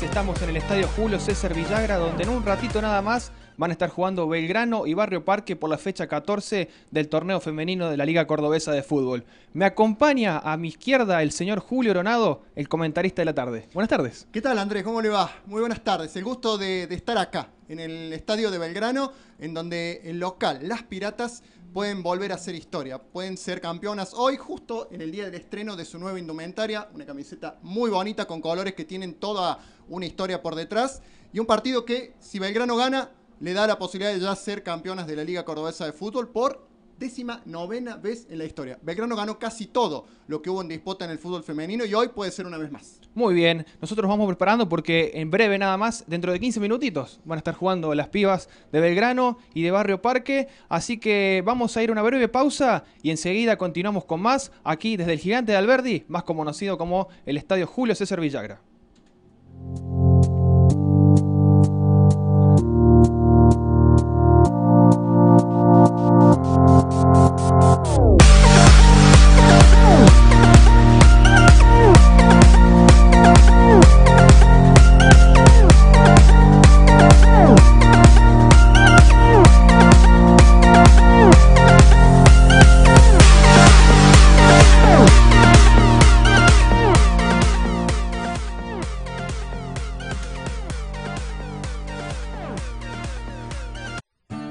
estamos en el Estadio Julio César Villagra, donde en un ratito nada más van a estar jugando Belgrano y Barrio Parque por la fecha 14 del torneo femenino de la Liga Cordobesa de Fútbol. Me acompaña a mi izquierda el señor Julio Ronado el comentarista de la tarde. Buenas tardes. ¿Qué tal Andrés? ¿Cómo le va? Muy buenas tardes. El gusto de, de estar acá, en el Estadio de Belgrano, en donde el local, las Piratas, pueden volver a hacer historia, pueden ser campeonas hoy, justo en el día del estreno de su nueva indumentaria, una camiseta muy bonita con colores que tienen toda una historia por detrás y un partido que si Belgrano gana le da la posibilidad de ya ser campeonas de la Liga Cordobesa de Fútbol por décima novena vez en la historia. Belgrano ganó casi todo lo que hubo en disputa en el fútbol femenino y hoy puede ser una vez más. Muy bien, nosotros vamos preparando porque en breve nada más, dentro de 15 minutitos, van a estar jugando las pibas de Belgrano y de Barrio Parque, así que vamos a ir a una breve pausa y enseguida continuamos con más aquí desde el gigante de Alberdi, más conocido como el Estadio Julio César Villagra.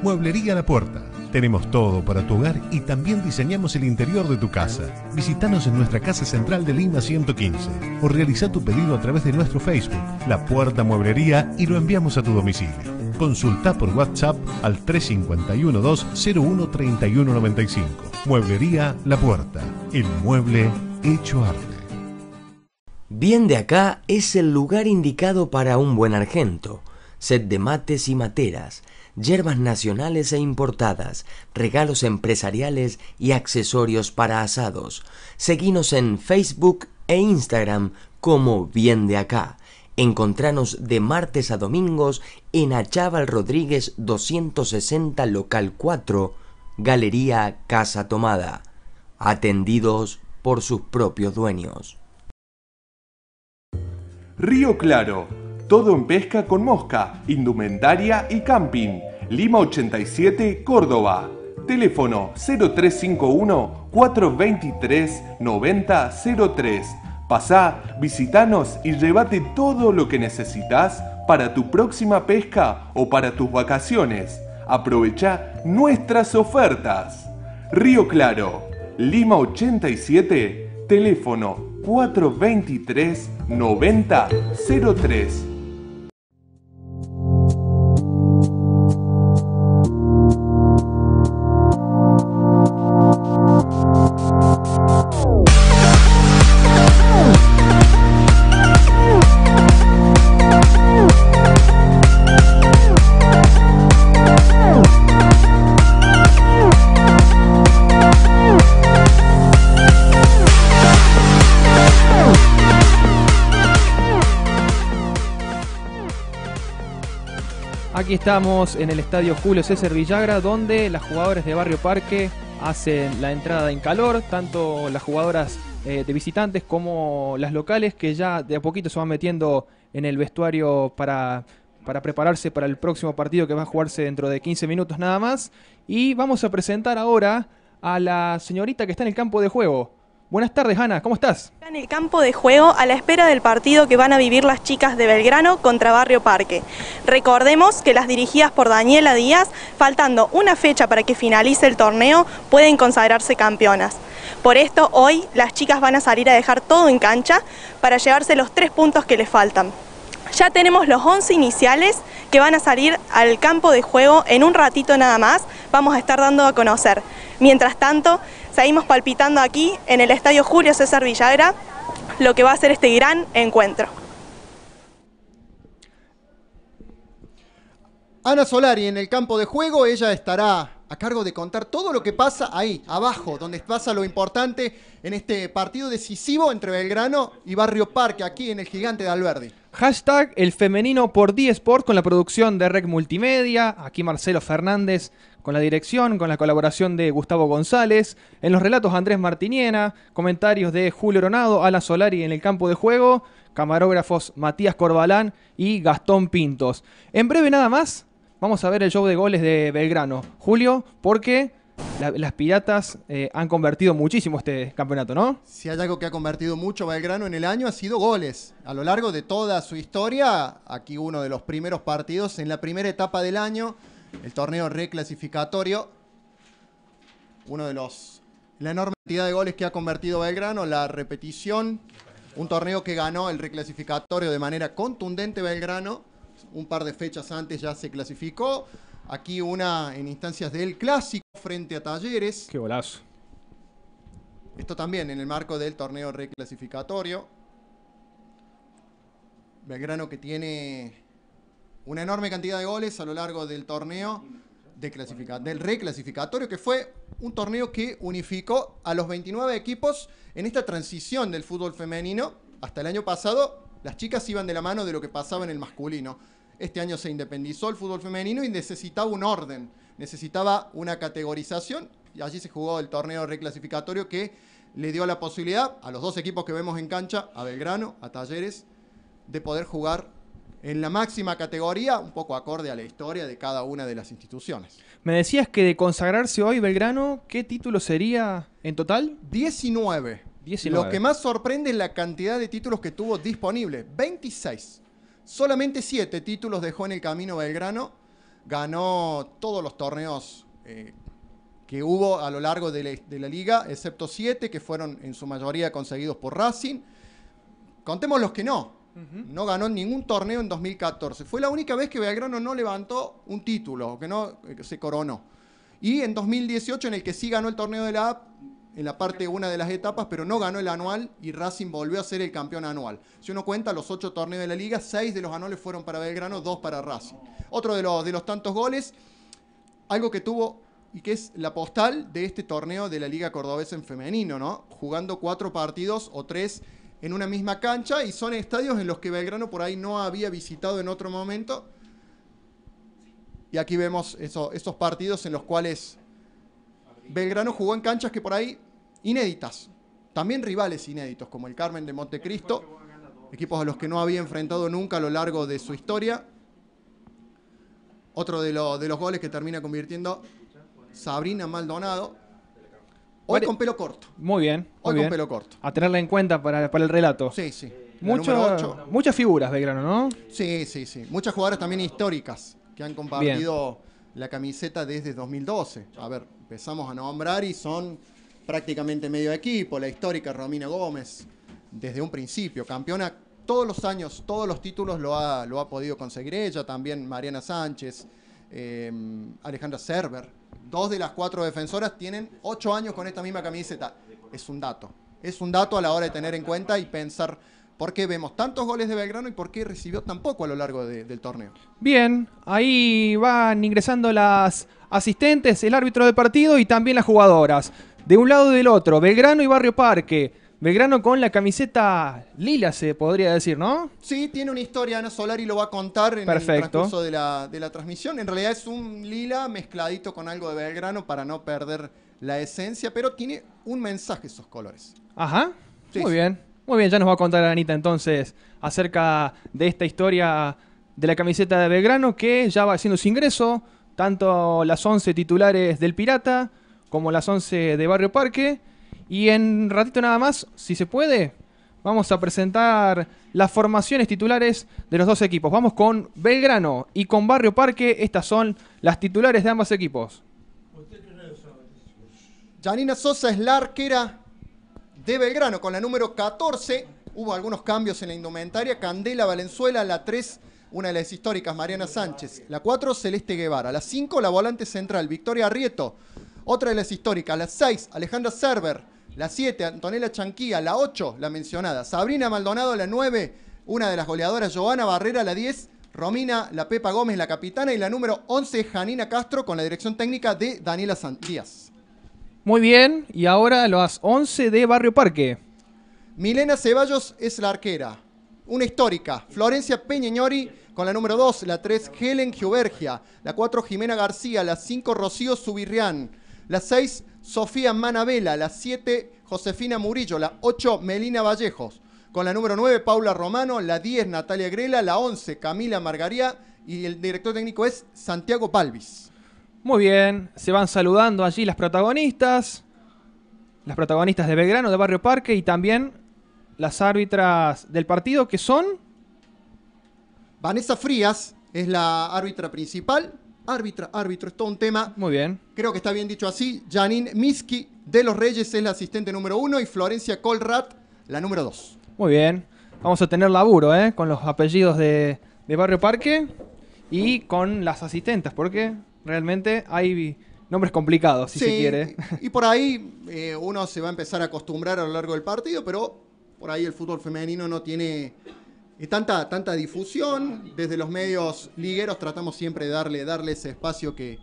Mueblería La Puerta tenemos todo para tu hogar y también diseñamos el interior de tu casa. Visítanos en nuestra casa central de Lima 115 o realiza tu pedido a través de nuestro Facebook, La Puerta Mueblería, y lo enviamos a tu domicilio. Consulta por WhatsApp al 351-201-3195. Mueblería La Puerta, el mueble hecho arte. Bien de acá es el lugar indicado para un buen argento, set de mates y materas yerbas nacionales e importadas, regalos empresariales y accesorios para asados. Seguinos en Facebook e Instagram como Bien de Acá. Encontranos de martes a domingos en Achával Rodríguez 260 Local 4, Galería Casa Tomada, atendidos por sus propios dueños. Río Claro todo en pesca con mosca, indumentaria y camping. Lima 87, Córdoba. Teléfono 0351 423 9003. Pasá, visitanos y llévate todo lo que necesitas para tu próxima pesca o para tus vacaciones. Aprovecha nuestras ofertas. Río Claro, Lima 87, teléfono 423 9003. Aquí estamos en el estadio Julio César Villagra, donde las jugadoras de Barrio Parque hacen la entrada en calor, tanto las jugadoras eh, de visitantes como las locales, que ya de a poquito se van metiendo en el vestuario para, para prepararse para el próximo partido que va a jugarse dentro de 15 minutos nada más. Y vamos a presentar ahora a la señorita que está en el campo de juego. Buenas tardes, Ana, ¿cómo estás? En el campo de juego a la espera del partido que van a vivir las chicas de Belgrano contra Barrio Parque. Recordemos que las dirigidas por Daniela Díaz, faltando una fecha para que finalice el torneo, pueden consagrarse campeonas. Por esto, hoy las chicas van a salir a dejar todo en cancha para llevarse los tres puntos que les faltan. Ya tenemos los 11 iniciales que van a salir al campo de juego en un ratito nada más, vamos a estar dando a conocer. Mientras tanto, Seguimos palpitando aquí en el Estadio Julio César Villagra lo que va a ser este gran encuentro. Ana Solari en el campo de juego, ella estará a cargo de contar todo lo que pasa ahí, abajo, donde pasa lo importante en este partido decisivo entre Belgrano y Barrio Parque, aquí en el gigante de Alberdi. Hashtag el femenino por D-Sport con la producción de Rec Multimedia. Aquí Marcelo Fernández, con la dirección, con la colaboración de Gustavo González, en los relatos Andrés Martiniena, comentarios de Julio Ronado, Ala Solari en el campo de juego, camarógrafos Matías Corbalán y Gastón Pintos. En breve nada más, vamos a ver el show de goles de Belgrano. Julio, porque... las piratas eh, han convertido muchísimo este campeonato, ¿no? Si hay algo que ha convertido mucho Belgrano en el año ha sido goles. A lo largo de toda su historia, aquí uno de los primeros partidos en la primera etapa del año, el torneo reclasificatorio. Uno de los... La enorme cantidad de goles que ha convertido Belgrano, la repetición, un torneo que ganó el reclasificatorio de manera contundente Belgrano, un par de fechas antes ya se clasificó, aquí una en instancias del clásico frente a Talleres. Qué golazo. Esto también en el marco del torneo reclasificatorio. Belgrano que tiene una enorme cantidad de goles a lo largo del torneo de clasifica del reclasificatorio, que fue un torneo que unificó a los 29 equipos en esta transición del fútbol femenino. Hasta el año pasado, las chicas iban de la mano de lo que pasaba en el masculino. Este año se independizó el fútbol femenino y necesitaba un orden, necesitaba una categorización. Y allí se jugó el torneo reclasificatorio que le dio la posibilidad a los dos equipos que vemos en cancha, a Belgrano, a Talleres, de poder jugar en la máxima categoría, un poco acorde a la historia de cada una de las instituciones. Me decías que de consagrarse hoy Belgrano, ¿qué título sería en total? 19. Lo que más sorprende es la cantidad de títulos que tuvo disponible, 26. Solamente 7 títulos dejó en el camino Belgrano, ganó todos los torneos eh, que hubo a lo largo de la, de la liga, excepto 7 que fueron en su mayoría conseguidos por Racing. Contemos los que no, no ganó ningún torneo en 2014. Fue la única vez que Belgrano no levantó un título, que no eh, se coronó. Y en 2018, en el que sí ganó el torneo de la AP, en la parte una de las etapas, pero no ganó el anual y Racing volvió a ser el campeón anual. Si uno cuenta los ocho torneos de la liga, seis de los anuales fueron para Belgrano, dos para Racing. Otro de los, de los tantos goles, algo que tuvo y que es la postal de este torneo de la Liga Cordobesa en femenino, ¿no? Jugando cuatro partidos o tres en una misma cancha y son estadios en los que Belgrano por ahí no había visitado en otro momento. Y aquí vemos esos partidos en los cuales Belgrano jugó en canchas que por ahí inéditas, también rivales inéditos, como el Carmen de Montecristo, equipos a los que no había enfrentado nunca a lo largo de su historia. Otro de, de los goles que termina convirtiendo Sabrina Maldonado, Hoy con pelo corto. Muy bien. Hoy con pelo corto. A tenerla en cuenta para, el relato. Sí, sí. muchas figuras grano, ¿no? Sí, sí, sí. Muchas jugadoras también históricas que han compartido la camiseta desde 2012. A ver, empezamos a nombrar y son prácticamente medio equipo. La histórica Romina Gómez, desde un principio, campeona todos los años, todos los títulos lo ha, lo ha podido conseguir ella. También Mariana Sánchez, eh, Alejandra Server dos de las cuatro defensoras tienen ocho años con esta misma camiseta. Es un dato. Es un dato a la hora de tener en cuenta y pensar por qué vemos tantos goles de Belgrano y por qué recibió tan poco a lo largo del torneo. Bien, ahí van ingresando las asistentes, el árbitro de partido y también las jugadoras. De un lado y del otro, Belgrano y Barrio Parque. Belgrano con la camiseta lila, se podría decir, ¿no? Sí, tiene una historia, Ana y lo va a contar en el transcurso de la, de la transmisión. En realidad es un lila mezcladito con algo de Belgrano para no perder la esencia, pero tiene un mensaje esos colores. Ajá, muy bien. Muy bien, ya nos va a contar Anita entonces acerca de esta historia de la camiseta de Belgrano que ya va haciendo su ingreso, tanto las 11 titulares del Pirata como las 11 de Barrio Parque y en ratito nada más, si se puede, vamos a presentar las formaciones titulares de los dos equipos. Vamos con Belgrano y con Barrio Parque. Estas son las titulares de ambos equipos. Janina Sosa es la arquera de Belgrano con la número 14. Hubo algunos cambios en la indumentaria. Candela Valenzuela, la 3, una de las históricas, Mariana Sánchez. La 4, Celeste Guevara. La 5, la volante central, Victoria Arrieto. Otra de las históricas. La 6, Alejandra Server. La 7, Antonella Chanquía. La 8, la mencionada. Sabrina Maldonado, la 9, una de las goleadoras. Giovanna Barrera, la 10. Romina La Pepa Gómez, la capitana. Y la número 11, Janina Castro, con la dirección técnica de Daniela Díaz. Muy bien. Y ahora las 11 de Barrio Parque. Milena Ceballos es la arquera. Una histórica. Florencia Peñañori con la número 2. La 3, Helen Giubergia. La 4, Jimena García. La 5, Rocío Subirrián. Las 6, Sofía Manabela. Las 7, Josefina Murillo. La 8, Melina Vallejos. Con la número 9, Paula Romano. La 10, Natalia Grela. La 11, Camila Margaría. Y el director técnico es Santiago Palvis. Muy bien, se van saludando allí las protagonistas. Las protagonistas de Belgrano, de Barrio Parque y también las árbitras del partido que son... Vanessa Frías es la árbitra principal, árbitra, árbitro. Es todo un tema. Muy bien. Creo que está bien dicho así. Janine Miski de Los Reyes es la asistente número uno y Florencia Colrat la número dos. Muy bien. Vamos a tener laburo, ¿eh? Con los apellidos de, Barrio Parque y con las asistentes, porque realmente hay nombres complicados, si se quiere. Y, por ahí eh, uno se va a empezar a acostumbrar a lo largo del partido, pero por ahí el fútbol femenino no tiene tanta, tanta difusión, desde los medios ligueros tratamos siempre de darle, darle ese espacio que,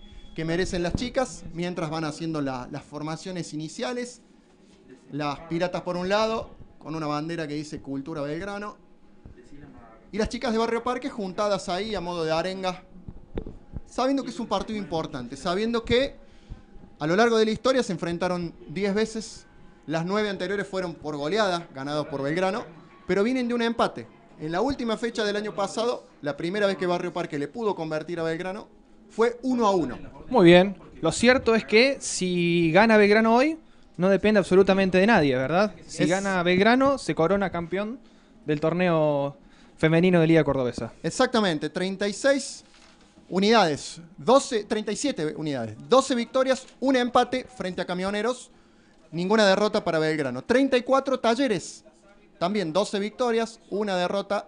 merecen las chicas, mientras van haciendo las formaciones iniciales. Las piratas por un lado, con una bandera que dice Cultura Belgrano. Y las chicas de Barrio Parque juntadas ahí a modo de arenga, sabiendo que es un partido importante, sabiendo que a lo largo de la historia se enfrentaron 10 veces, las 9 anteriores fueron por goleada, ganados por Belgrano, pero vienen de un empate. En la última fecha del año pasado, la primera vez que Barrio Parque le pudo convertir a Belgrano fue uno a uno. Muy bien. Lo cierto es que si gana Belgrano hoy, no depende absolutamente de nadie, ¿verdad? Si gana Belgrano, se corona campeón del torneo femenino de Liga Cordobesa. Exactamente, 36 unidades, 12, 37 unidades, 12 victorias, un empate frente a Camioneros, ninguna derrota para Belgrano. 34 talleres, también 12 victorias, una derrota.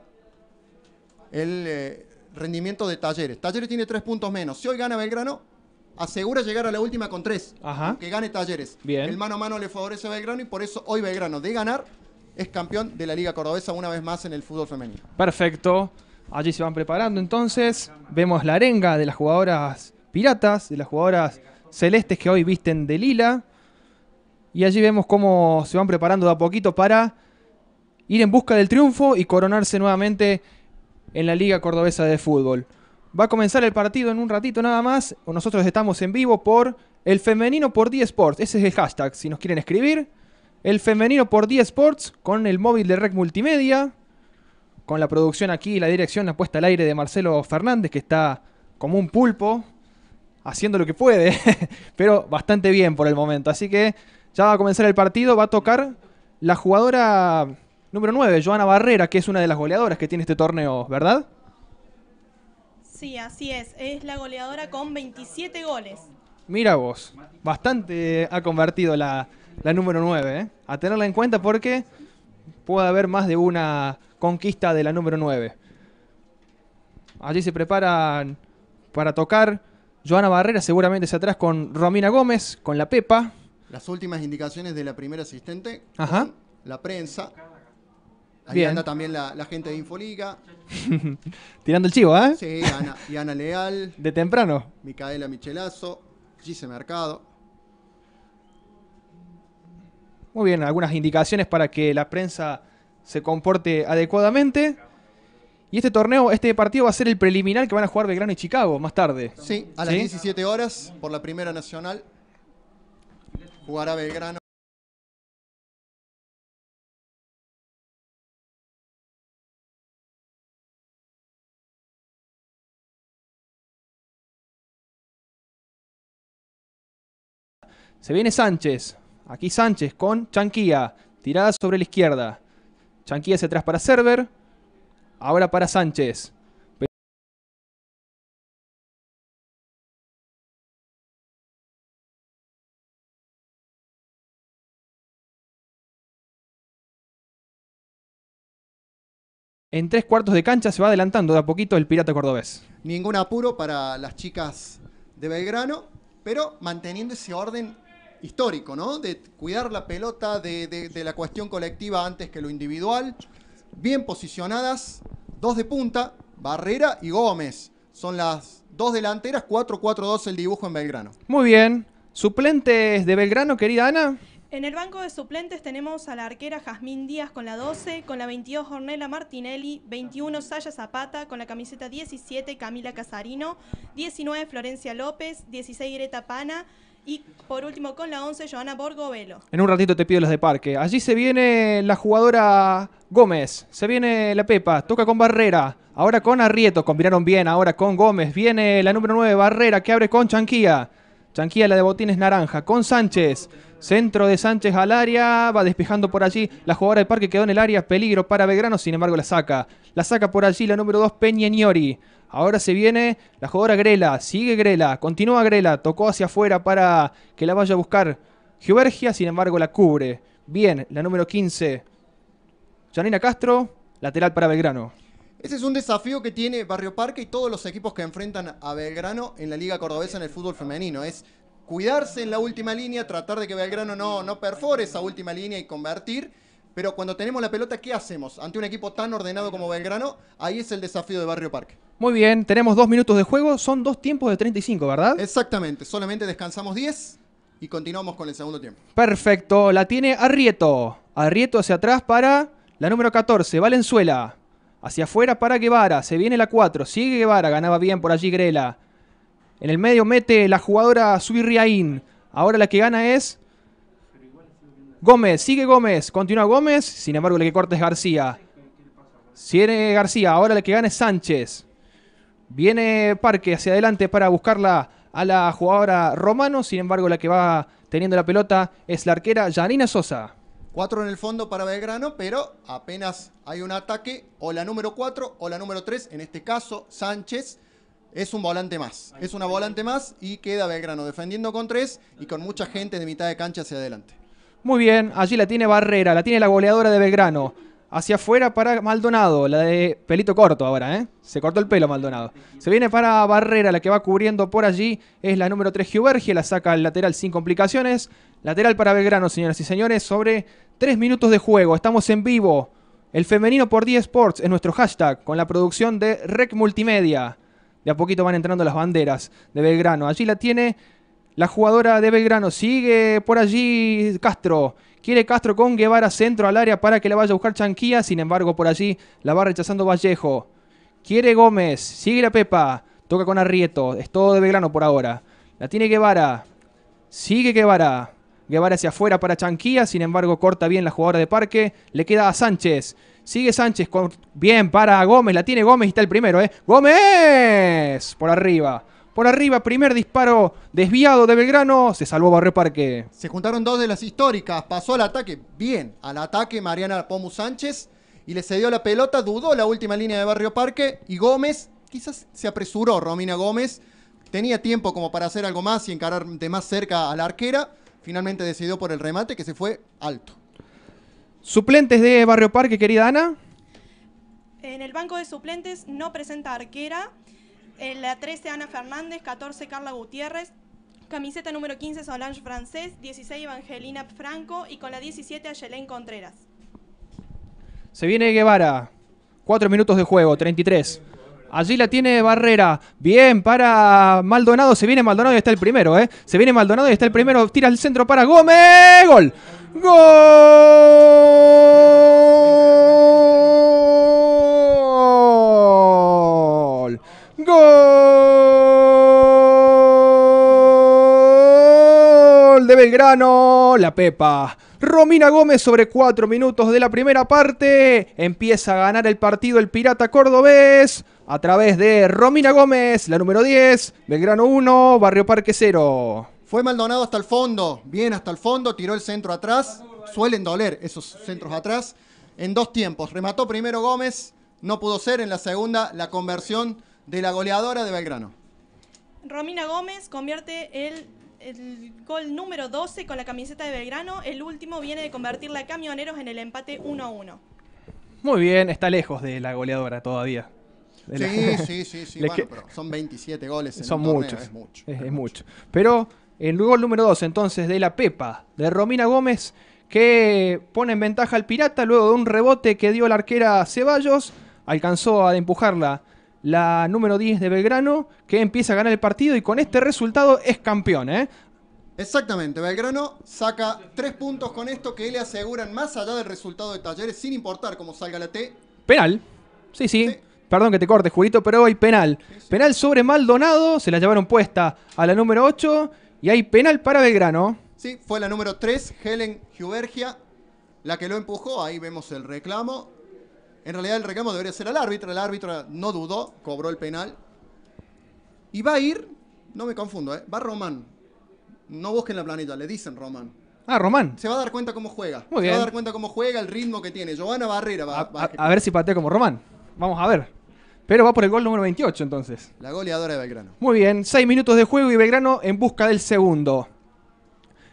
El eh, rendimiento de Talleres. Talleres tiene 3 puntos menos. Si hoy gana Belgrano, asegura llegar a la última con 3. Que gane Talleres. Bien. El mano a mano le favorece a Belgrano y por eso hoy Belgrano, de ganar, es campeón de la Liga Cordobesa una vez más en el fútbol femenino. Perfecto. Allí se van preparando entonces. Vemos la arenga de las jugadoras piratas, de las jugadoras celestes que hoy visten de lila. Y allí vemos cómo se van preparando de a poquito para ir en busca del triunfo y coronarse nuevamente en la Liga Cordobesa de Fútbol. Va a comenzar el partido en un ratito nada más. Nosotros estamos en vivo por el femenino por 10 Sports. Ese es el hashtag, si nos quieren escribir. El femenino por 10 Sports con el móvil de Rec Multimedia. Con la producción aquí la dirección, la puesta al aire de Marcelo Fernández, que está como un pulpo, haciendo lo que puede, pero bastante bien por el momento. Así que ya va a comenzar el partido, va a tocar la jugadora Número 9, Joana Barrera, que es una de las goleadoras que tiene este torneo, ¿verdad? Sí, así es. Es la goleadora con 27 goles. Mira vos, bastante ha convertido la, número 9. ¿eh? A tenerla en cuenta porque puede haber más de una conquista de la número 9. Allí se preparan para tocar Joana Barrera, seguramente se atrás con Romina Gómez, con la Pepa. Las últimas indicaciones de la primera asistente, Ajá. la prensa, Ahí anda también la, gente de Infoliga. Tirando el chivo, ¿eh? Sí, Ana, Leal. De temprano. Micaela Michelazo, Gise Mercado. Muy bien, algunas indicaciones para que la prensa se comporte adecuadamente. Y este torneo, este partido va a ser el preliminar que van a jugar Belgrano y Chicago más tarde. Sí, a las 17 horas por la Primera Nacional. Jugará Belgrano Se viene Sánchez. Aquí Sánchez con Chanquía. Tirada sobre la izquierda. Chanquía hacia atrás para Server. Ahora para Sánchez. En tres cuartos de cancha se va adelantando de a poquito el pirata cordobés. Ningún apuro para las chicas de Belgrano, pero manteniendo ese orden histórico, ¿no? De cuidar la pelota de, la cuestión colectiva antes que lo individual. Bien posicionadas, dos de punta, Barrera y Gómez. Son las dos delanteras, 4-4-2 el dibujo en Belgrano. Muy bien. ¿Suplentes de Belgrano, querida Ana? En el banco de suplentes tenemos a la arquera Jazmín Díaz con la 12, con la 22 Ornella Martinelli, 21 Saya Zapata, con la camiseta 17 Camila Casarino, 19 Florencia López, 16 Greta Pana, y por último, con la 11, Joana Borgovelo. En un ratito te pido los de parque. Allí se viene la jugadora Gómez, se viene la Pepa, toca con Barrera, ahora con Arrieto, combinaron bien, ahora con Gómez. Viene la número 9, Barrera, que abre con Chanquía. Chanquía, la de botines naranja, con Sánchez. Centro de Sánchez al área, va despejando por allí. La jugadora de parque quedó en el área, peligro para Belgrano, sin embargo la saca. La saca por allí la número 2, Peñeniori. Ahora se viene la jugadora Grela. Sigue Grela. Continúa Grela. Tocó hacia afuera para que la vaya a buscar. Giovergia, sin embargo, la cubre. Bien, la número 15. Janina Castro, lateral para Belgrano. Ese es un desafío que tiene Barrio Parque y todos los equipos que enfrentan a Belgrano en la Liga Cordobesa en el fútbol femenino. Es cuidarse en la última línea, tratar de que Belgrano no, no perfore esa última línea y convertir pero cuando tenemos la pelota, ¿qué hacemos? Ante un equipo tan ordenado como Belgrano, ahí es el desafío de Barrio Parque. Muy bien, tenemos dos minutos de juego, son dos tiempos de 35, ¿verdad? Exactamente, solamente descansamos 10 y continuamos con el segundo tiempo. Perfecto, la tiene Arrieto. Arrieto hacia atrás para la número 14, Valenzuela. Hacia afuera para Guevara, se viene la 4, sigue Guevara, ganaba bien por allí Grela. En el medio mete la jugadora Subiriaín. Ahora la que gana es Gómez, sigue Gómez, continúa Gómez, sin embargo el que corta es García. Sigue García, ahora el que gana es Sánchez. Viene Parque hacia adelante para buscarla a la jugadora Romano, sin embargo la que va teniendo la pelota es la arquera Janina Sosa. Cuatro en el fondo para Belgrano, pero apenas hay un ataque, o la número cuatro o la número tres, en este caso Sánchez, es un volante más. Es una volante más y queda Belgrano defendiendo con tres y con mucha gente de mitad de cancha hacia adelante. Muy bien, allí la tiene Barrera, la tiene la goleadora de Belgrano. Hacia afuera para Maldonado, la de pelito corto ahora, ¿eh? Se cortó el pelo Maldonado. Se viene para Barrera, la que va cubriendo por allí. Es la número 3 Giobergia. la saca al lateral sin complicaciones. Lateral para Belgrano, señoras y señores, sobre 3 minutos de juego. Estamos en vivo. El femenino por 10 Sports en nuestro hashtag con la producción de Rec Multimedia. De a poquito van entrando las banderas de Belgrano. Allí la tiene la jugadora de Belgrano sigue por allí Castro. Quiere Castro con Guevara centro al área para que la vaya a buscar Chanquía. Sin embargo, por allí la va rechazando Vallejo. Quiere Gómez. Sigue la Pepa. Toca con Arrieto. Es todo de Belgrano por ahora. La tiene Guevara. Sigue Guevara. Guevara hacia afuera para Chanquía. Sin embargo, corta bien la jugadora de parque. Le queda a Sánchez. Sigue Sánchez. Bien para Gómez. La tiene Gómez y está el primero, ¿eh? ¡Gómez! Por arriba por arriba, primer disparo desviado de Belgrano, se salvó Barrio Parque. Se juntaron dos de las históricas, pasó al ataque, bien, al ataque Mariana Pomu Sánchez y le cedió la pelota, dudó la última línea de Barrio Parque y Gómez, quizás se apresuró Romina Gómez, tenía tiempo como para hacer algo más y encarar de más cerca a la arquera, finalmente decidió por el remate que se fue alto. Suplentes de Barrio Parque, querida Ana. En el banco de suplentes no presenta arquera la 13 Ana Fernández, 14 Carla Gutiérrez, camiseta número 15 Solange Francés, 16 Evangelina Franco y con la 17 Ayelén Contreras. Se viene Guevara, 4 minutos de juego, 33. Allí la tiene Barrera. Bien para Maldonado. Se viene Maldonado y está el primero, ¿eh? Se viene Maldonado y está el primero. Tira el centro para Gómez. Gol. Gol. Belgrano, la Pepa. Romina Gómez sobre cuatro minutos de la primera parte. Empieza a ganar el partido el Pirata Cordobés a través de Romina Gómez, la número 10, Belgrano 1, Barrio Parque 0. Fue Maldonado hasta el fondo, bien hasta el fondo, tiró el centro atrás. Suelen doler esos centros atrás. En dos tiempos, remató primero Gómez, no pudo ser. En la segunda, la conversión de la goleadora de Belgrano. Romina Gómez convierte el el gol número 12 con la camiseta de Belgrano. El último viene de convertirla a Camioneros en el empate 1-1. Muy bien, está lejos de la goleadora todavía. Sí, sí, sí, sí, pero son 27 goles. En son muchos. es mucho. mucho. Pero el gol número 2 entonces de la Pepa, de Romina Gómez, que pone en ventaja al Pirata luego de un rebote que dio la arquera Ceballos. Alcanzó a empujarla la número 10 de Belgrano, que empieza a ganar el partido y con este resultado es campeón. ¿eh? Exactamente, Belgrano saca tres puntos con esto que le aseguran más allá del resultado de Talleres, sin importar cómo salga la T. Penal. Sí, sí. Perdón que te corte, Jurito, pero hay penal. Penal sobre Maldonado, se la llevaron puesta a la número 8 y hay penal para Belgrano. Sí, fue la número 3, Helen Hubergia, la que lo empujó. Ahí vemos el reclamo. En realidad el reclamo debería ser al árbitro, el árbitro no dudó, cobró el penal. Y va a ir, no me confundo, ¿eh? va Román. No busquen la planeta, le dicen Román. Ah, Román. Se va a dar cuenta cómo juega. Se va a dar cuenta cómo juega, el ritmo que tiene. Giovanna Barrera a, va a, a ver si patea como Román. Vamos a ver. Pero va por el gol número 28 entonces. La goleadora de Belgrano. Muy bien, 6 minutos de juego y Belgrano en busca del segundo.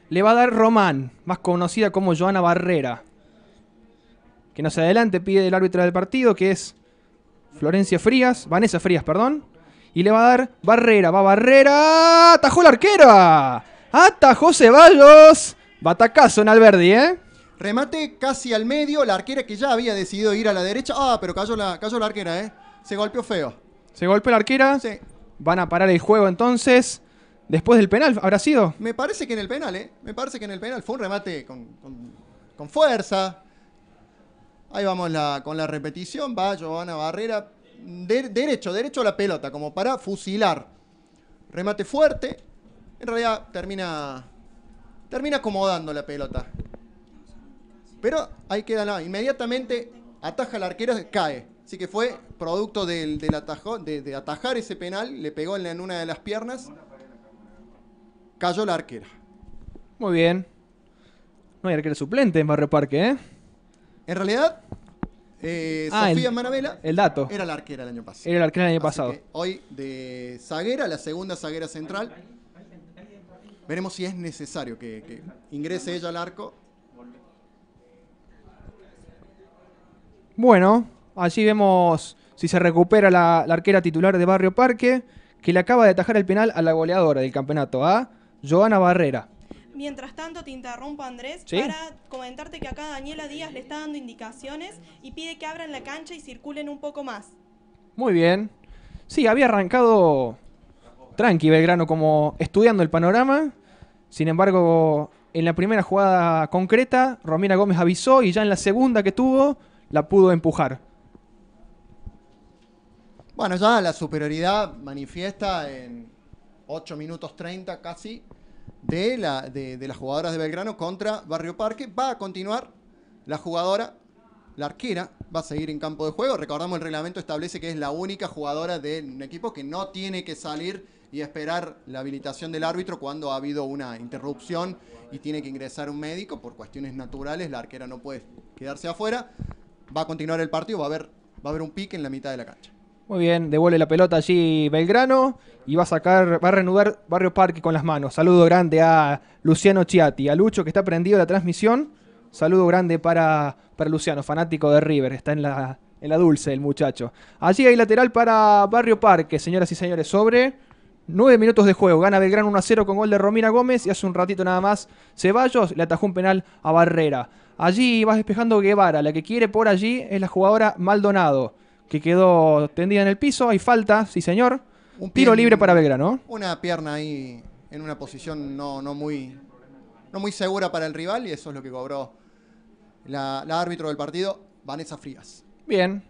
Le va a dar Román, más conocida como Joana Barrera que no se adelante, pide el árbitro del partido, que es Florencia Frías, Vanessa Frías, perdón. Y le va a dar Barrera, va Barrera, atajó la arquera, atajó Ceballos, batacazo en Alberdi, ¿eh? Remate casi al medio, la arquera que ya había decidido ir a la derecha, ah, pero cayó la, cayó la arquera, ¿eh? Se golpeó feo. Se golpeó la arquera, sí. van a parar el juego entonces. Después del penal, ¿habrá sido? Me parece que en el penal, ¿eh? Me parece que en el penal fue un remate con fuerza, Ahí vamos la, con la repetición. Va Giovanna Barrera. derecho, derecho a la pelota, como para fusilar. Remate fuerte. En realidad termina, termina acomodando la pelota. Pero ahí queda nada. Inmediatamente ataja la arquera, cae. Así que fue producto del, del atajo, de, atajar ese penal. Le pegó en, una de las piernas. Cayó la arquera. Muy bien. No hay arquero suplente en Barrio Parque, ¿eh? En realidad, eh, ah, Sofía el, era la arquera el año pasado. Hoy de zaguera, la segunda zaguera central. Veremos si es necesario que, ingrese ella al arco. Bueno, allí vemos si se recupera la, la arquera titular de Barrio Parque, que le acaba de atajar el penal a la goleadora del campeonato, a Joana Barrera. Mientras tanto, te interrumpo, Andrés, para comentarte que acá Daniela Díaz le está dando indicaciones y pide que abran la cancha y circulen un poco más. Muy bien. Sí, había arrancado tranqui Belgrano como estudiando el panorama. Sin embargo, en la primera jugada concreta, Romina Gómez avisó y ya en la segunda que tuvo, la pudo empujar. Bueno, ya la superioridad manifiesta en 8 minutos 30 casi de, la, de, las jugadoras de Belgrano contra Barrio Parque. Va a continuar la jugadora la arquera va a seguir en campo de juego. Recordamos, el reglamento establece que es la única jugadora de un equipo que no tiene que salir y esperar la habilitación del árbitro cuando ha habido una interrupción y tiene que ingresar un médico por cuestiones naturales. La arquera no puede quedarse afuera. Va a continuar el partido, va a haber, va a haber un pique en la mitad de la cancha. Muy bien, devuelve la pelota allí Belgrano y va a sacar, va a reanudar Barrio Parque con las manos. Saludo grande a Luciano Chiati, a Lucho que está prendido la transmisión. Saludo grande para, Luciano, fanático de River, está en la, en la dulce el muchacho. Allí hay lateral para Barrio Parque, señoras y señores, sobre nueve minutos de juego. Gana Belgrano 1 a 0 con gol de Romina Gómez y hace un ratito nada más Ceballos le atajó un penal a Barrera. Allí va despejando Guevara, la que quiere por allí es la jugadora Maldonado que quedó tendida en el piso. Hay falta, sí señor. Un tiro libre para Belgrano. Una pierna ahí en una posición no, muy, no muy segura para el rival y eso es lo que cobró la, la árbitro del partido, Vanessa Frías. Bien,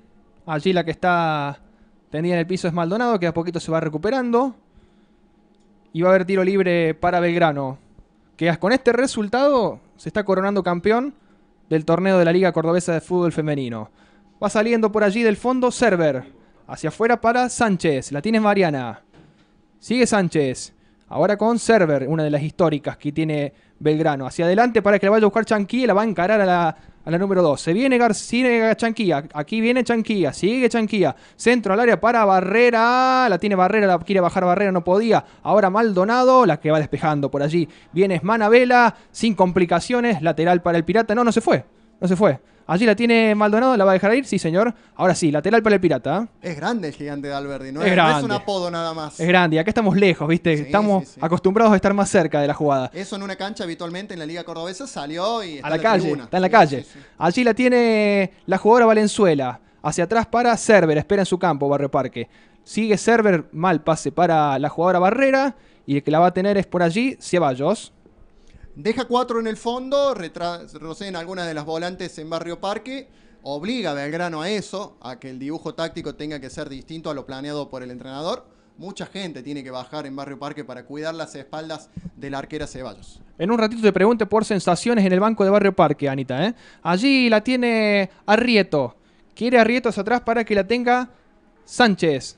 allí la que está tendida en el piso es Maldonado, que a poquito se va recuperando. Y va a haber tiro libre para Belgrano, que con este resultado se está coronando campeón del torneo de la Liga Cordobesa de Fútbol Femenino. Va saliendo por allí del fondo Server. Hacia afuera para Sánchez. La tiene Mariana. Sigue Sánchez. Ahora con Server, una de las históricas que tiene Belgrano. Hacia adelante para que la vaya a buscar Chanquilla la va a encarar a la, número 2. Se viene García Chanquilla. Aquí viene Chanquilla. Sigue Chanquilla. Centro al área para Barrera. La tiene Barrera. La quiere bajar Barrera. No podía. Ahora Maldonado. La que va despejando por allí. Viene Manavela Sin complicaciones. Lateral para el Pirata. No, no se fue. No se fue. Allí la tiene Maldonado, la va a dejar ir, sí señor. Ahora sí, lateral para el pirata. ¿ah? Es grande el gigante de Alberdi, no es, un apodo nada más. Es grande, y acá estamos lejos, ¿viste? estamos acostumbrados a estar más cerca de la jugada. Eso en una cancha habitualmente en la Liga Cordobesa salió y está a la, en la calle. Está en la calle. Allí la tiene la jugadora Valenzuela. Hacia atrás para server espera en su campo, Barrio Parque. Sigue server mal pase para la jugadora Barrera. Y el que la va a tener es por allí, Ceballos. Deja cuatro en el fondo, en algunas de las volantes en Barrio Parque, obliga a Belgrano a eso, a que el dibujo táctico tenga que ser distinto a lo planeado por el entrenador. Mucha gente tiene que bajar en Barrio Parque para cuidar las espaldas de la arquera Ceballos. En un ratito te pregunte por sensaciones en el banco de Barrio Parque, Anita. ¿eh? Allí la tiene Arrieto. Quiere Arrieto hacia atrás para que la tenga Sánchez.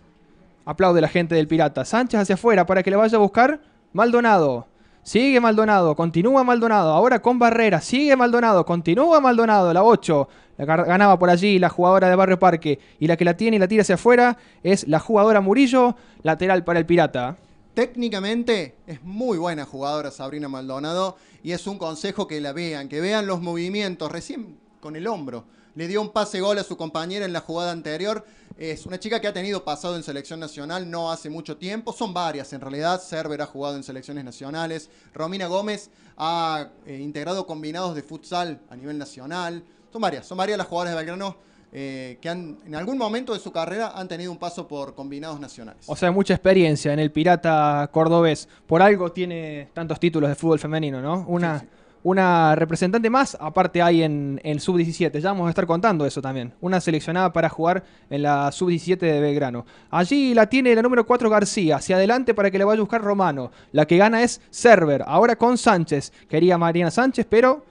Aplaude la gente del Pirata. Sánchez hacia afuera para que la vaya a buscar Maldonado. Sigue Maldonado, continúa Maldonado, ahora con Barrera, sigue Maldonado, continúa Maldonado, la 8, la ganaba por allí la jugadora de Barrio Parque y la que la tiene y la tira hacia afuera es la jugadora Murillo, lateral para el Pirata. Técnicamente es muy buena jugadora Sabrina Maldonado y es un consejo que la vean, que vean los movimientos, recién con el hombro, le dio un pase gol a su compañera en la jugada anterior, es una chica que ha tenido pasado en selección nacional no hace mucho tiempo. Son varias, en realidad. Cerver ha jugado en selecciones nacionales. Romina Gómez ha eh, integrado combinados de futsal a nivel nacional. Son varias, son varias las jugadoras de Belgrano eh, que han, en algún momento de su carrera han tenido un paso por combinados nacionales. O sea, mucha experiencia en el Pirata Cordobés. Por algo tiene tantos títulos de fútbol femenino, ¿no? Una, una representante más, aparte hay en el sub-17, ya vamos a estar contando eso también, una seleccionada para jugar en la sub-17 de Belgrano. Allí la tiene la número 4 García, hacia adelante para que le vaya a buscar Romano, la que gana es Server, ahora con Sánchez, quería Mariana Sánchez, pero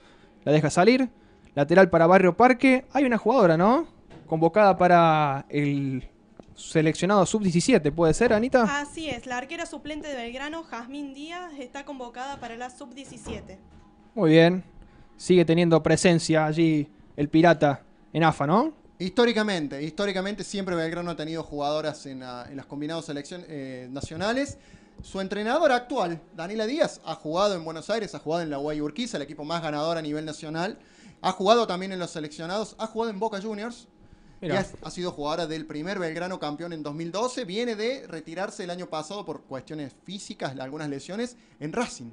la deja salir, lateral para Barrio Parque, hay una jugadora, ¿no? Convocada para el seleccionado sub-17, ¿puede ser, Anita? Así es, la arquera suplente de Belgrano, Jazmín Díaz, está convocada para la sub-17. Muy bien. Sigue teniendo presencia allí el pirata en AFA, ¿no? Históricamente, históricamente siempre Belgrano ha tenido jugadoras en, las combinadas eh, nacionales. Su entrenador actual, Daniela Díaz, ha jugado en Buenos Aires, ha jugado en la UAI Urquiza, el equipo más ganador a nivel nacional. Ha jugado también en los seleccionados, ha jugado en Boca Juniors. Y ha, sido jugadora del primer Belgrano campeón en 2012. Viene de retirarse el año pasado por cuestiones físicas, algunas lesiones, en Racing.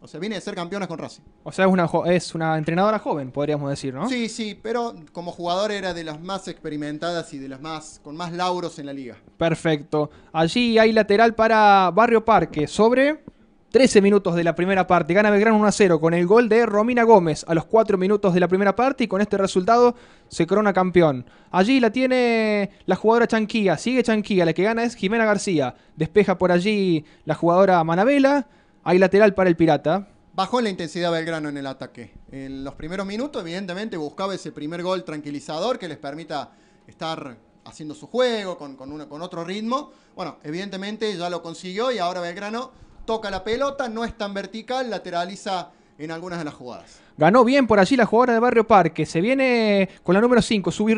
O sea, viene de ser campeona con Racing. O sea, es una, es una entrenadora joven, podríamos decir, ¿no? Sí, sí, pero como jugador era de las más experimentadas y de las más con más lauros en la liga. Perfecto. Allí hay lateral para Barrio Parque sobre 13 minutos de la primera parte. Gana Belgrano 1 a 0 con el gol de Romina Gómez a los 4 minutos de la primera parte y con este resultado se corona campeón. Allí la tiene la jugadora Chanquía, sigue Chanquía, la que gana es Jimena García. Despeja por allí la jugadora Manabela hay lateral para el Pirata. Bajó la intensidad Belgrano en el ataque. En los primeros minutos, evidentemente, buscaba ese primer gol tranquilizador que les permita estar haciendo su juego con, con otro ritmo. Bueno, evidentemente ya lo consiguió y ahora Belgrano toca la pelota, no es tan vertical, lateraliza en algunas de las jugadas. Ganó bien por allí la jugadora de Barrio Parque. Se viene con la número 5, Subir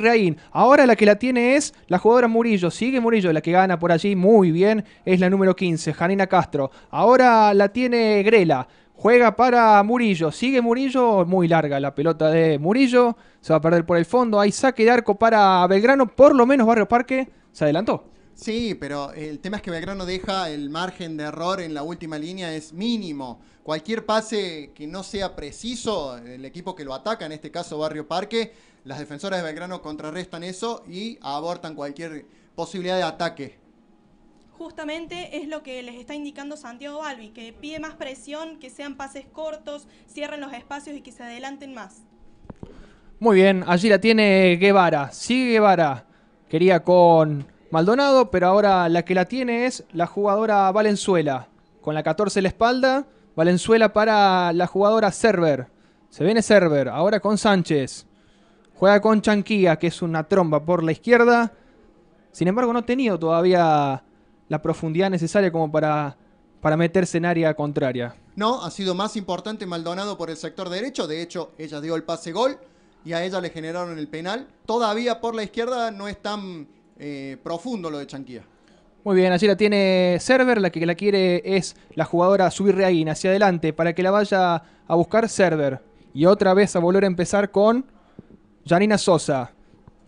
Ahora la que la tiene es la jugadora Murillo. Sigue Murillo, la que gana por allí muy bien. Es la número 15, Janina Castro. Ahora la tiene Grela. Juega para Murillo. Sigue Murillo. Muy larga la pelota de Murillo. Se va a perder por el fondo. Hay saque de arco para Belgrano. Por lo menos Barrio Parque se adelantó. Sí, pero el tema es que Belgrano deja el margen de error en la última línea es mínimo. Cualquier pase que no sea preciso, el equipo que lo ataca, en este caso Barrio Parque, las defensoras de Belgrano contrarrestan eso y abortan cualquier posibilidad de ataque. Justamente es lo que les está indicando Santiago Balbi, que pide más presión, que sean pases cortos, cierren los espacios y que se adelanten más. Muy bien, allí la tiene Guevara. Sí, Guevara. Quería con Maldonado, pero ahora la que la tiene es la jugadora Valenzuela. Con la 14 en la espalda, Valenzuela para la jugadora Server. Se viene Server, ahora con Sánchez. Juega con Chanquilla, que es una tromba por la izquierda. Sin embargo, no ha tenido todavía la profundidad necesaria como para, para meterse en área contraria. No, ha sido más importante Maldonado por el sector derecho. De hecho, ella dio el pase gol y a ella le generaron el penal. Todavía por la izquierda no es tan eh, profundo lo de Chanquía. Muy bien, allí la tiene Server, la que la quiere es la jugadora Subirreaguín hacia adelante para que la vaya a buscar Server. Y otra vez a volver a empezar con Janina Sosa.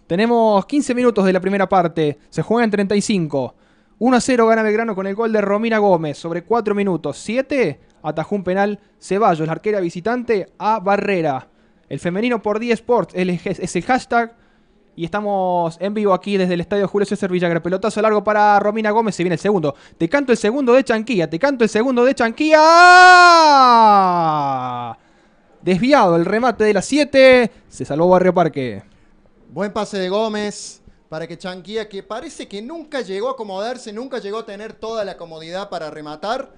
Tenemos 15 minutos de la primera parte, se juega en 35. 1 a 0 gana Belgrano con el gol de Romina Gómez sobre 4 minutos. 7 atajó un penal Ceballos, la arquera visitante a Barrera. El femenino por 10 Sports es el hashtag y estamos en vivo aquí desde el estadio Julio César Villagra. Pelotazo largo para Romina Gómez. Se viene el segundo. Te canto el segundo de Chanquía. Te canto el segundo de Chanquía. Desviado el remate de las 7. Se salvó Barrio Parque. Buen pase de Gómez para que Chanquía, que parece que nunca llegó a acomodarse, nunca llegó a tener toda la comodidad para rematar.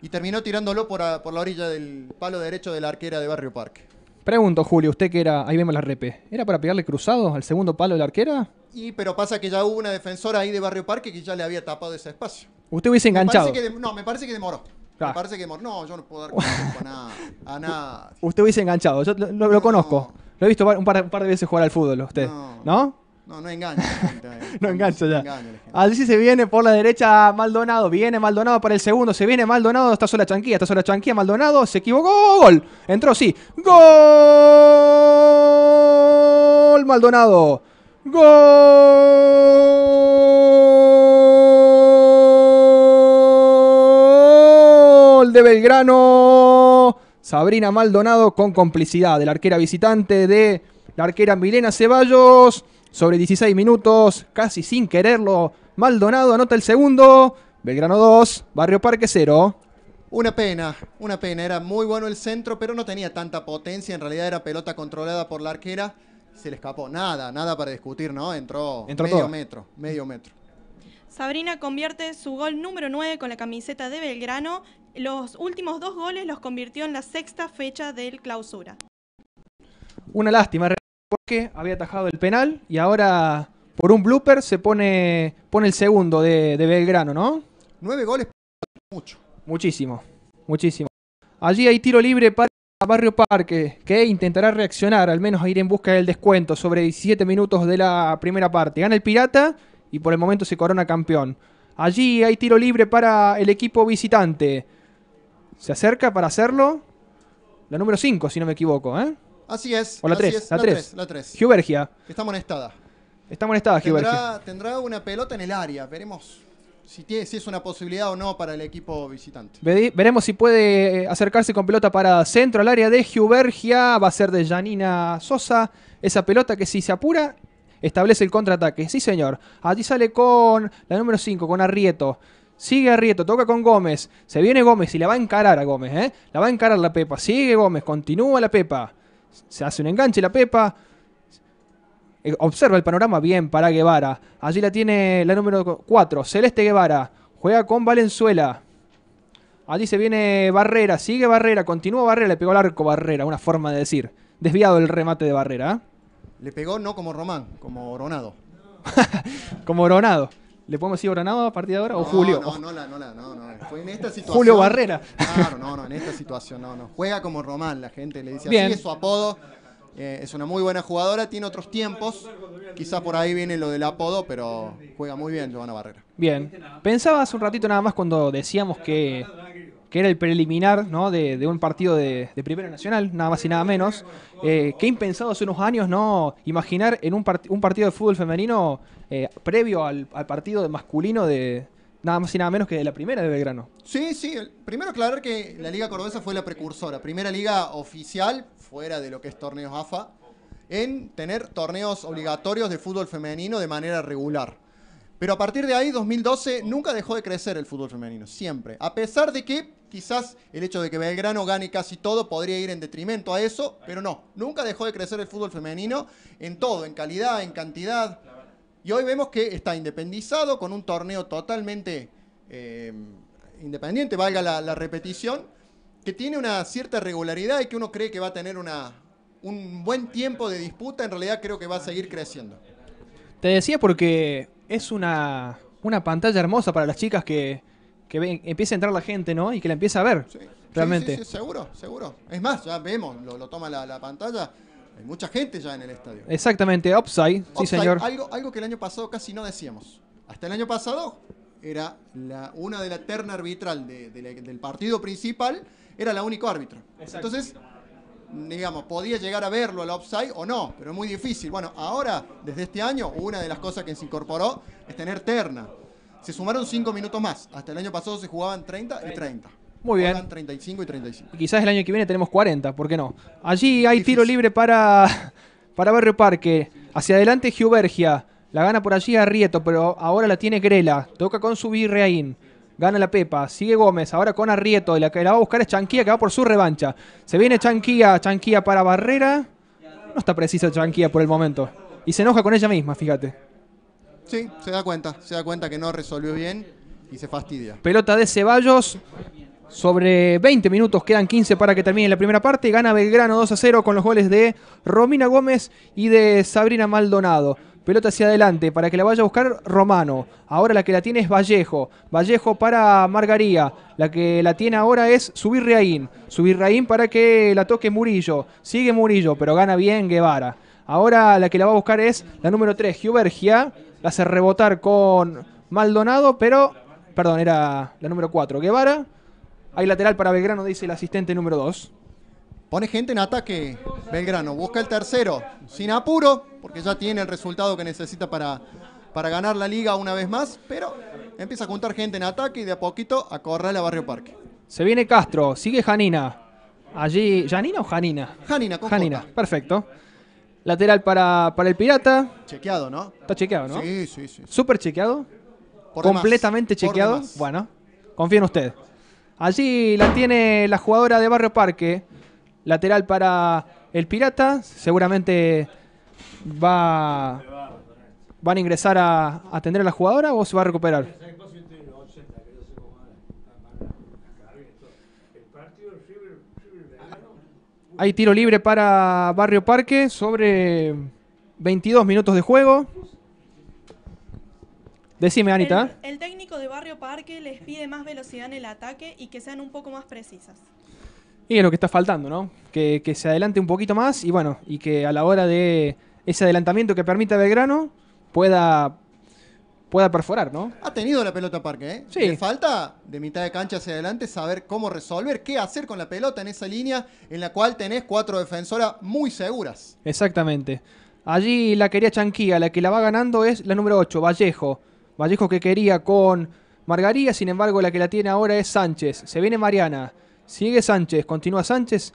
Y terminó tirándolo por la orilla del palo derecho de la arquera de Barrio Parque. Pregunto, Julio, usted que era, ahí vemos la repe, ¿era para pegarle cruzado al segundo palo de la arquera? Y pero pasa que ya hubo una defensora ahí de Barrio Parque que ya le había tapado ese espacio. Usted hubiese enganchado. no, me parece que demoró. Me ah. parece que demoró. No, yo no puedo dar a nada. A nada. Usted hubiese enganchado, yo lo, conozco. Lo he visto un par, de veces jugar al fútbol, usted. ¿No? No, no engancha. Eh. no engancha ya. Así se viene por la derecha Maldonado. Viene Maldonado para el segundo. Se viene Maldonado. Está sola Chanquía. Está sola Chanquía. Maldonado se equivocó. Gol. Entró, sí. Gol. Maldonado. Gol de Belgrano. Sabrina Maldonado con complicidad de la arquera visitante de la arquera Milena Ceballos sobre 16 minutos, casi sin quererlo. Maldonado anota el segundo. Belgrano 2, Barrio Parque 0. Una pena, una pena. Era muy bueno el centro, pero no tenía tanta potencia. En realidad era pelota controlada por la arquera. Se le escapó. Nada, nada para discutir, ¿no? Entró, medio metro, medio metro. Sabrina convierte su gol número 9 con la camiseta de Belgrano. Los últimos dos goles los convirtió en la sexta fecha del clausura. Una lástima porque había atajado el penal y ahora por un blooper se pone, pone el segundo de, Belgrano, ¿no? Nueve goles, mucho. Muchísimo, muchísimo. Allí hay tiro libre para Barrio Parque, que intentará reaccionar, al menos a ir en busca del descuento sobre 17 minutos de la primera parte. Gana el Pirata y por el momento se corona campeón. Allí hay tiro libre para el equipo visitante. Se acerca para hacerlo la número 5, si no me equivoco, ¿eh? Así es. la 3. La 3. La Giubergia. Está molestada. Está molestada, Giubergia. Tendrá una pelota en el área. Veremos si, es una posibilidad o no para el equipo visitante. Veremos si puede eh, acercarse con pelota para centro al área de Giubergia. Va a ser de Janina Sosa. Esa pelota que si se apura establece el contraataque. Sí, señor. Allí sale con la número 5, con Arrieto. Sigue Arrieto, toca con Gómez. Se viene Gómez y la va a encarar a Gómez, ¿eh? La va a encarar la Pepa. Sigue Gómez, continúa la Pepa se hace un enganche la Pepa, eh, observa el panorama bien para Guevara. Allí la tiene la número 4, Celeste Guevara. Juega con Valenzuela. Allí se viene Barrera, sigue Barrera, continúa Barrera, le pegó al arco Barrera, una forma de decir. Desviado el remate de Barrera. ¿eh? Le pegó no como Román, como Oronado. como Oronado. ¿Le podemos decir Granado a partir de ahora? ¿O Julio? No, no, no, no, no, no. Fue en esta situación. Julio Barrera. Claro, no, no, en esta situación, no, no. Juega como Román, la gente le dice así, es su apodo. Eh, es una muy buena jugadora, tiene otros tiempos. Quizá por ahí viene lo del apodo, pero juega muy bien Giovanna Barrera. Bien. Pensaba hace un ratito nada más cuando decíamos que que era el preliminar ¿no? de, un partido de, Primera Nacional, nada más y nada menos. Eh, qué impensado hace unos años, ¿no? Imaginar en un, un partido de fútbol femenino eh, previo al, partido masculino de, nada más y nada menos que de la primera de Belgrano. Sí, sí. Primero aclarar que la Liga Cordobesa fue la precursora, primera liga oficial, fuera de lo que es torneos AFA, en tener torneos obligatorios de fútbol femenino de manera regular. Pero a partir de ahí, 2012, nunca dejó de crecer el fútbol femenino, siempre. A pesar de que Quizás el hecho de que Belgrano gane casi todo podría ir en detrimento a eso, pero no, nunca dejó de crecer el fútbol femenino en todo, en calidad, en cantidad. Y hoy vemos que está independizado con un torneo totalmente eh, independiente, valga la, repetición, que tiene una cierta regularidad y que uno cree que va a tener una, un buen tiempo de disputa, en realidad creo que va a seguir creciendo. Te decía porque es una, una pantalla hermosa para las chicas que, que empiece a entrar la gente, ¿no? Y que la empiece a ver. Sí. Realmente. seguro, seguro. Es más, ya vemos, lo, toma la, pantalla. Hay mucha gente ya en el estadio. Exactamente, upside, sí señor. Algo, que el año pasado casi no decíamos. Hasta el año pasado era una de la terna arbitral del partido principal, era la único árbitro. Entonces, digamos, podía llegar a verlo al upside o no, pero es muy difícil. Bueno, ahora, desde este año, una de las cosas que se incorporó es tener terna. Se sumaron 5 minutos más. Hasta el año pasado se jugaban 30 y 30. Muy bien. 35 y 35. quizás el año que viene tenemos 40, ¿por qué no? Allí hay tiro libre para, para Barrio Parque. Hacia adelante Giubergia. La gana por allí Arrieto, pero ahora la tiene Grela. Toca con su Virreaín. Gana la Pepa. Sigue Gómez. Ahora con Arrieto. Y la que la va a buscar es Chanquía, que va por su revancha. Se viene Chanquía. Chanquía para Barrera. No está precisa Chanquía por el momento. Y se enoja con ella misma, fíjate. Sí, se da cuenta, se da cuenta que no resolvió bien y se fastidia. Pelota de Ceballos. Sobre 20 minutos, quedan 15 para que termine la primera parte. Gana Belgrano 2 a 0 con los goles de Romina Gómez y de Sabrina Maldonado. Pelota hacia adelante para que la vaya a buscar Romano. Ahora la que la tiene es Vallejo. Vallejo para Margaría. La que la tiene ahora es Subirreaín. Subirraín para que la toque Murillo. Sigue Murillo, pero gana bien Guevara. Ahora la que la va a buscar es la número 3, Giubergia. La hace rebotar con Maldonado, pero. Perdón, era la número 4. Guevara. Hay lateral para Belgrano, dice el asistente número 2. Pone gente en ataque Belgrano. Busca el tercero. Sin apuro, porque ya tiene el resultado que necesita para, para ganar la liga una vez más. Pero empieza a juntar gente en ataque y de a poquito acorrala a Barrio Parque. Se viene Castro. Sigue Janina. Allí, ¿Janina o Janina? Janina, con Janina, perfecto. Lateral para, el Pirata. Chequeado, ¿no? Está chequeado, ¿no? Sí, sí, sí. Súper chequeado. completamente chequeado. bueno, confío en usted. Allí la tiene la jugadora de Barrio Parque. Lateral para el Pirata. Seguramente va, van a ingresar a atender a la jugadora o se va a recuperar. Hay tiro libre para Barrio Parque sobre 22 minutos de juego. Decime, Anita. El, técnico de Barrio Parque les pide más velocidad en el ataque y que sean un poco más precisas. Y es lo que está faltando, ¿no? Que, que se adelante un poquito más y bueno, y que a la hora de ese adelantamiento que permita Belgrano pueda pueda perforar, ¿no? Ha tenido la pelota Parque, ¿eh? Sí. Le falta de mitad de cancha hacia adelante saber cómo resolver, qué hacer con la pelota en esa línea en la cual tenés cuatro defensoras muy seguras. Exactamente. Allí la quería Chanquía, la que la va ganando es la número 8, Vallejo. Vallejo que quería con Margaría, sin embargo la que la tiene ahora es Sánchez. Se viene Mariana, sigue Sánchez, continúa Sánchez,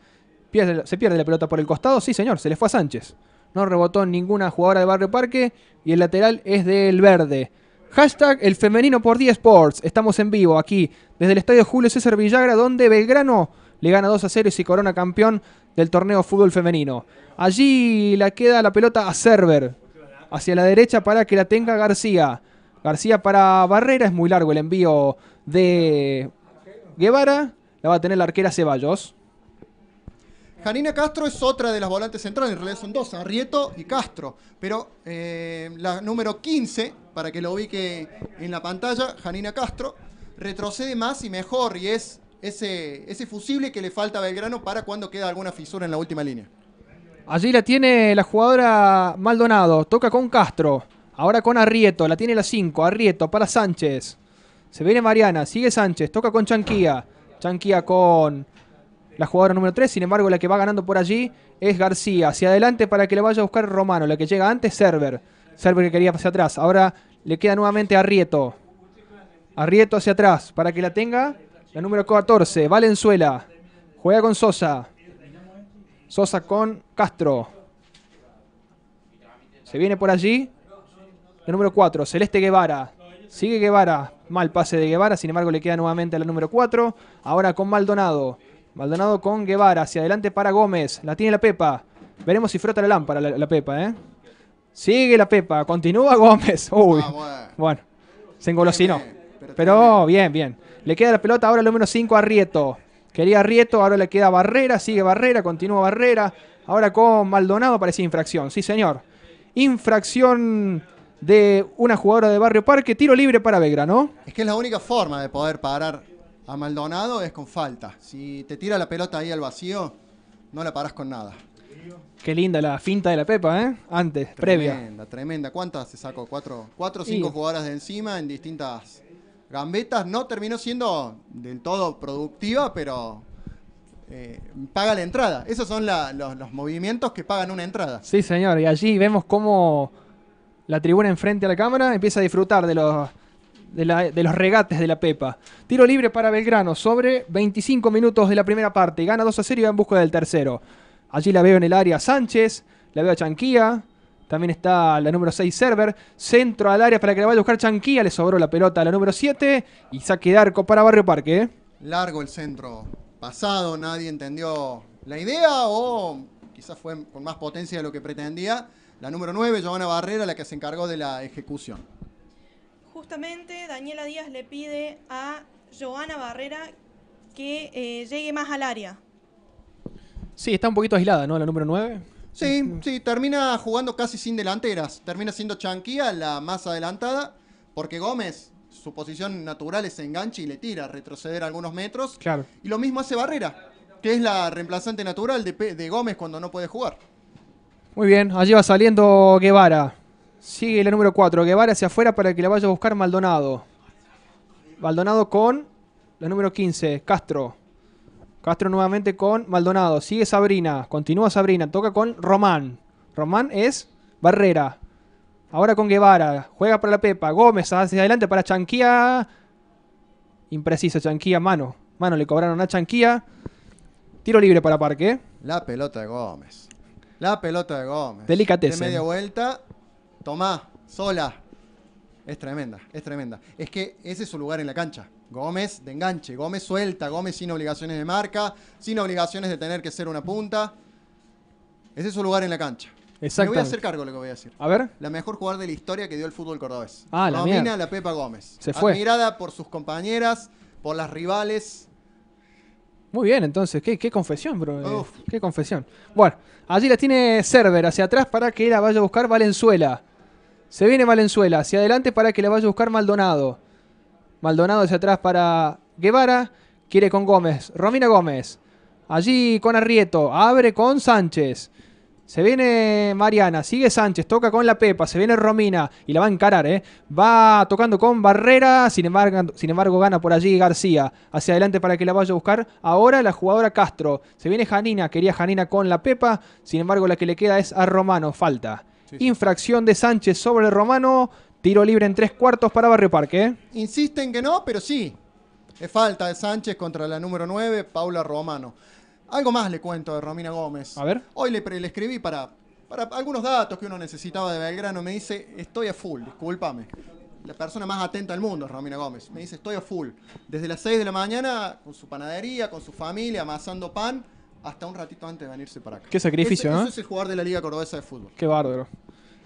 pierde, se pierde la pelota por el costado, sí señor, se le fue a Sánchez. No rebotó ninguna jugadora de Barrio Parque y el lateral es del verde. Hashtag el femenino por 10 sports. Estamos en vivo aquí desde el estadio Julio César Villagra, donde Belgrano le gana 2 a 0 y se corona campeón del torneo fútbol femenino. Allí la queda la pelota a Server. Hacia la derecha para que la tenga García. García para Barrera. Es muy largo el envío de Guevara. La va a tener la arquera Ceballos. Janina Castro es otra de las volantes centrales, en realidad son dos, Arrieto y Castro. Pero eh, la número 15 para que lo ubique en la pantalla, Janina Castro, retrocede más y mejor y es ese, ese fusible que le falta a Belgrano para cuando queda alguna fisura en la última línea. Allí la tiene la jugadora Maldonado, toca con Castro, ahora con Arrieto, la tiene la 5, Arrieto para Sánchez. Se viene Mariana, sigue Sánchez, toca con Chanquía. Chanquía con la jugadora número 3, sin embargo la que va ganando por allí es García. Hacia adelante para que le vaya a buscar Romano, la que llega antes Server salvo que quería hacia atrás. Ahora le queda nuevamente a Rieto. A Rieto hacia atrás para que la tenga. La número 14, Valenzuela. Juega con Sosa. Sosa con Castro. Se viene por allí. La número 4, Celeste Guevara. Sigue Guevara. Mal pase de Guevara, sin embargo le queda nuevamente a la número 4. Ahora con Maldonado. Maldonado con Guevara. Hacia adelante para Gómez. La tiene la Pepa. Veremos si frota la lámpara la Pepa, ¿eh? Sigue la Pepa, continúa Gómez. Ah, Uy. bueno. se engolosinó. Pero, bien, bien. Le queda la pelota ahora al número 5 a Rieto. Quería Rieto, ahora le queda Barrera, sigue Barrera, continúa Barrera. Ahora con Maldonado parecía infracción, sí señor. Infracción de una jugadora de Barrio Parque, tiro libre para Vegra, ¿no? Es que es la única forma de poder parar a Maldonado es con falta. Si te tira la pelota ahí al vacío, no la paras con nada. Qué linda la finta de la Pepa, ¿eh? Antes, previa. Tremenda, tremenda. ¿Cuántas se sacó? Cuatro, o cinco jugadoras de encima en distintas gambetas. No terminó siendo del todo productiva, pero eh, paga la entrada. Esos son los, movimientos que pagan una entrada. Sí, señor. Y allí vemos cómo la tribuna enfrente a la cámara empieza a disfrutar de los, de, de los regates de la Pepa. Tiro libre para Belgrano sobre 25 minutos de la primera parte. Gana 2 a 0 y va en busca del tercero. Allí la veo en el área Sánchez, la veo a Chanquía. También está la número 6 Server. Centro al área para que la vaya a buscar Chanquía. Le sobró la pelota a la número 7. Y saque de arco para Barrio Parque. ¿eh? Largo el centro. Pasado, nadie entendió la idea o quizás fue con más potencia de lo que pretendía. La número 9, Joana Barrera, la que se encargó de la ejecución. Justamente Daniela Díaz le pide a Joana Barrera que eh, llegue más al área Sí, está un poquito aislada, ¿no? La número 9. Sí, sí, termina jugando casi sin delanteras. Termina siendo Chanquía la más adelantada, porque Gómez, su posición natural es enganche y le tira, retroceder algunos metros. Claro. Y lo mismo hace Barrera, que es la reemplazante natural de, de Gómez cuando no puede jugar. Muy bien, allí va saliendo Guevara. Sigue la número 4, Guevara hacia afuera para que la vaya a buscar Maldonado. Maldonado con la número 15, Castro. Castro nuevamente con Maldonado. Sigue Sabrina. Continúa Sabrina. Toca con Román. Román es Barrera. Ahora con Guevara. Juega para la Pepa. Gómez hacia adelante para Chanquía. Impreciso, Chanquía. Mano. Mano le cobraron a Chanquía. Tiro libre para Parque. La pelota de Gómez. La pelota de Gómez. Delicateza. De media eh. vuelta. Tomá. Sola. Es tremenda. Es tremenda. Es que ese es su lugar en la cancha. Gómez de enganche, Gómez suelta, Gómez sin obligaciones de marca, sin obligaciones de tener que ser una punta. Ese es su lugar en la cancha. Me voy a hacer cargo lo que voy a decir. A ver. La mejor jugadora de la historia que dio el fútbol cordobés. Ah, la Domina la Pepa Gómez. Se fue. Admirada por sus compañeras, por las rivales. Muy bien, entonces, qué, qué confesión, bro. Eh, qué confesión. Bueno, allí la tiene Server hacia atrás para que la vaya a buscar Valenzuela. Se viene Valenzuela, hacia adelante para que la vaya a buscar Maldonado. Maldonado hacia atrás para Guevara. Quiere con Gómez. Romina Gómez. Allí con Arrieto. Abre con Sánchez. Se viene Mariana, sigue Sánchez, toca con la Pepa, se viene Romina y la va a encarar, ¿eh? Va tocando con Barrera, sin embargo, sin embargo gana por allí García. Hacia adelante para que la vaya a buscar. Ahora la jugadora Castro. Se viene Janina, quería Janina con la Pepa, sin embargo la que le queda es a Romano, falta. Infracción de Sánchez sobre Romano. Tiro libre en tres cuartos para Barrio Parque. ¿eh? Insisten que no, pero sí. Es falta de Sánchez contra la número 9, Paula Romano. Algo más le cuento de Romina Gómez. A ver. Hoy le, le escribí para, para algunos datos que uno necesitaba de Belgrano. Me dice, estoy a full, discúlpame la persona más atenta del mundo, Romina Gómez. Me dice, estoy a full. Desde las 6 de la mañana, con su panadería, con su familia, amasando pan, hasta un ratito antes de venirse para acá. Qué sacrificio, ¿no? es el jugador de la Liga Cordobesa de Fútbol. Qué bárbaro.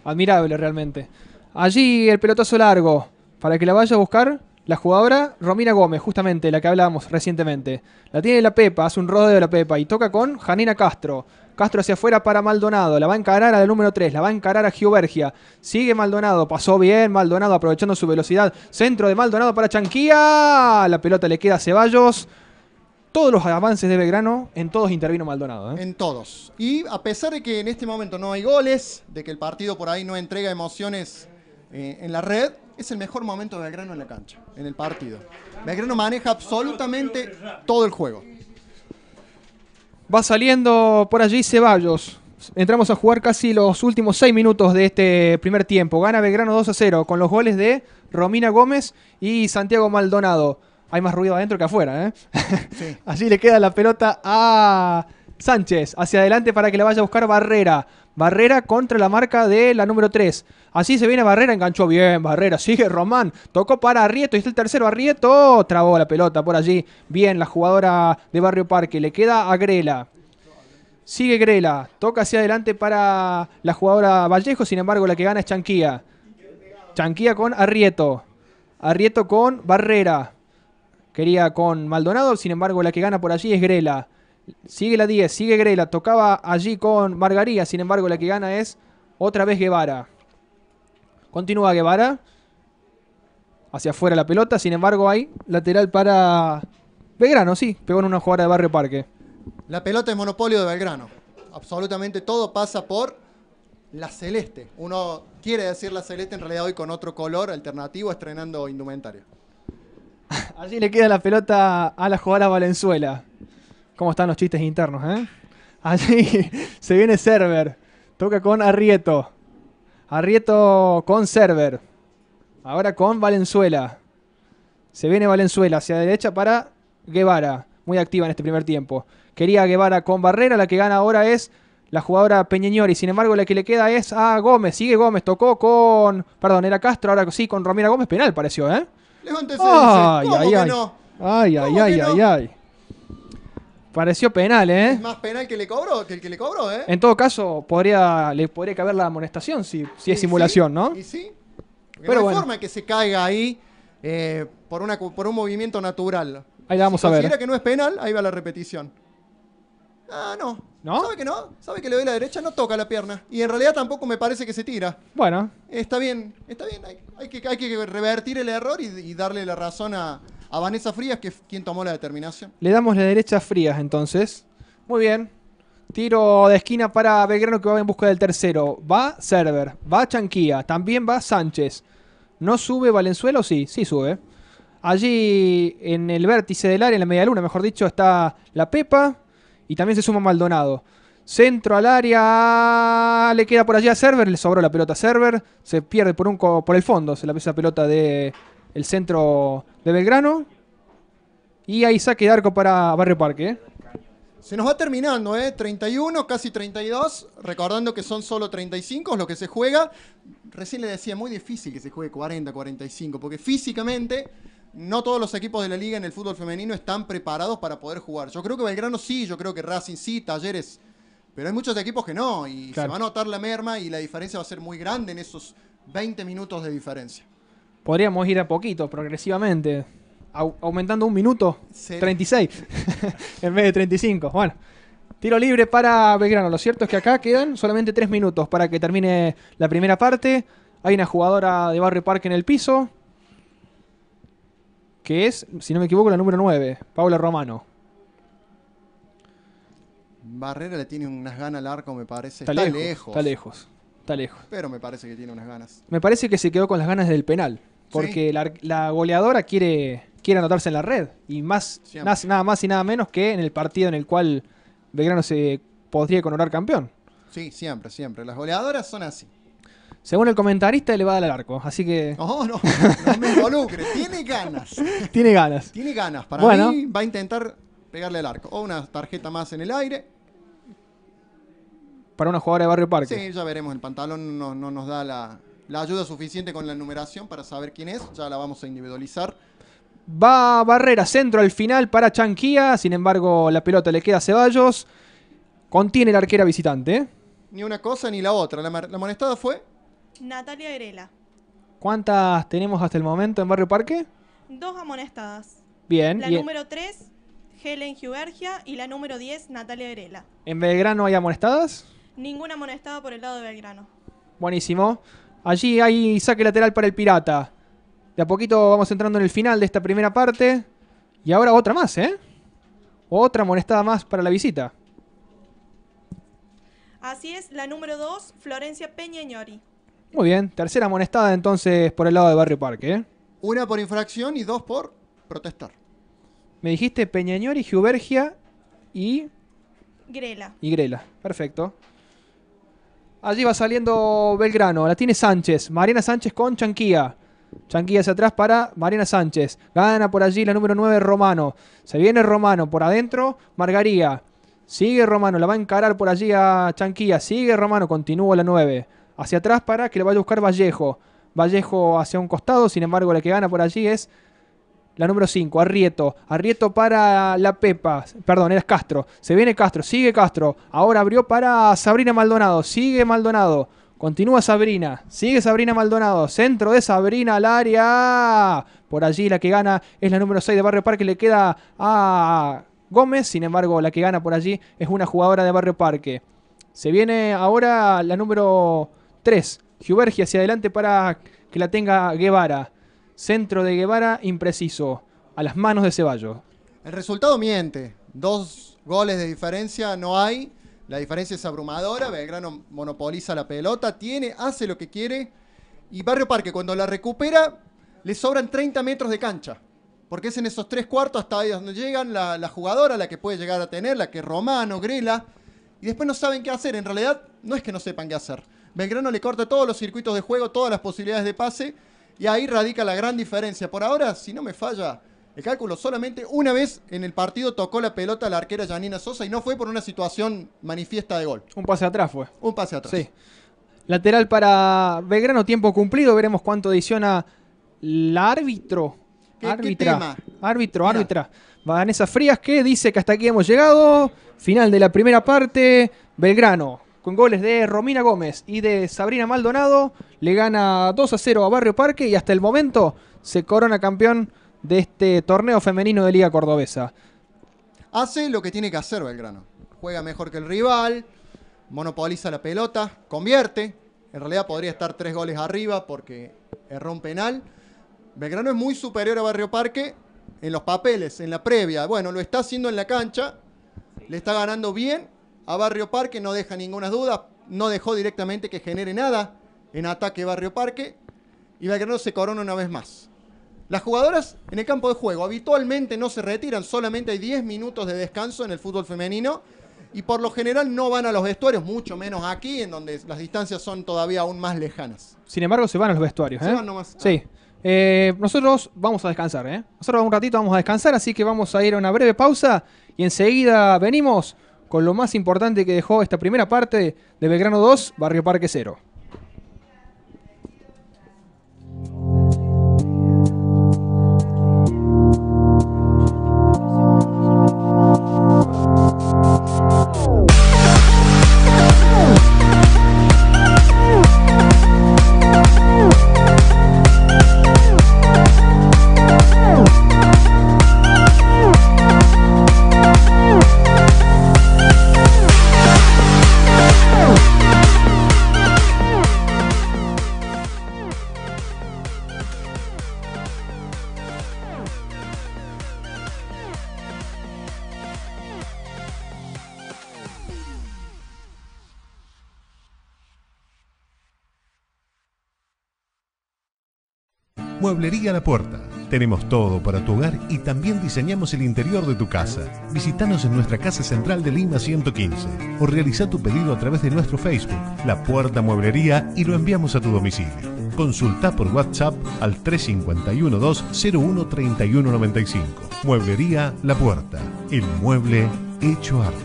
Admirable, realmente. Allí el pelotazo largo para que la vaya a buscar la jugadora Romina Gómez, justamente la que hablábamos recientemente. La tiene la Pepa, hace un rodeo de la Pepa y toca con Janina Castro. Castro hacia afuera para Maldonado, la va a encarar a la número 3, la va a encarar a Giobergia. Sigue Maldonado, pasó bien Maldonado aprovechando su velocidad. Centro de Maldonado para Chanquía, la pelota le queda a Ceballos todos los avances de Belgrano, en todos intervino Maldonado. ¿eh? En todos. Y a pesar de que en este momento no hay goles, de que el partido por ahí no entrega emociones eh, en la red, es el mejor momento de Belgrano en la cancha, en el partido. Belgrano maneja absolutamente todo el juego. Va saliendo por allí Ceballos. Entramos a jugar casi los últimos seis minutos de este primer tiempo. Gana Belgrano 2 a 0 con los goles de Romina Gómez y Santiago Maldonado. Hay más ruido adentro que afuera, ¿eh? allí le queda la pelota a Sánchez. Hacia adelante para que la vaya a buscar Barrera. Barrera contra la marca de la número 3. Así se viene Barrera, enganchó bien. Barrera sigue Román. Tocó para Arrieto. Y está el tercero. Arrieto trabó la pelota por allí. Bien, la jugadora de Barrio Parque. Le queda a Grela. Sigue Grela. Toca hacia adelante para la jugadora Vallejo. Sin embargo, la que gana es Chanquía. Chanquía con Arrieto. Arrieto con Barrera. Quería con Maldonado. Sin embargo, la que gana por allí es Grela. Sigue la 10, sigue Grela. Tocaba allí con Margaría. Sin embargo, la que gana es otra vez Guevara. Continúa Guevara. Hacia afuera la pelota. Sin embargo, hay lateral para Belgrano, sí. Pegó en una jugada de Barrio Parque. La pelota es monopolio de Belgrano. Absolutamente todo pasa por la celeste. Uno quiere decir la celeste en realidad hoy con otro color alternativo, estrenando indumentario. Allí le queda la pelota a la jugada Valenzuela. ¿Cómo están los chistes internos, eh? Allí se viene Server. Toca con Arrieto. Arrieto con Server. Ahora con Valenzuela. Se viene Valenzuela hacia derecha para Guevara. Muy activa en este primer tiempo. Quería Guevara con Barrera. La que gana ahora es la jugadora Peñeñori. Sin embargo, la que le queda es a Gómez. Sigue Gómez. Tocó con. Perdón, era Castro. Ahora sí, con Romina Gómez. Penal pareció, ¿eh? Levántese. Ay, ay, Ay, ay, ay, ay, ay. Pareció penal, ¿eh? Es más penal que le cobró, que el que le cobró, ¿eh? En todo caso, podría, le podría caber la amonestación si, si es simulación, ¿no? Y sí. Pero no forma que se caiga ahí eh, por, una, por un movimiento natural. Ahí vamos a ver. Si que no es penal, ahí va la repetición. Ah, no. ¿Sabe que no? ¿Sabe que le doy la derecha? No toca la pierna. Y en realidad tampoco me parece que se tira. Bueno. Está bien, está bien. Hay, que, hay que, revertir el error y darle la razón a, a Vanessa Frías, que es quien tomó la determinación. Le damos la derecha a Frías entonces. Muy bien. Tiro de esquina para Belgrano que va en busca del tercero. Va Server, va Chanquía, también va Sánchez. ¿No sube Valenzuelo? sí? Sí sube. Allí en el vértice del área, en la media luna, mejor dicho, está la Pepa y también se suma Maldonado. Centro al área. Le queda por allí a Server. Le sobró la pelota a Server. Se pierde por, un, por el fondo. Se la pesa pelota de el centro de Belgrano. Y ahí saque de arco para Barrio Parque. ¿eh? Se nos va terminando, ¿eh? 31, casi 32. Recordando que son solo 35 lo que se juega. Recién le decía, muy difícil que se juegue 40, 45, porque físicamente no todos los equipos de la liga en el fútbol femenino están preparados para poder jugar. Yo creo que Belgrano sí, yo creo que Racing sí, Talleres. Pero hay muchos equipos que no, y se va a notar la merma y la diferencia va a ser muy grande en esos 20 minutos de diferencia podríamos ir a poquito, progresivamente, aumentando un minuto, 36, en vez de 35. Bueno, tiro libre para Belgrano. Lo cierto es que acá quedan solamente 3 minutos para que termine la primera parte. Hay una jugadora de Barrio Parque en el piso, que es, si no me equivoco, la número 9, Paula Romano. Barrera le tiene unas ganas al arco, me parece. Está, lejos. Está lejos. Está lejos. Pero me parece que tiene unas ganas. Me parece que se quedó con las ganas del penal. Porque la, goleadora quiere, quiere anotarse en la red. Y más, nada más y nada menos que en el partido en el cual Belgrano se podría coronar campeón. Sí, siempre, siempre. Las goleadoras son así. Según el comentarista, le va a dar al arco, así que... No, no, no me involucre. Tiene ganas. Tiene ganas. Tiene ganas. Para mí va a intentar pegarle al arco. O una tarjeta más en el aire. Para una jugadora de Barrio Parque. Sí, ya veremos. El pantalón no nos da la, la ayuda suficiente con la numeración para saber quién es, ya la vamos a individualizar. Va Barrera, centro al final para Chanquía, sin embargo la pelota le queda a Ceballos, contiene la arquera visitante. ¿eh? Ni una cosa ni la otra, la, amonestada fue... Natalia Grela. ¿Cuántas tenemos hasta el momento en Barrio Parque? Dos amonestadas. Bien. La e- número 3, Helen Giubergia, y la número 10, Natalia Grela. ¿En Belgrano hay amonestadas? Ninguna amonestada por el lado de Belgrano. Buenísimo. Allí hay saque lateral para el Pirata. De a poquito vamos entrando en el final de esta primera parte. Y ahora otra más, ¿eh? Otra amonestada más para la visita. Así es, la número dos, Florencia Peñañori. Muy bien, tercera amonestada entonces por el lado de Barrio Parque. ¿eh? Una por infracción y dos por protestar. Me dijiste Peñañori, Giubergia y... Grela. Y Grela, perfecto. Allí va saliendo Belgrano. La tiene Sánchez. Mariana Sánchez con Chanquía. Chanquilla hacia atrás para Mariana Sánchez. Gana por allí la número 9 Romano. Se viene Romano por adentro. Margaría. Sigue Romano. La va a encarar por allí a Chanquilla. Sigue Romano. Continúa la 9. Hacia atrás para que le vaya a buscar Vallejo. Vallejo hacia un costado. Sin embargo, la que gana por allí es la número 5, Arrieto. Arrieto para la Pepa. Perdón, era Castro. Se viene Castro, sigue Castro. Ahora abrió para Sabrina Maldonado. Sigue Maldonado. Continúa Sabrina. Sigue Sabrina Maldonado. Centro de Sabrina al área. Por allí la que gana es la número 6 de Barrio Parque. Le queda a Gómez. Sin embargo, la que gana por allí es una jugadora de Barrio Parque. Se viene ahora la número 3. Giubergi hacia adelante para que la tenga Guevara. Centro de Guevara impreciso, a las manos de Ceballos. El resultado miente. Dos goles de diferencia no hay. La diferencia es abrumadora. Belgrano monopoliza la pelota, tiene, hace lo que quiere. Y Barrio Parque, cuando la recupera, le sobran 30 metros de cancha. Porque es en esos tres cuartos hasta ahí donde llegan la, la jugadora, la que puede llegar a tener, la que Romano, Grela. Y después no saben qué hacer. En realidad, no es que no sepan qué hacer. Belgrano le corta todos los circuitos de juego, todas las posibilidades de pase y ahí radica la gran diferencia. Por ahora, si no me falla el cálculo, solamente una vez en el partido tocó la pelota la arquera Janina Sosa y no fue por una situación manifiesta de gol. Un pase atrás fue. Un pase atrás. Sí. Lateral para Belgrano, tiempo cumplido. Veremos cuánto adiciona el árbitro. ¿Qué, Árbitro, árbitra. Vanessa Frías que dice que hasta aquí hemos llegado. Final de la primera parte. Belgrano con goles de Romina Gómez y de Sabrina Maldonado. Le gana 2 a 0 a Barrio Parque y hasta el momento se corona campeón de este torneo femenino de Liga Cordobesa. Hace lo que tiene que hacer Belgrano. Juega mejor que el rival, monopoliza la pelota, convierte. En realidad podría estar tres goles arriba porque erró un penal. Belgrano es muy superior a Barrio Parque en los papeles, en la previa. Bueno, lo está haciendo en la cancha. Le está ganando bien a Barrio Parque, no deja ninguna duda, no dejó directamente que genere nada en ataque Barrio Parque y Belgrano se corona una vez más. Las jugadoras en el campo de juego habitualmente no se retiran, solamente hay 10 minutos de descanso en el fútbol femenino y por lo general no van a los vestuarios, mucho menos aquí, en donde las distancias son todavía aún más lejanas. Sin embargo, se van a los vestuarios. ¿eh? Ah. Sí. Eh, nosotros vamos a descansar, ¿eh? Nosotros un ratito vamos a descansar, así que vamos a ir a una breve pausa y enseguida venimos con lo más importante que dejó esta primera parte de Belgrano 2, Barrio Parque 0. Mueblería La Puerta. Tenemos todo para tu hogar y también diseñamos el interior de tu casa. Visítanos en nuestra casa central de Lima 115 o realiza tu pedido a través de nuestro Facebook, La Puerta Mueblería, y lo enviamos a tu domicilio. Consulta por WhatsApp al 351-201-3195. Mueblería La Puerta. El mueble hecho arte.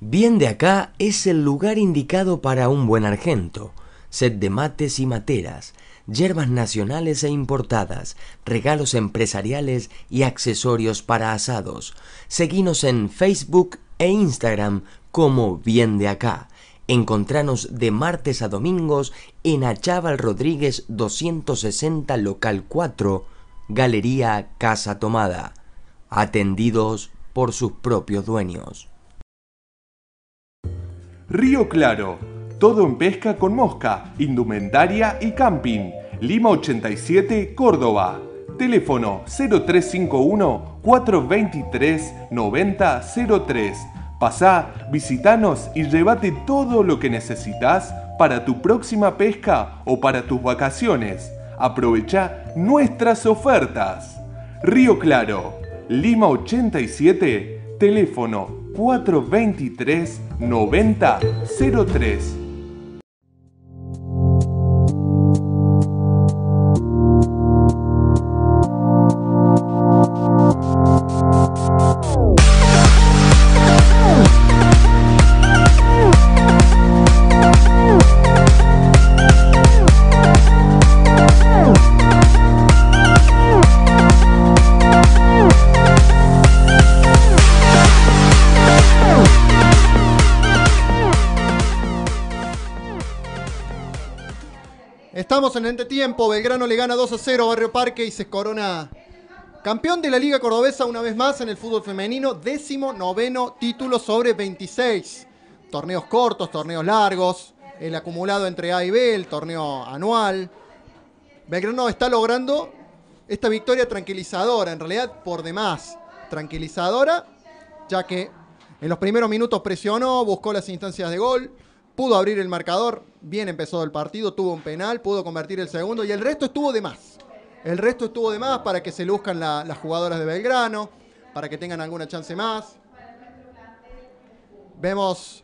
Bien de acá es el lugar indicado para un buen argento. Set de mates y materas yerbas nacionales e importadas, regalos empresariales y accesorios para asados. Seguinos en Facebook e Instagram como Bien de Acá. Encontranos de martes a domingos en Achával Rodríguez 260 Local 4, Galería Casa Tomada, atendidos por sus propios dueños. Río Claro todo en pesca con mosca, indumentaria y camping. Lima 87, Córdoba. Teléfono 0351 423 9003. Pasá, visitanos y llévate todo lo que necesitas para tu próxima pesca o para tus vacaciones. Aprovecha nuestras ofertas. Río Claro, Lima 87, teléfono 423 9003. en el entretiempo. Belgrano le gana 2 a 0 Barrio Parque y se corona campeón de la Liga Cordobesa una vez más en el fútbol femenino. Décimo noveno título sobre 26. Torneos cortos, torneos largos. El acumulado entre A y B, el torneo anual. Belgrano está logrando esta victoria tranquilizadora, en realidad por demás. Tranquilizadora, ya que en los primeros minutos presionó, buscó las instancias de gol pudo abrir el marcador, bien empezó el partido, tuvo un penal, pudo convertir el segundo y el resto estuvo de más. El resto estuvo de más para que se luzcan las jugadoras de Belgrano, para que tengan alguna chance más. Vemos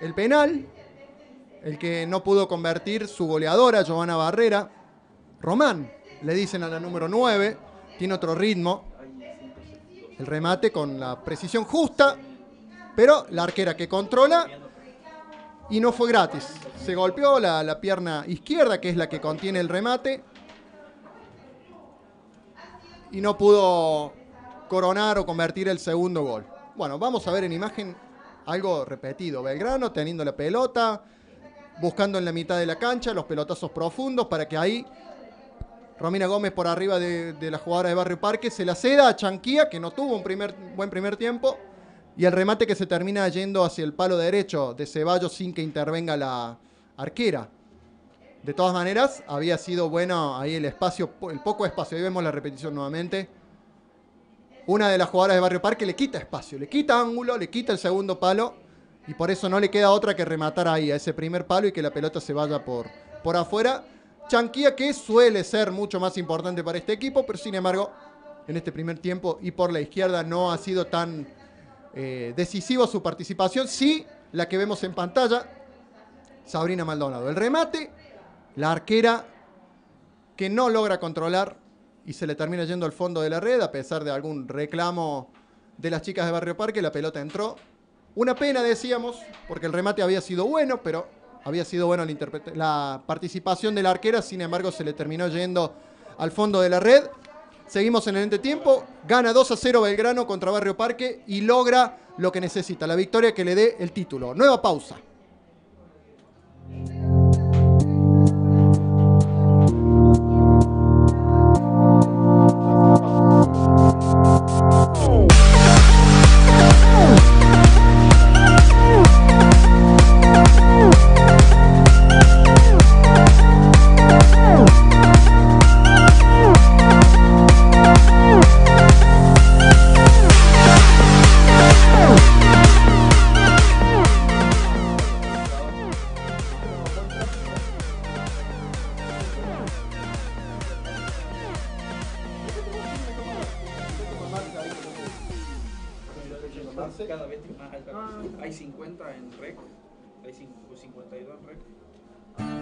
el penal, el que no pudo convertir su goleadora, Giovanna Barrera. Román, le dicen a la número 9, tiene otro ritmo. El remate con la precisión justa, pero la arquera que controla y no fue gratis. Se golpeó la, pierna izquierda, que es la que contiene el remate, y no pudo coronar o convertir el segundo gol. Bueno, vamos a ver en imagen algo repetido. Belgrano teniendo la pelota, buscando en la mitad de la cancha los pelotazos profundos para que ahí Romina Gómez por arriba de, la jugadora de Barrio Parque se la ceda a Chanquía, que no tuvo un primer, buen primer tiempo, y el remate que se termina yendo hacia el palo derecho de Ceballos sin que intervenga la arquera. De todas maneras, había sido bueno ahí el espacio, el poco espacio. Ahí vemos la repetición nuevamente. Una de las jugadoras de Barrio Parque le quita espacio, le quita ángulo, le quita el segundo palo. Y por eso no le queda otra que rematar ahí, a ese primer palo y que la pelota se vaya por, por afuera. Chanquía que suele ser mucho más importante para este equipo, pero sin embargo, en este primer tiempo y por la izquierda no ha sido tan eh, decisiva su participación. Sí, la que vemos en pantalla, Sabrina Maldonado. El remate, la arquera que no logra controlar y se le termina yendo al fondo de la red, a pesar de algún reclamo de las chicas de Barrio Parque, la pelota entró. Una pena, decíamos, porque el remate había sido bueno, pero había sido bueno la participación de la arquera, sin embargo se le terminó yendo al fondo de la red. Seguimos en el entretiempo. Gana 2 a 0 Belgrano contra Barrio Parque y logra lo que necesita, la victoria que le dé el título. Nueva pausa.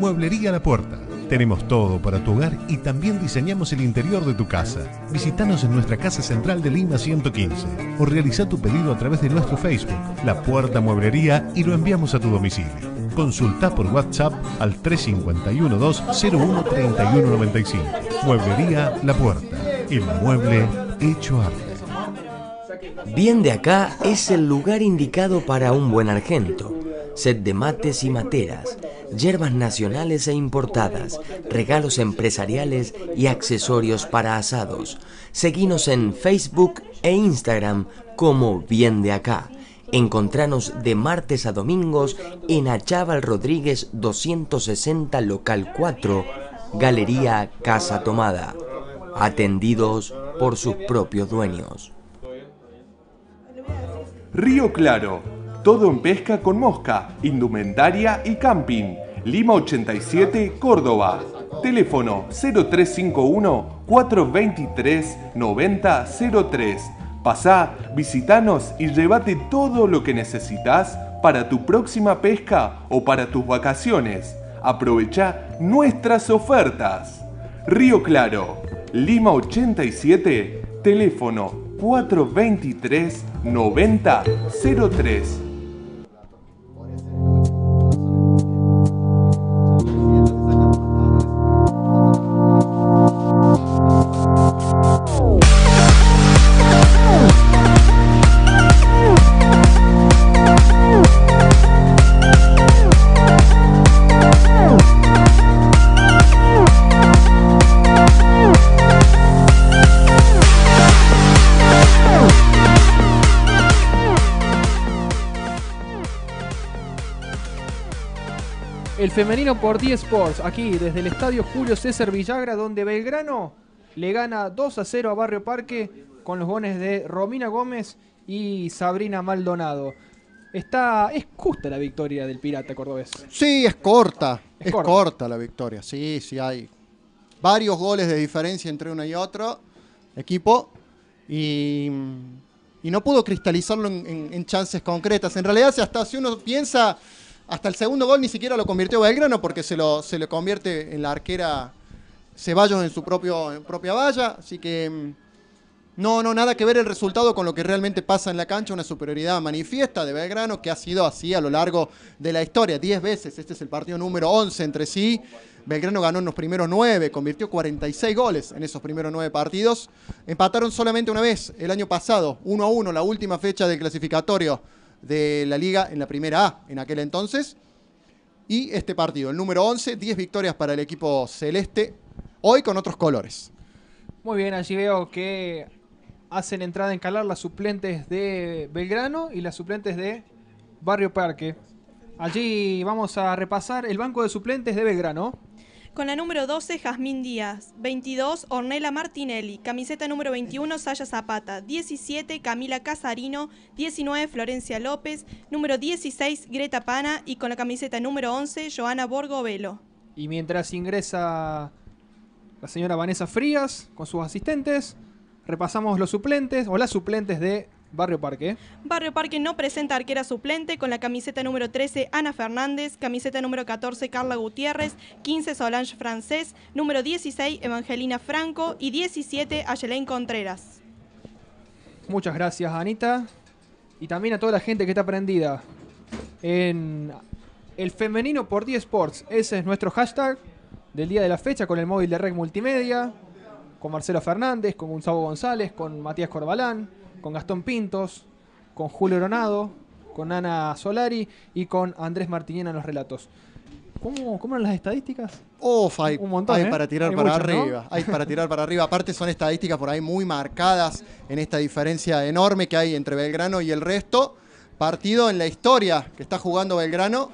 Mueblería La Puerta. Tenemos todo para tu hogar y también diseñamos el interior de tu casa. Visítanos en nuestra casa central de Lima 115 o realiza tu pedido a través de nuestro Facebook, La Puerta Mueblería, y lo enviamos a tu domicilio. Consulta por WhatsApp al 351 201 3195. Mueblería La Puerta. El mueble hecho arte. Bien de acá es el lugar indicado para un buen argento set de mates y materas, hierbas nacionales e importadas, regalos empresariales y accesorios para asados. Seguinos en Facebook e Instagram como Bien de Acá. Encontranos de martes a domingos en Achával Rodríguez 260 Local 4, Galería Casa Tomada, atendidos por sus propios dueños. Río Claro todo en pesca con mosca, indumentaria y camping. Lima 87, Córdoba. Teléfono 0351 423 9003. Pasá, visitanos y llévate todo lo que necesitas para tu próxima pesca o para tus vacaciones. Aprovecha nuestras ofertas. Río Claro, Lima 87, teléfono 423 9003. el femenino por 10 Sports, aquí desde el estadio Julio César Villagra, donde Belgrano le gana 2 a 0 a Barrio Parque con los goles de Romina Gómez y Sabrina Maldonado. Está, es justa la victoria del Pirata Cordobés. Sí, es corta, es, corta. la victoria. Sí, sí, hay varios goles de diferencia entre uno y otro equipo. Y, y no pudo cristalizarlo en, chances concretas. En realidad, hasta si uno piensa, hasta el segundo gol ni siquiera lo convirtió Belgrano porque se lo, se lo convierte en la arquera Ceballos en su propio, en propia valla. Así que mm, no, no, nada que ver el resultado con lo que realmente pasa en la cancha. Una superioridad manifiesta de Belgrano que ha sido así a lo largo de la historia. Diez veces, este es el partido número 11 entre sí. Belgrano ganó en los primeros nueve, convirtió 46 goles en esos primeros nueve partidos. Empataron solamente una vez el año pasado, 1 a 1, la última fecha del clasificatorio de la liga en la primera A en aquel entonces. Y este partido, el número 11, 10 victorias para el equipo celeste, hoy con otros colores. Muy bien, allí veo que hacen entrada en calar las suplentes de Belgrano y las suplentes de Barrio Parque. Allí vamos a repasar el banco de suplentes de Belgrano. Con la número 12, Jazmín Díaz. 22, Ornella Martinelli. Camiseta número 21, Saya Zapata. 17, Camila Casarino. 19, Florencia López. Número 16, Greta Pana. Y con la camiseta número 11, Joana Borgovelo. Y mientras ingresa la señora Vanessa Frías con sus asistentes, repasamos los suplentes o las suplentes de Barrio Parque. Barrio Parque no presenta arquera suplente con la camiseta número 13 Ana Fernández, camiseta número 14 Carla Gutiérrez, 15 Solange Francés, número 16 Evangelina Franco y 17 Ayelaine Contreras. Muchas gracias Anita y también a toda la gente que está prendida en el femenino por 10 Sports. Ese es nuestro hashtag del día de la fecha con el móvil de Rec Multimedia, con Marcelo Fernández, con Gonzalo González, con Matías Corbalán con Gastón Pintos, con Julio Ronado, con Ana Solari y con Andrés Martínez en los relatos. ¿Cómo, ¿Cómo, eran las estadísticas? Oh, hay, un montón, ¿eh? para tirar para arriba. Hay para tirar para arriba. Aparte son estadísticas por ahí muy marcadas en esta diferencia enorme que hay entre Belgrano y el resto. Partido en la historia que está jugando Belgrano.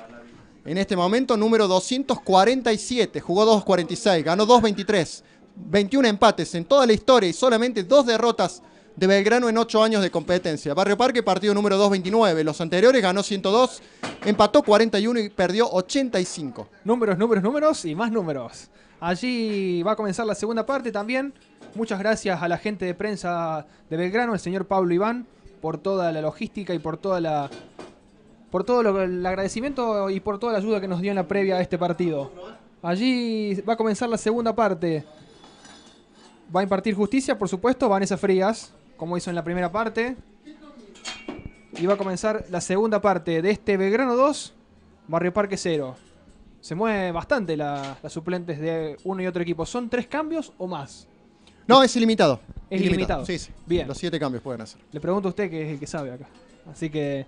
En este momento, número 247. Jugó 2.46, ganó 2.23. 21 empates en toda la historia y solamente dos derrotas de Belgrano en 8 años de competencia. Barrio Parque, partido número 229. Los anteriores ganó 102, empató 41 y perdió 85. Números, números, números y más números. Allí va a comenzar la segunda parte también. Muchas gracias a la gente de prensa de Belgrano, el señor Pablo Iván, por toda la logística y por toda la por todo el agradecimiento y por toda la ayuda que nos dio en la previa a este partido. Allí va a comenzar la segunda parte. Va a impartir justicia, por supuesto, Vanessa Frías, como hizo en la primera parte. Y va a comenzar la segunda parte de este Belgrano 2, Barrio Parque 0. Se mueve bastante las suplentes de uno y otro equipo. ¿Son tres cambios o más? No, es ilimitado. Es ilimitado. Sí, sí. Bien. Los siete cambios pueden hacer. Le pregunto a usted que es el que sabe acá. Así que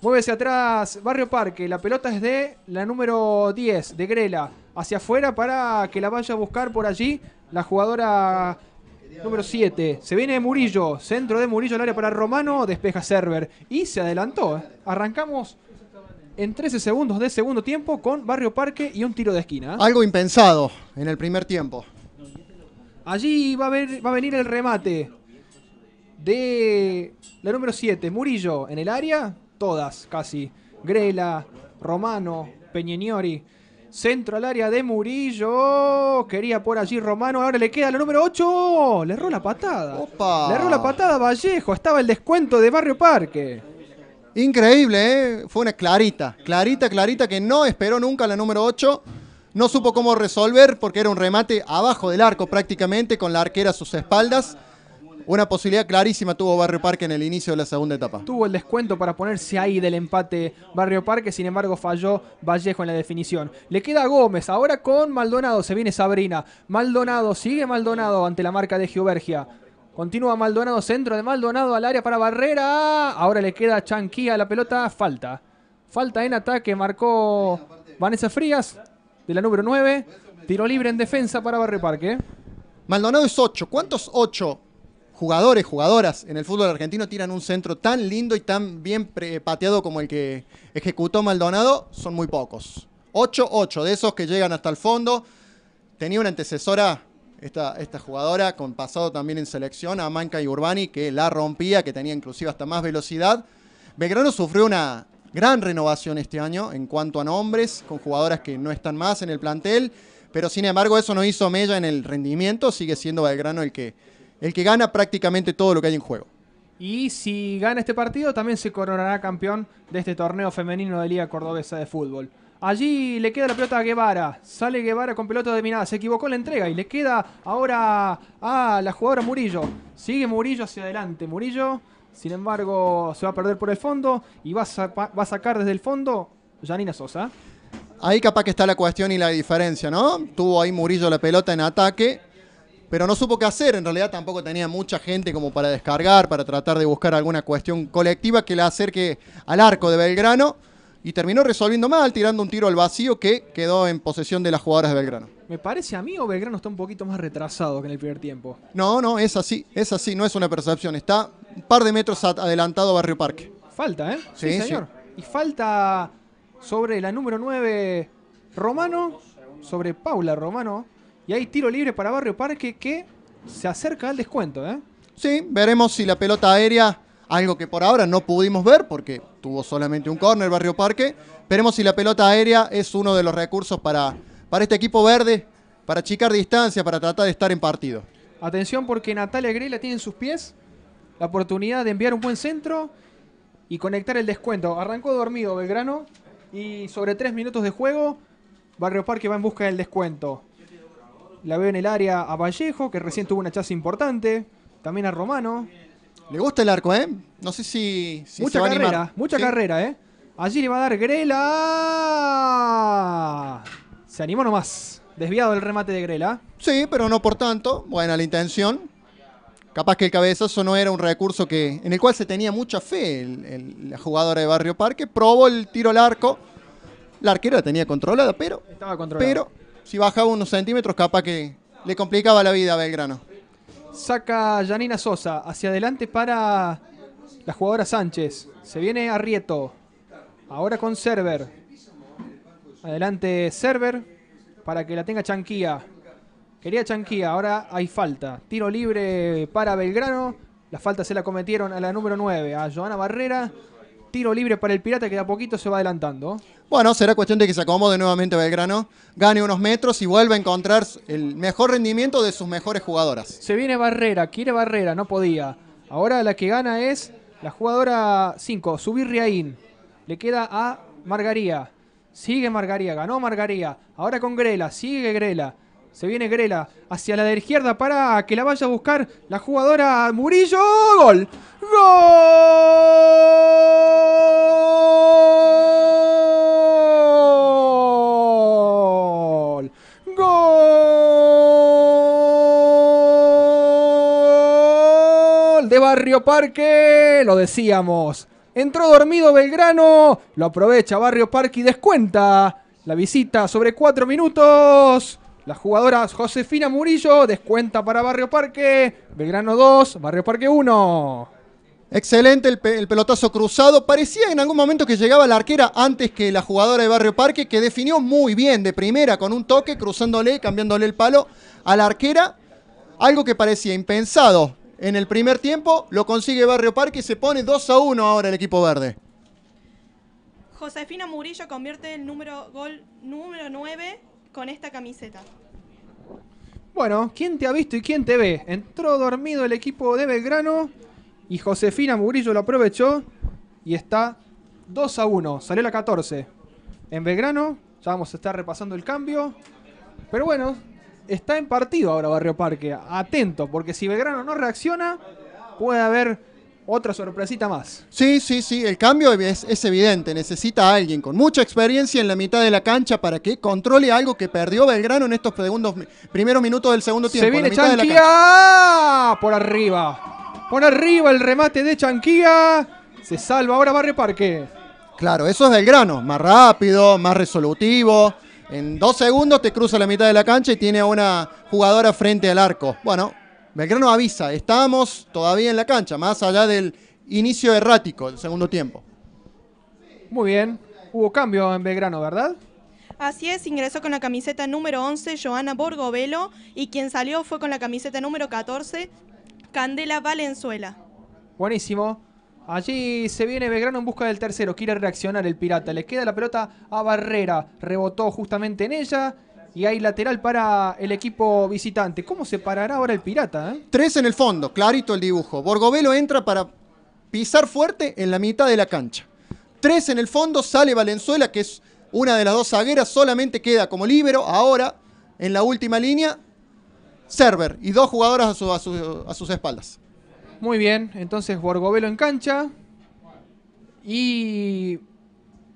Mueve atrás Barrio Parque. La pelota es de la número 10, de Grela. Hacia afuera para que la vaya a buscar por allí la jugadora Número 7. Se viene Murillo. Centro de Murillo el área para Romano. Despeja Server. Y se adelantó. ¿eh? Arrancamos en 13 segundos de segundo tiempo con Barrio Parque y un tiro de esquina. ¿eh? Algo impensado en el primer tiempo. Allí va a, ver, va a venir el remate de la número 7. Murillo en el área. Todas casi. Grela, Romano, Peñeniori. Centro al área de Murillo. Quería por allí Romano. Ahora le queda la número 8. Le erró la patada. Opa. Le erró la patada Vallejo. Estaba el descuento de Barrio Parque. Increíble, ¿eh? Fue una clarita. Clarita, clarita que no esperó nunca la número 8. No supo cómo resolver porque era un remate abajo del arco prácticamente con la arquera a sus espaldas. Una posibilidad clarísima tuvo Barrio Parque en el inicio de la segunda etapa. Tuvo el descuento para ponerse ahí del empate Barrio Parque, sin embargo falló Vallejo en la definición. Le queda Gómez, ahora con Maldonado, se viene Sabrina. Maldonado, sigue Maldonado ante la marca de Giovergia. Continúa Maldonado, centro de Maldonado al área para Barrera. Ahora le queda Chanquía, la pelota, falta. Falta en ataque, marcó Vanessa Frías de la número 9. Tiro libre en defensa para Barrio Parque. Maldonado es 8. ¿Cuántos 8 jugadores, jugadoras en el fútbol argentino tiran un centro tan lindo y tan bien pateado como el que ejecutó Maldonado, son muy pocos. 8-8 de esos que llegan hasta el fondo. Tenía una antecesora, esta, esta jugadora, con pasado también en selección, Amanca y Urbani, que la rompía, que tenía inclusive hasta más velocidad. Belgrano sufrió una gran renovación este año en cuanto a nombres, con jugadoras que no están más en el plantel, pero sin embargo eso no hizo mella en el rendimiento, sigue siendo Belgrano el que el que gana prácticamente todo lo que hay en juego. Y si gana este partido, también se coronará campeón de este torneo femenino de Liga Cordobesa de Fútbol. Allí le queda la pelota a Guevara. Sale Guevara con pelota dominada. Se equivocó la entrega y le queda ahora a la jugadora Murillo. Sigue Murillo hacia adelante. Murillo, sin embargo, se va a perder por el fondo y va a, va a sacar desde el fondo Janina Sosa. Ahí capaz que está la cuestión y la diferencia, ¿no? Tuvo ahí Murillo la pelota en ataque pero no supo qué hacer. En realidad tampoco tenía mucha gente como para descargar, para tratar de buscar alguna cuestión colectiva que la acerque al arco de Belgrano. Y terminó resolviendo mal, tirando un tiro al vacío que quedó en posesión de las jugadoras de Belgrano. ¿Me parece a mí o Belgrano está un poquito más retrasado que en el primer tiempo? No, no, es así, es así, no es una percepción. Está un par de metros adelantado Barrio Parque. Falta, ¿eh? Sí, señor. Y falta sobre la número 9 Romano, sobre Paula Romano, y hay tiro libre para Barrio Parque que se acerca al descuento. ¿eh? Sí, veremos si la pelota aérea, algo que por ahora no pudimos ver porque tuvo solamente un córner Barrio Parque, veremos si la pelota aérea es uno de los recursos para, para este equipo verde, para achicar distancia, para tratar de estar en partido. Atención porque Natalia Grey tiene en sus pies, la oportunidad de enviar un buen centro y conectar el descuento. Arrancó dormido Belgrano y sobre tres minutos de juego, Barrio Parque va en busca del descuento. La veo en el área a Vallejo, que recién tuvo una chaza importante. También a Romano. Le gusta el arco, ¿eh? No sé si. mucha carrera, mucha carrera, ¿eh? Allí le va a dar Grela. Se animó nomás. Desviado el remate de Grela. Sí, pero no por tanto. Buena la intención. Capaz que el cabezazo no era un recurso que, en el cual se tenía mucha fe el, la jugadora de Barrio Parque. Probó el tiro al arco. La arquera tenía controlada, pero. Estaba controlada. Pero si bajaba unos centímetros, capaz que le complicaba la vida a Belgrano. Saca Janina Sosa hacia adelante para la jugadora Sánchez. Se viene Arrieto. Ahora con Server. Adelante Server para que la tenga Chanquía. Quería Chanquía, ahora hay falta. Tiro libre para Belgrano. La falta se la cometieron a la número 9, a Joana Barrera. Tiro libre para el Pirata que de a poquito se va adelantando. Bueno, será cuestión de que se acomode nuevamente Belgrano, gane unos metros y vuelva a encontrar el mejor rendimiento de sus mejores jugadoras. Se viene Barrera, quiere Barrera, no podía. Ahora la que gana es la jugadora 5, Subir Riaín. Le queda a Margaría. Sigue Margaría, ganó Margaría. Ahora con Grela, sigue Grela. Se viene Grela hacia la de izquierda para que la vaya a buscar la jugadora Murillo. ¡Gol! ¡Gol! ¡Gol! De Barrio Parque, lo decíamos. Entró dormido Belgrano, lo aprovecha Barrio Parque y descuenta la visita sobre cuatro minutos. La jugadora Josefina Murillo descuenta para Barrio Parque, Belgrano 2, Barrio Parque 1. Excelente el, pelotazo cruzado. Parecía en algún momento que llegaba la arquera antes que la jugadora de Barrio Parque, que definió muy bien de primera con un toque, cruzándole, cambiándole el palo a la arquera. Algo que parecía impensado en el primer tiempo, lo consigue Barrio Parque y se pone 2 a 1 ahora el equipo verde. Josefina Murillo convierte el número gol número 9 con esta camiseta. Bueno, ¿quién te ha visto y quién te ve? Entró dormido el equipo de Belgrano y Josefina Murillo lo aprovechó y está 2 a 1. Salió la 14. En Belgrano, ya vamos a estar repasando el cambio. Pero bueno, está en partido ahora Barrio Parque. Atento, porque si Belgrano no reacciona, puede haber otra sorpresita más. Sí, sí, sí, el cambio es, evidente. Necesita a alguien con mucha experiencia en la mitad de la cancha para que controle algo que perdió Belgrano en estos segundos, primeros minutos del segundo tiempo. Se viene Chanquía por arriba. Por arriba el remate de Chanquía. Se salva, ahora Barrio Parque. Claro, eso es Belgrano. Más rápido, más resolutivo. En dos segundos te cruza la mitad de la cancha y tiene a una jugadora frente al arco. Bueno, Belgrano avisa, estamos todavía en la cancha, más allá del inicio errático del segundo tiempo. Muy bien, hubo cambio en Belgrano, ¿verdad? Así es, ingresó con la camiseta número 11 Joana Borgovelo y quien salió fue con la camiseta número 14 Candela Valenzuela. Buenísimo. Allí se viene Belgrano en busca del tercero, quiere reaccionar el pirata, le queda la pelota a Barrera, rebotó justamente en ella y hay lateral para el equipo visitante. ¿Cómo se parará ahora el Pirata? Eh? Tres en el fondo, clarito el dibujo. Borgovelo entra para pisar fuerte en la mitad de la cancha. Tres en el fondo, sale Valenzuela, que es una de las dos zagueras, solamente queda como líbero ahora en la última línea. Server y dos jugadoras a, sus espaldas. Muy bien, entonces Borgovelo en cancha. Y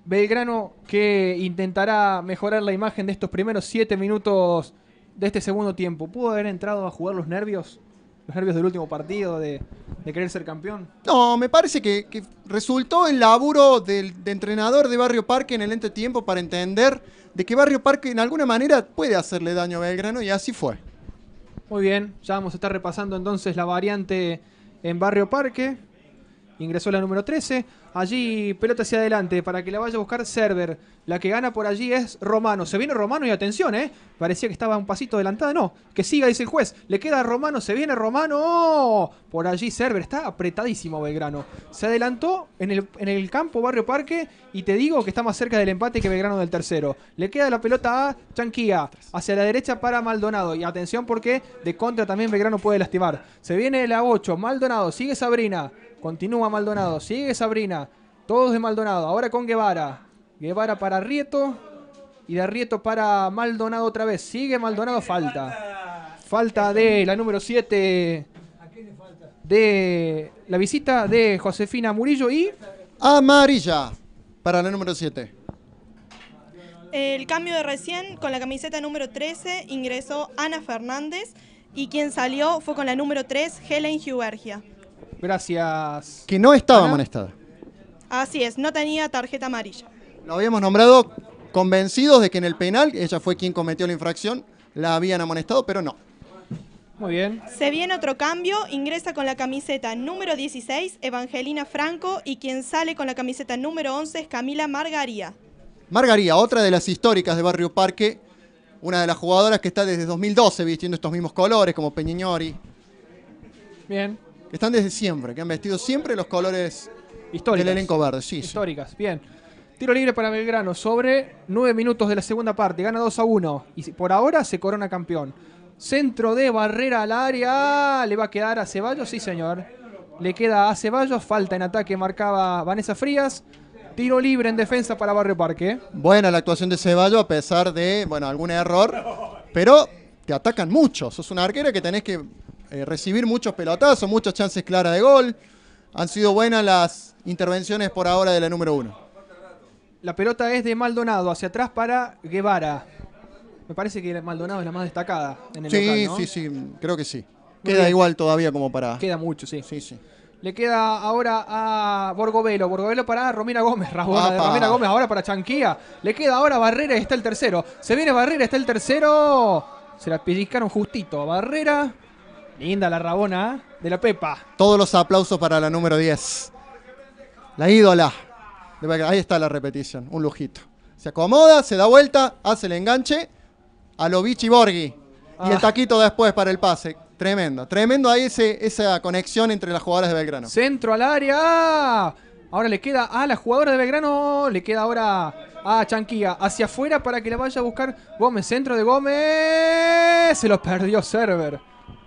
Belgrano que intentará mejorar la imagen de estos primeros siete minutos de este segundo tiempo. ¿Pudo haber entrado a jugar los nervios? Los nervios del último partido, de, querer ser campeón. No, me parece que, resultó el laburo del, entrenador de Barrio Parque en el entretiempo para entender de que Barrio Parque en alguna manera puede hacerle daño a Belgrano y así fue. Muy bien, ya vamos a estar repasando entonces la variante en Barrio Parque ingresó la número 13. Allí pelota hacia adelante para que la vaya a buscar Server. La que gana por allí es Romano. Se viene Romano y atención, ¿eh? Parecía que estaba un pasito adelantada. No, que siga, dice el juez. Le queda Romano, se viene Romano. Por allí Server, está apretadísimo Belgrano. Se adelantó en el, en el campo Barrio Parque y te digo que está más cerca del empate que Belgrano del tercero. Le queda la pelota a Chanquilla Hacia la derecha para Maldonado. Y atención porque de contra también Belgrano puede lastimar. Se viene la 8. Maldonado, sigue Sabrina. Continúa Maldonado. Sigue Sabrina. Todos de Maldonado. Ahora con Guevara. Guevara para Rieto. Y de Rieto para Maldonado otra vez. Sigue Maldonado. Falta. Falta de la número 7. De la visita de Josefina Murillo y. Amarilla. Para la número 7. El cambio de recién con la camiseta número 13 ingresó Ana Fernández y quien salió fue con la número 3, Helen Hubergia. Gracias. Que no estaba amonestada. Así es, no tenía tarjeta amarilla. Lo habíamos nombrado convencidos de que en el penal, ella fue quien cometió la infracción, la habían amonestado, pero no. Muy bien. Se viene otro cambio, ingresa con la camiseta número 16 Evangelina Franco y quien sale con la camiseta número 11 es Camila Margaría. Margaría, otra de las históricas de Barrio Parque, una de las jugadoras que está desde 2012 vistiendo estos mismos colores como Peñiñori. Bien que están desde siempre, que han vestido siempre los colores históricos del elenco verde. Sí, históricas, bien. Tiro libre para Belgrano sobre nueve minutos de la segunda parte, gana 2 a 1 y por ahora se corona campeón. Centro de barrera al área, le va a quedar a Ceballos, sí señor. Le queda a Ceballos, falta en ataque marcaba Vanessa Frías. Tiro libre en defensa para Barrio Parque. Buena la actuación de Ceballos a pesar de, bueno, algún error, pero te atacan mucho. Sos una arquera que tenés que eh, recibir muchos pelotazos, muchas chances claras de gol. Han sido buenas las intervenciones por ahora de la número uno. La pelota es de Maldonado, hacia atrás para Guevara. Me parece que Maldonado es la más destacada en el Sí, ¿no? sí, sí, creo que sí. queda igual todavía como para. Queda mucho, sí. Sí, sí. Le queda ahora a Borgovelo. Borgovelo para Romina Gómez. Romina Gómez ahora para Chanquía. Le queda ahora Barrera y está el tercero. Se viene Barrera, está el tercero. Se la pellizcaron justito. a Barrera. Linda la rabona ¿eh? de la Pepa. Todos los aplausos para la número 10. La ídola. Ahí está la repetición, un lujito. Se acomoda, se da vuelta, hace el enganche a lo Vichy Borghi. Y el ah. taquito después para el pase. Tremendo, tremendo ahí ese, esa conexión entre las jugadoras de Belgrano. Centro al área. Ahora le queda a la jugadora de Belgrano. Le queda ahora a Chanquilla. Hacia afuera para que la vaya a buscar Gómez. Centro de Gómez. Se lo perdió Server.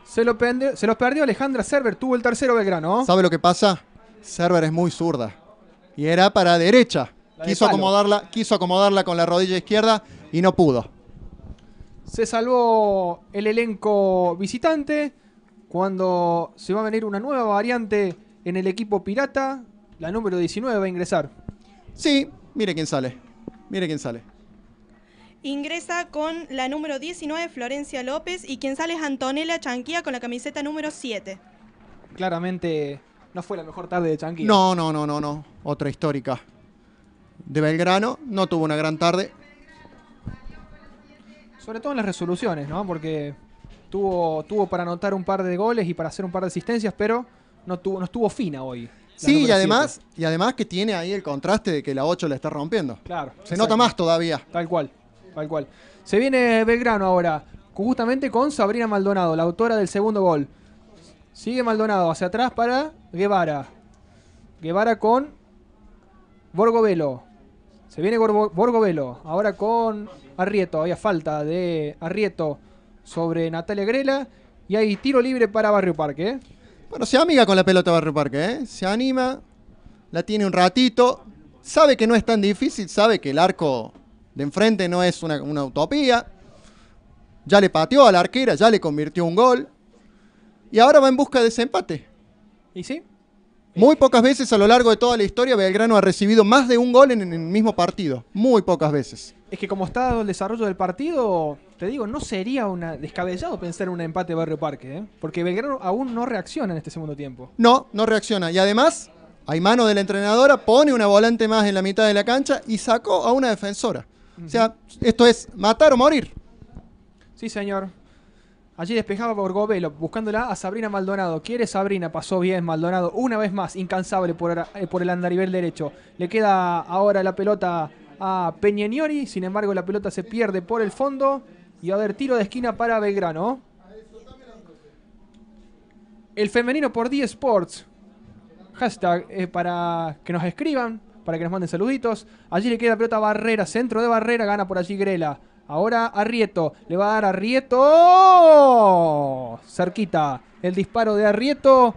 Se, lo los perdió Alejandra Server, tuvo el tercero Belgrano. ¿Sabe lo que pasa? Server es muy zurda. Y era para derecha. quiso, acomodarla, quiso acomodarla con la rodilla izquierda y no pudo. Se salvó el elenco visitante cuando se va a venir una nueva variante en el equipo pirata. La número 19 va a ingresar. Sí, mire quién sale. Mire quién sale. Ingresa con la número 19 Florencia López y quien sale es Antonella Chanquía con la camiseta número 7. Claramente no fue la mejor tarde de Chanquía. No, no, no, no, no. Otra histórica. De Belgrano no tuvo una gran tarde. Sobre todo en las resoluciones, ¿no? Porque tuvo, tuvo para anotar un par de goles y para hacer un par de asistencias, pero no, tuvo, no estuvo fina hoy. Sí, y además, y además que tiene ahí el contraste de que la 8 la está rompiendo. Claro. Se nota más todavía. Tal cual tal cual. Se viene Belgrano ahora, justamente con Sabrina Maldonado, la autora del segundo gol. Sigue Maldonado hacia atrás para Guevara. Guevara con Velo Se viene Velo Ahora con Arrieto. Había falta de Arrieto sobre Natalia Grela. Y hay tiro libre para Barrio Parque. ¿eh? Bueno, se amiga con la pelota Barrio Parque. ¿eh? Se anima. La tiene un ratito. Sabe que no es tan difícil. Sabe que el arco de enfrente no es una, utopía. Ya le pateó a la arquera, ya le convirtió un gol. Y ahora va en busca de ese empate. ¿Y sí? Muy pocas veces a lo largo de toda la historia Belgrano ha recibido más de un gol en el mismo partido. Muy pocas veces. Es que como está el desarrollo del partido, te digo, no sería descabellado pensar en un empate Barrio Parque, ¿eh? porque Belgrano aún no reacciona en este segundo tiempo. No, no reacciona. Y además, hay mano de la entrenadora, pone una volante más en la mitad de la cancha y sacó a una defensora. O sea, esto es matar o morir. Sí, señor. Allí despejaba por buscándola a Sabrina Maldonado. Quiere Sabrina, pasó bien Maldonado. Una vez más, incansable por, el eh, andarivel derecho. Le queda ahora la pelota a Peñeniori. Sin embargo, la pelota se pierde por el fondo. Y a ver, tiro de esquina para Belgrano. El femenino por D Sports. Hashtag eh, para que nos escriban para que nos manden saluditos. Allí le queda pelota Barrera, centro de Barrera, gana por allí Grela. Ahora Arrieto, le va a dar Arrieto. Cerquita el disparo de Arrieto.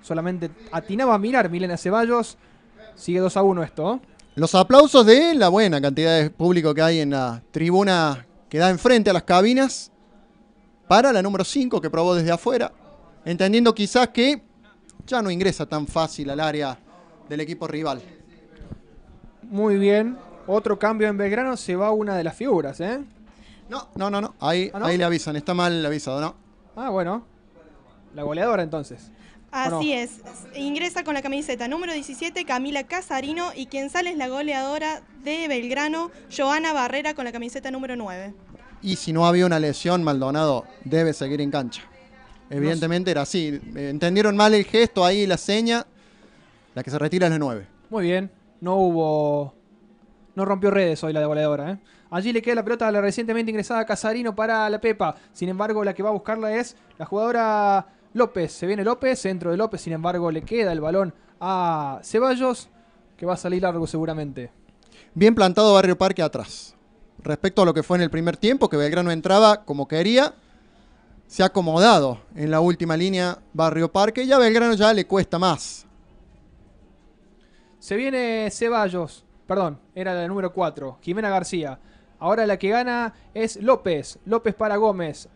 Solamente atinaba a mirar Milena Ceballos. Sigue 2 a 1 esto. Los aplausos de la buena cantidad de público que hay en la tribuna que da enfrente a las cabinas para la número 5 que probó desde afuera, entendiendo quizás que ya no ingresa tan fácil al área del equipo rival. Muy bien. Otro cambio en Belgrano, se va una de las figuras, ¿eh? No, no, no, no. Ahí, ¿Ah, le avisan, está mal avisado, ¿no? Ah, bueno. La goleadora entonces. Así es. Ingresa con la camiseta número 17, Camila Casarino, y quien sale es la goleadora de Belgrano, Joana Barrera, con la camiseta número 9. Y si no había una lesión, Maldonado debe seguir en cancha. Evidentemente era así. Entendieron mal el gesto ahí, la seña. La que se retira es la 9. Muy bien no hubo. No rompió redes hoy la de goleadora. ¿eh? Allí le queda la pelota a la recientemente ingresada Casarino para la Pepa. Sin embargo, la que va a buscarla es la jugadora López. Se viene López, dentro de López. Sin embargo, le queda el balón a Ceballos, que va a salir largo seguramente. Bien plantado Barrio Parque atrás. Respecto a lo que fue en el primer tiempo, que Belgrano entraba como quería, se ha acomodado en la última línea Barrio Parque y a Belgrano ya le cuesta más se viene Ceballos, perdón, era la número 4, Jimena García. Ahora la que gana es López, López para Gómez.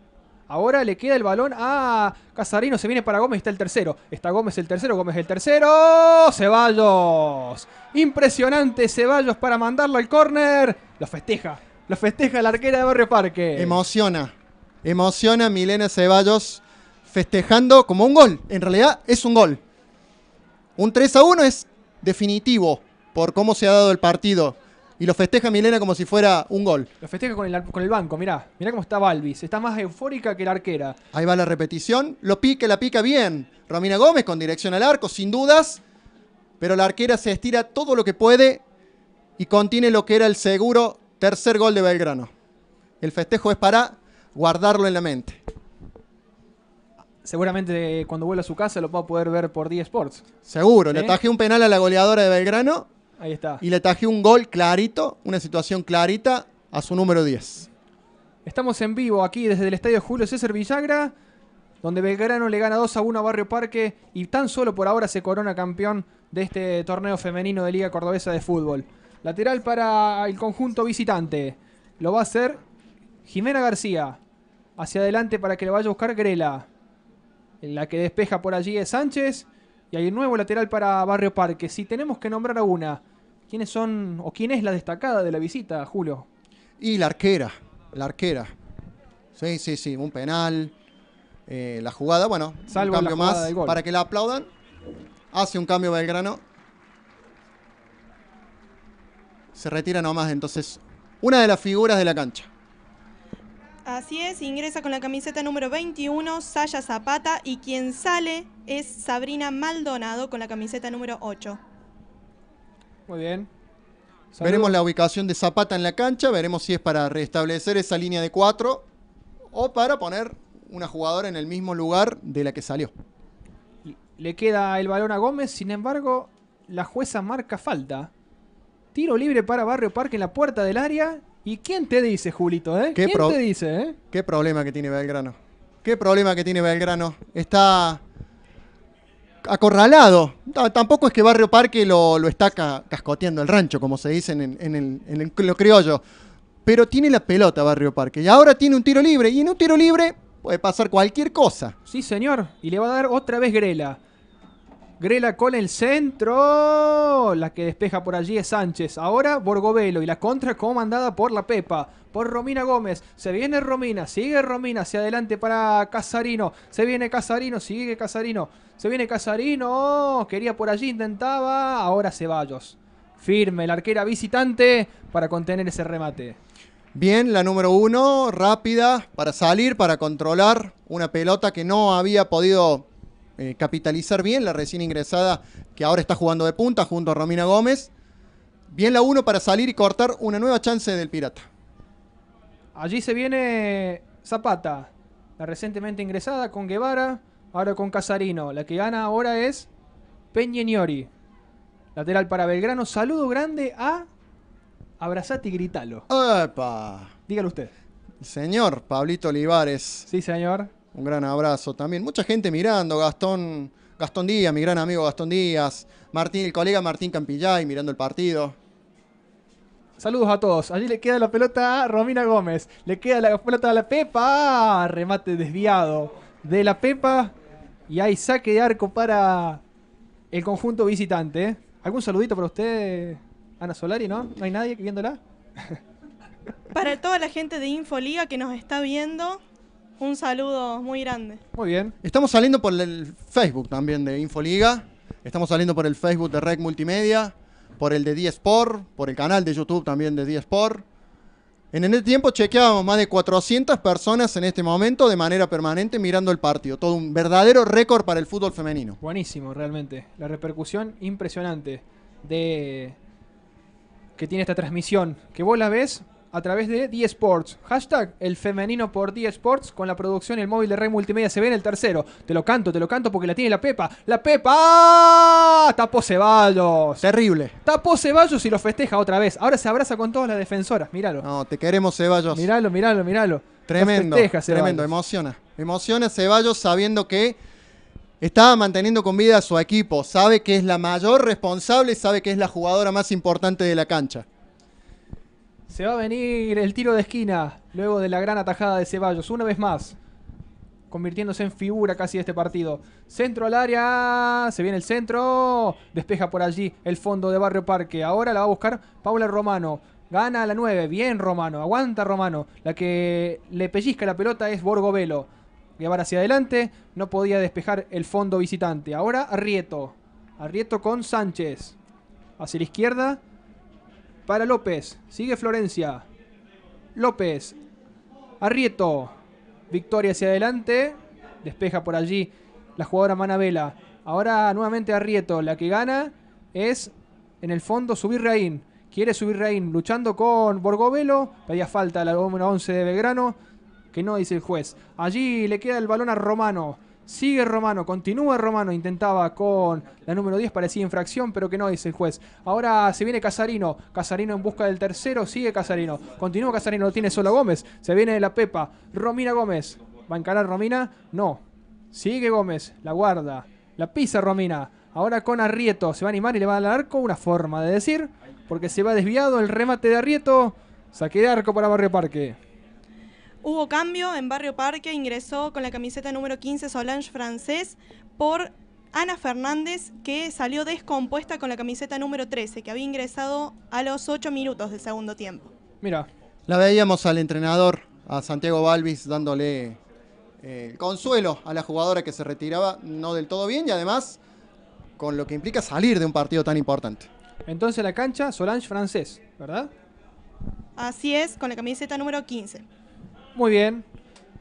Ahora le queda el balón a Casarino, se viene para Gómez, está el tercero. Está Gómez el tercero, Gómez el tercero. Ceballos. Impresionante Ceballos para mandarlo al córner. Lo festeja, lo festeja la arquera de Barrio Parque. Emociona, emociona Milena Ceballos festejando como un gol. En realidad es un gol. Un 3 a 1 es definitivo por cómo se ha dado el partido. Y lo festeja Milena como si fuera un gol. Lo festeja con el, banco, mirá. Mirá cómo está Balvis. Está más eufórica que la arquera. Ahí va la repetición. Lo pica, la pica bien. Romina Gómez con dirección al arco, sin dudas. Pero la arquera se estira todo lo que puede y contiene lo que era el seguro tercer gol de Belgrano. El festejo es para guardarlo en la mente seguramente cuando vuelva a su casa lo va a poder ver por D Sports. Seguro, le tajé un penal a la goleadora de Belgrano. Ahí está. Y le tajé un gol clarito, una situación clarita a su número 10. Estamos en vivo aquí desde el estadio Julio César Villagra, donde Belgrano le gana 2 a 1 a Barrio Parque y tan solo por ahora se corona campeón de este torneo femenino de Liga Cordobesa de Fútbol. Lateral para el conjunto visitante. Lo va a hacer Jimena García. Hacia adelante para que le vaya a buscar Grela. La que despeja por allí es Sánchez. Y hay un nuevo lateral para Barrio Parque. Si tenemos que nombrar a una, ¿quiénes son o quién es la destacada de la visita, Julio? Y la arquera, la arquera. Sí, sí, sí, un penal. Eh, la jugada, bueno, Salvo un cambio más para que la aplaudan. Hace un cambio Belgrano. Se retira nomás entonces una de las figuras de la cancha. Así es, ingresa con la camiseta número 21, Saya Zapata, y quien sale es Sabrina Maldonado con la camiseta número 8. Muy bien. Veremos la ubicación de Zapata en la cancha, veremos si es para restablecer esa línea de 4 o para poner una jugadora en el mismo lugar de la que salió. Le queda el balón a Gómez, sin embargo, la jueza marca falta. Tiro libre para Barrio Parque en la puerta del área ¿Y quién te dice, Julito, eh? ¿Quién te dice, eh? Qué problema que tiene Belgrano. Qué problema que tiene Belgrano. Está acorralado. tampoco es que Barrio Parque lo, está cascoteando el rancho, como se dice en, lo criollo. Pero tiene la pelota Barrio Parque. Y ahora tiene un tiro libre. Y en un tiro libre puede pasar cualquier cosa. Sí, señor. Y le va a dar otra vez Grela. Grela con el centro. La que despeja por allí es Sánchez. Ahora Borgovelo y la contra comandada por la Pepa. Por Romina Gómez. Se viene Romina. Sigue Romina. Hacia adelante para Casarino. Se viene Casarino. Sigue Casarino. Se viene Casarino. Quería por allí. Intentaba. Ahora Ceballos. Firme la arquera visitante para contener ese remate. Bien, la número uno, rápida, para salir, para controlar una pelota que no había podido eh, capitalizar bien la recién ingresada que ahora está jugando de punta junto a Romina Gómez. Bien la uno para salir y cortar una nueva chance del Pirata. Allí se viene Zapata, la recientemente ingresada con Guevara, ahora con Casarino. La que gana ahora es Peñeniori. Lateral para Belgrano. Saludo grande a Abrazate y gritalo. ¡Epa! Dígalo usted. Señor Pablito Olivares. Sí, señor. Un gran abrazo también. Mucha gente mirando, Gastón, Gastón Díaz, mi gran amigo Gastón Díaz, Martín, el colega Martín Campillay mirando el partido. Saludos a todos. Allí le queda la pelota a Romina Gómez. Le queda la pelota a la Pepa. Remate desviado de la Pepa. Y hay saque de arco para el conjunto visitante. ¿Algún saludito para usted, Ana Solari, no? ¿No hay nadie viéndola? Para toda la gente de Infoliga que nos está viendo, un saludo muy grande. Muy bien. Estamos saliendo por el Facebook también de Infoliga. Estamos saliendo por el Facebook de Rec Multimedia, por el de D-Sport, por el canal de YouTube también de D-Sport. En el tiempo chequeamos más de 400 personas en este momento de manera permanente mirando el partido. Todo un verdadero récord para el fútbol femenino. Buenísimo, realmente. La repercusión impresionante de que tiene esta transmisión. Que vos la ves a través de D-Sports. Hashtag el femenino por D-Sports con la producción y el móvil de Rey Multimedia se ve en el tercero. Te lo canto, te lo canto porque la tiene la Pepa. ¡La Pepa! tapo ¡ah! Tapó Ceballos. Terrible. Tapó Ceballos y lo festeja otra vez. Ahora se abraza con todas las defensoras. Míralo. No, te queremos Ceballos. Míralo, míralo, míralo. Tremendo. Festeja, tremendo, emociona. Emociona Ceballos sabiendo que está manteniendo con vida a su equipo. Sabe que es la mayor responsable, sabe que es la jugadora más importante de la cancha. Se va a venir el tiro de esquina luego de la gran atajada de Ceballos. Una vez más, convirtiéndose en figura casi de este partido. Centro al área, se viene el centro, despeja por allí el fondo de Barrio Parque. Ahora la va a buscar Paula Romano. Gana la 9, bien Romano, aguanta Romano. La que le pellizca la pelota es Borgovelo. Llevar hacia adelante, no podía despejar el fondo visitante. Ahora Arrieto. Arrieto con Sánchez. Hacia la izquierda, para López. Sigue Florencia. López. Arrieto. Victoria hacia adelante. Despeja por allí la jugadora Manabela. Ahora nuevamente Arrieto. La que gana es en el fondo subir Raín. Quiere subir Raín luchando con Borgovelo. Pedía falta la número 11 de Belgrano. Que no dice el juez. Allí le queda el balón a Romano. Sigue Romano, continúa Romano, intentaba con la número 10, parecía infracción, pero que no, dice el juez. Ahora se viene Casarino, Casarino en busca del tercero, sigue Casarino, continúa Casarino, lo tiene solo Gómez, se viene la Pepa, Romina Gómez, ¿va a encarar Romina? No, sigue Gómez, la guarda, la pisa Romina, ahora con Arrieto, se va a animar y le va al arco, una forma de decir, porque se va desviado el remate de Arrieto, saque de arco para Barrio Parque. Hubo cambio en Barrio Parque, ingresó con la camiseta número 15 Solange Francés por Ana Fernández, que salió descompuesta con la camiseta número 13, que había ingresado a los 8 minutos del segundo tiempo. Mira, la veíamos al entrenador, a Santiago Balvis, dándole eh, consuelo a la jugadora que se retiraba no del todo bien y además con lo que implica salir de un partido tan importante. Entonces la cancha Solange francés, ¿verdad? Así es, con la camiseta número 15. Muy bien.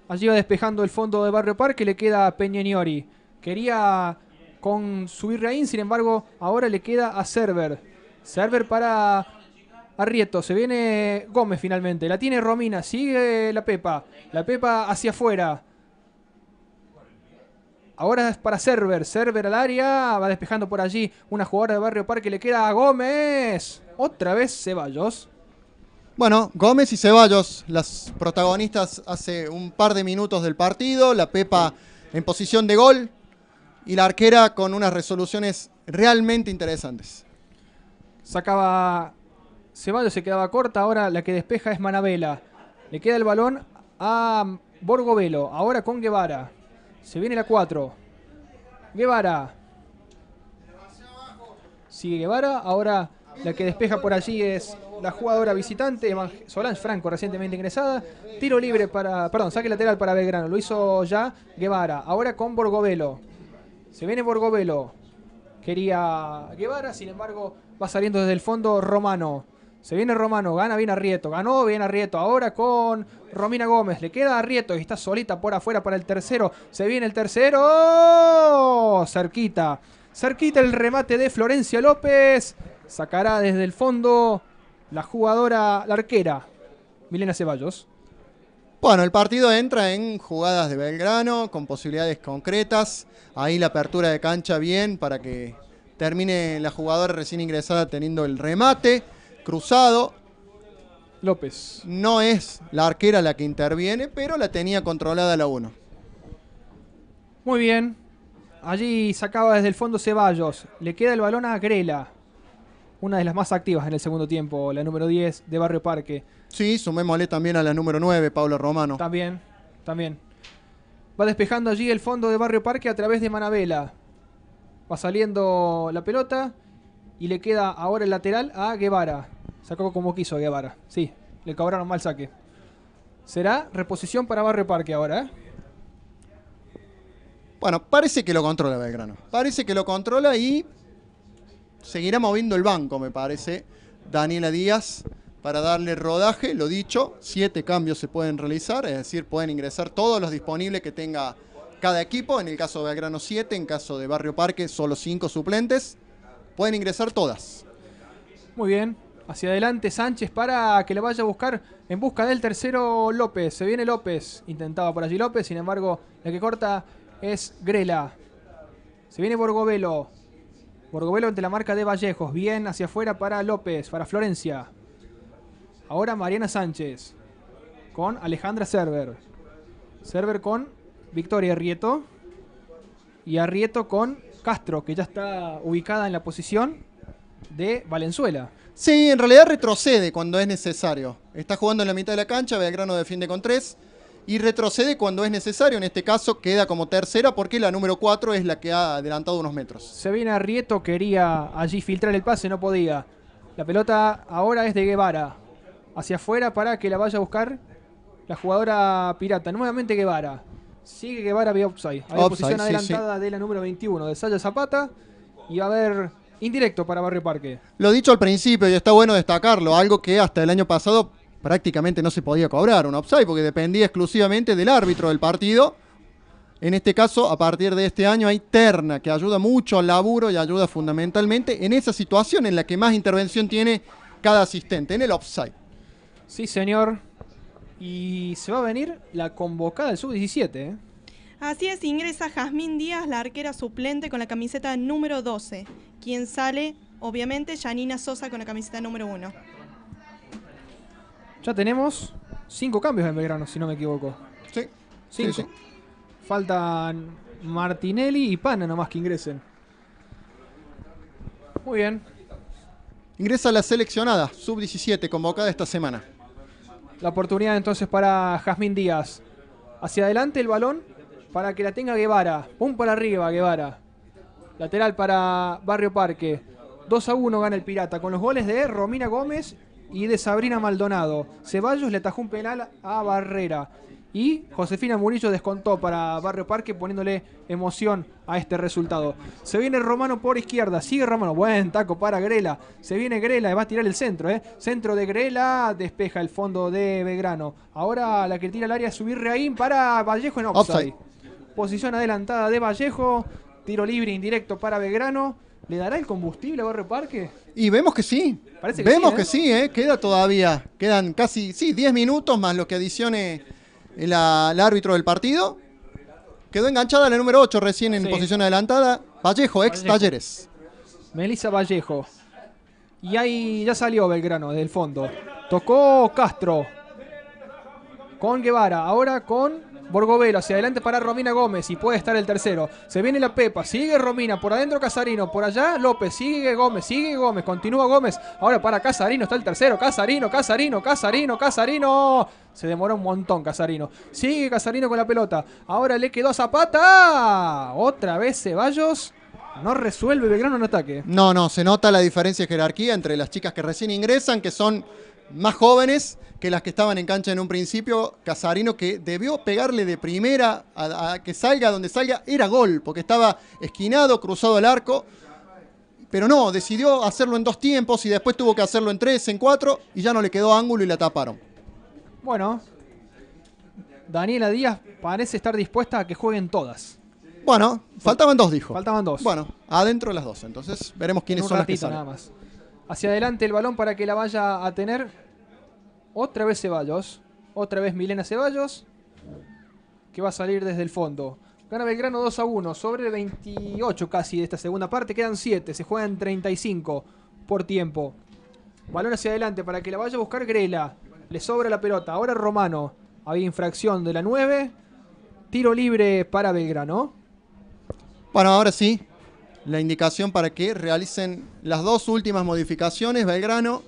Allí va despejando el fondo de Barrio Parque. Le queda a Peñeniori. Quería con su Raín, sin embargo, ahora le queda a Server. Server para Arrieto. Se viene Gómez finalmente. La tiene Romina. Sigue la Pepa. La Pepa hacia afuera. Ahora es para Server. Server al área. Va despejando por allí una jugadora de Barrio Parque. Le queda a Gómez. Otra vez Ceballos. Bueno, Gómez y Ceballos, las protagonistas hace un par de minutos del partido, la Pepa en posición de gol y la arquera con unas resoluciones realmente interesantes. Sacaba Ceballos, se quedaba corta, ahora la que despeja es Manabela. Le queda el balón a Borgovelo, ahora con Guevara. Se viene la 4. Guevara. Sigue Guevara, ahora la que despeja por allí es la jugadora visitante, Solange Franco, recientemente ingresada. Tiro libre para, perdón, saque lateral para Belgrano. Lo hizo ya Guevara. Ahora con Borgovelo. Se viene Borgovelo. Quería Guevara, sin embargo, va saliendo desde el fondo Romano. Se viene Romano, gana bien Arrieto, ganó bien Arrieto. Ahora con Romina Gómez, le queda Arrieto y está solita por afuera para el tercero. Se viene el tercero, cerquita, cerquita el remate de Florencia López. Sacará desde el fondo la jugadora, la arquera, Milena Ceballos. Bueno, el partido entra en jugadas de Belgrano, con posibilidades concretas. Ahí la apertura de cancha bien para que termine la jugadora recién ingresada teniendo el remate cruzado. López. No es la arquera la que interviene, pero la tenía controlada la 1. Muy bien. Allí sacaba desde el fondo Ceballos. Le queda el balón a Grela una de las más activas en el segundo tiempo, la número 10 de Barrio Parque. Sí, sumémosle también a la número 9, Pablo Romano. También, también. Va despejando allí el fondo de Barrio Parque a través de Manabela. Va saliendo la pelota y le queda ahora el lateral a Guevara. Sacó como quiso Guevara. Sí, le cobraron mal saque. Será reposición para Barrio Parque ahora, ¿eh? Bueno, parece que lo controla Belgrano. Parece que lo controla y seguirá moviendo el banco, me parece, Daniela Díaz para darle rodaje. Lo dicho, siete cambios se pueden realizar, es decir, pueden ingresar todos los disponibles que tenga cada equipo. En el caso de Belgrano, siete. En caso de Barrio Parque, solo cinco suplentes. Pueden ingresar todas. Muy bien. Hacia adelante Sánchez para que le vaya a buscar en busca del tercero López. Se viene López. Intentaba por allí López, sin embargo, la que corta es Grela. Se viene Borgovelo. Borgobelo ante la marca de Vallejos. Bien hacia afuera para López, para Florencia. Ahora Mariana Sánchez con Alejandra Server. Server con Victoria Arrieto. Y Arrieto con Castro, que ya está ubicada en la posición de Valenzuela. Sí, en realidad retrocede cuando es necesario. Está jugando en la mitad de la cancha, Belgrano defiende con tres y retrocede cuando es necesario. En este caso queda como tercera porque la número 4 es la que ha adelantado unos metros. Se viene Rieto quería allí filtrar el pase, no podía. La pelota ahora es de Guevara. Hacia afuera para que la vaya a buscar la jugadora pirata. Nuevamente Guevara. Sigue Guevara vía upside. Hay posición adelantada de la número 21 de Saya Zapata. Y va a haber indirecto para Barrio Parque. Lo dicho al principio y está bueno destacarlo, algo que hasta el año pasado prácticamente no se podía cobrar un offside porque dependía exclusivamente del árbitro del partido. En este caso, a partir de este año hay terna que ayuda mucho al laburo y ayuda fundamentalmente en esa situación en la que más intervención tiene cada asistente, en el offside. Sí, señor. Y se va a venir la convocada del sub-17. ¿eh? Así es, ingresa Jazmín Díaz, la arquera suplente con la camiseta número 12, quien sale, obviamente, Janina Sosa con la camiseta número 1. Ya tenemos cinco cambios en Belgrano, si no me equivoco. Sí. Cinco. Faltan Martinelli y Pana nomás que ingresen. Muy bien. Ingresa la seleccionada, sub-17, convocada esta semana. La oportunidad entonces para Jazmín Díaz. Hacia adelante el balón para que la tenga Guevara. Pum para arriba, Guevara. Lateral para Barrio Parque. 2 a 1 gana el Pirata con los goles de Romina Gómez y de Sabrina Maldonado. Ceballos le tajó un penal a Barrera. Y Josefina Murillo descontó para Barrio Parque poniéndole emoción a este resultado. Se viene Romano por izquierda, sigue Romano, buen taco para Grela. Se viene Grela, va a tirar el centro, ¿eh? Centro de Grela, despeja el fondo de Belgrano. Ahora la que tira el área subir Reaín para Vallejo en Posición adelantada de Vallejo, tiro libre indirecto para Belgrano ¿Le dará el combustible a Barrio Parque? Y vemos que sí. vemos que ¿eh? sí, ¿eh? queda todavía. Quedan casi, sí, 10 minutos más lo que adicione el, árbitro del partido. Quedó enganchada la número 8 recién en posición adelantada. Vallejo, ex Talleres. Melissa Vallejo. Y ahí ya salió Belgrano del fondo. Tocó Castro. Con Guevara. Ahora con Borgovelo hacia adelante para Romina Gómez y puede estar el tercero. Se viene la Pepa, sigue Romina, por adentro Casarino, por allá López, sigue Gómez, sigue Gómez, continúa Gómez. Ahora para Casarino está el tercero, Casarino, Casarino, Casarino, Casarino. Se demoró un montón Casarino. Sigue Casarino con la pelota. Ahora le quedó Zapata. Otra vez Ceballos. No resuelve Belgrano en ataque. No, no, se nota la diferencia de jerarquía entre las chicas que recién ingresan, que son más jóvenes que las que estaban en cancha en un principio. Casarino que debió pegarle de primera a, que salga donde salga, era gol, porque estaba esquinado, cruzado el arco. Pero no, decidió hacerlo en dos tiempos y después tuvo que hacerlo en tres, en cuatro, y ya no le quedó ángulo y la taparon. Bueno, Daniela Díaz parece estar dispuesta a que jueguen todas. Bueno, faltaban dos, dijo. Faltaban dos. Bueno, adentro las dos. Entonces veremos quiénes son las que Hacia adelante el balón para que la vaya a tener. Otra vez Ceballos. Otra vez Milena Ceballos. Que va a salir desde el fondo. Gana Belgrano 2 a 1. Sobre 28 casi de esta segunda parte. Quedan 7. Se juegan 35 por tiempo. Balón hacia adelante para que la vaya a buscar Grela. Le sobra la pelota. Ahora Romano. Había infracción de la 9. Tiro libre para Belgrano. Bueno, ahora sí la indicación para que realicen las dos últimas modificaciones, Belgrano,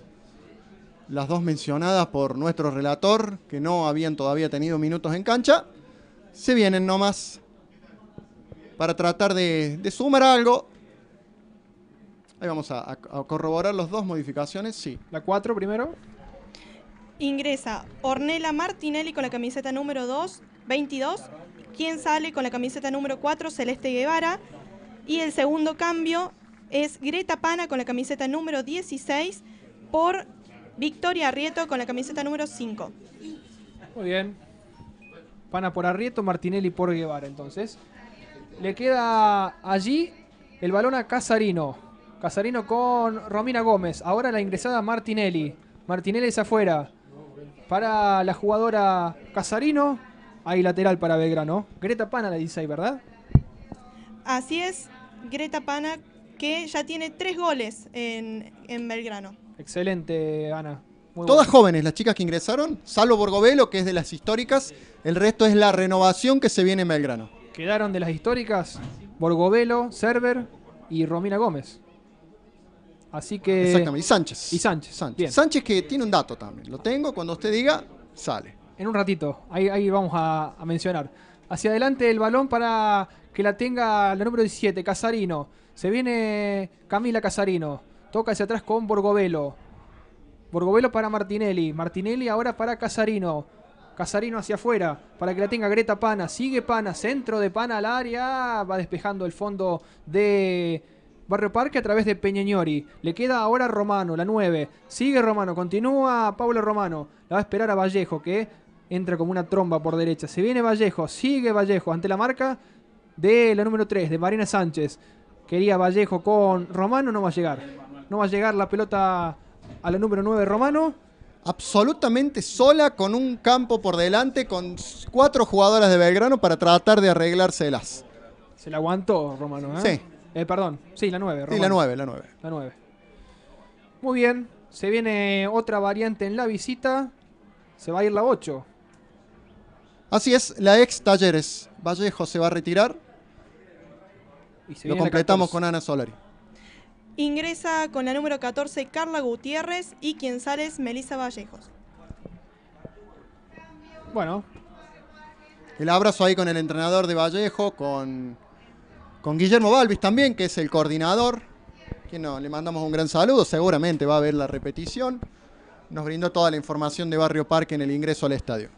las dos mencionadas por nuestro relator, que no habían todavía tenido minutos en cancha, se vienen nomás para tratar de, sumar algo. Ahí vamos a, corroborar las dos modificaciones, sí. La cuatro primero. Ingresa Ornella Martinelli con la camiseta número 2, 22, ¿Quién sale con la camiseta número 4, Celeste Guevara, y el segundo cambio es Greta Pana con la camiseta número 16 por Victoria Arrieto con la camiseta número 5. Muy bien. Pana por Arrieto, Martinelli por Guevara entonces. Le queda allí el balón a Casarino. Casarino con Romina Gómez. Ahora la ingresada Martinelli. Martinelli es afuera. Para la jugadora Casarino. ahí lateral para Belgrano. Greta Pana le dice ahí, ¿verdad? Así es. Greta Pana, que ya tiene tres goles en, Belgrano. Excelente, Ana. Todas jóvenes las chicas que ingresaron, salvo Borgovelo, que es de las históricas. El resto es la renovación que se viene en Belgrano. Quedaron de las históricas Borgovelo, Server y Romina Gómez. Así que. Exactamente. Y Sánchez. Y Sánchez. Sánchez. Sánchez que tiene un dato también. Lo tengo, cuando usted diga, sale. En un ratito, ahí, vamos a mencionar. Hacia adelante el balón para que la tenga la número 17, Casarino. Se viene Camila Casarino. Toca hacia atrás con Borgovelo. Borgovelo para Martinelli. Martinelli ahora para Casarino. Casarino hacia afuera para que la tenga Greta Pana. Sigue Pana, centro de Pana al área. Va despejando el fondo de Barrio Parque a través de Peñañori. Le queda ahora Romano, la 9. Sigue Romano, continúa Pablo Romano. La va a esperar a Vallejo que entra como una tromba por derecha. Se viene Vallejo, sigue Vallejo ante la marca de la número 3, de Marina Sánchez. Quería Vallejo con Romano, no va a llegar. No va a llegar la pelota a la número 9, Romano. Absolutamente sola, con un campo por delante, con cuatro jugadoras de Belgrano para tratar de arreglárselas. Se la aguantó, Romano, ¿eh? Sí. Eh, perdón, sí, la 9, Romano. Sí, la 9, la 9. La 9. Muy bien, se viene otra variante en la visita. Se va a ir la 8. Así es, la ex Talleres. Vallejo se va a retirar. Lo completamos con Ana Solari. Ingresa con la número 14 Carla Gutiérrez y quien sale es Melissa Vallejos. Bueno. El abrazo ahí con el entrenador de Vallejo, con, con Guillermo Balvis también, que es el coordinador. no, le mandamos un gran saludo, seguramente va a haber la repetición. Nos brindó toda la información de Barrio Parque en el ingreso al estadio.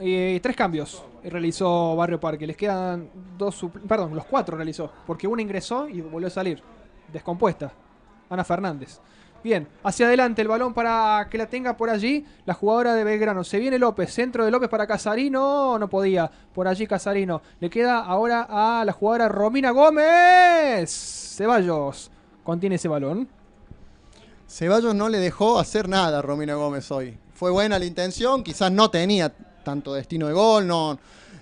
Eh, tres cambios realizó Barrio Parque. Les quedan dos. Perdón, los cuatro realizó. Porque una ingresó y volvió a salir. Descompuesta. Ana Fernández. Bien, hacia adelante el balón para que la tenga por allí la jugadora de Belgrano. Se viene López, centro de López para Casarino. No podía, por allí Casarino. Le queda ahora a la jugadora Romina Gómez. Ceballos contiene ese balón. Ceballos no le dejó hacer nada a Romina Gómez hoy. Fue buena la intención, quizás no tenía tanto destino de gol, no,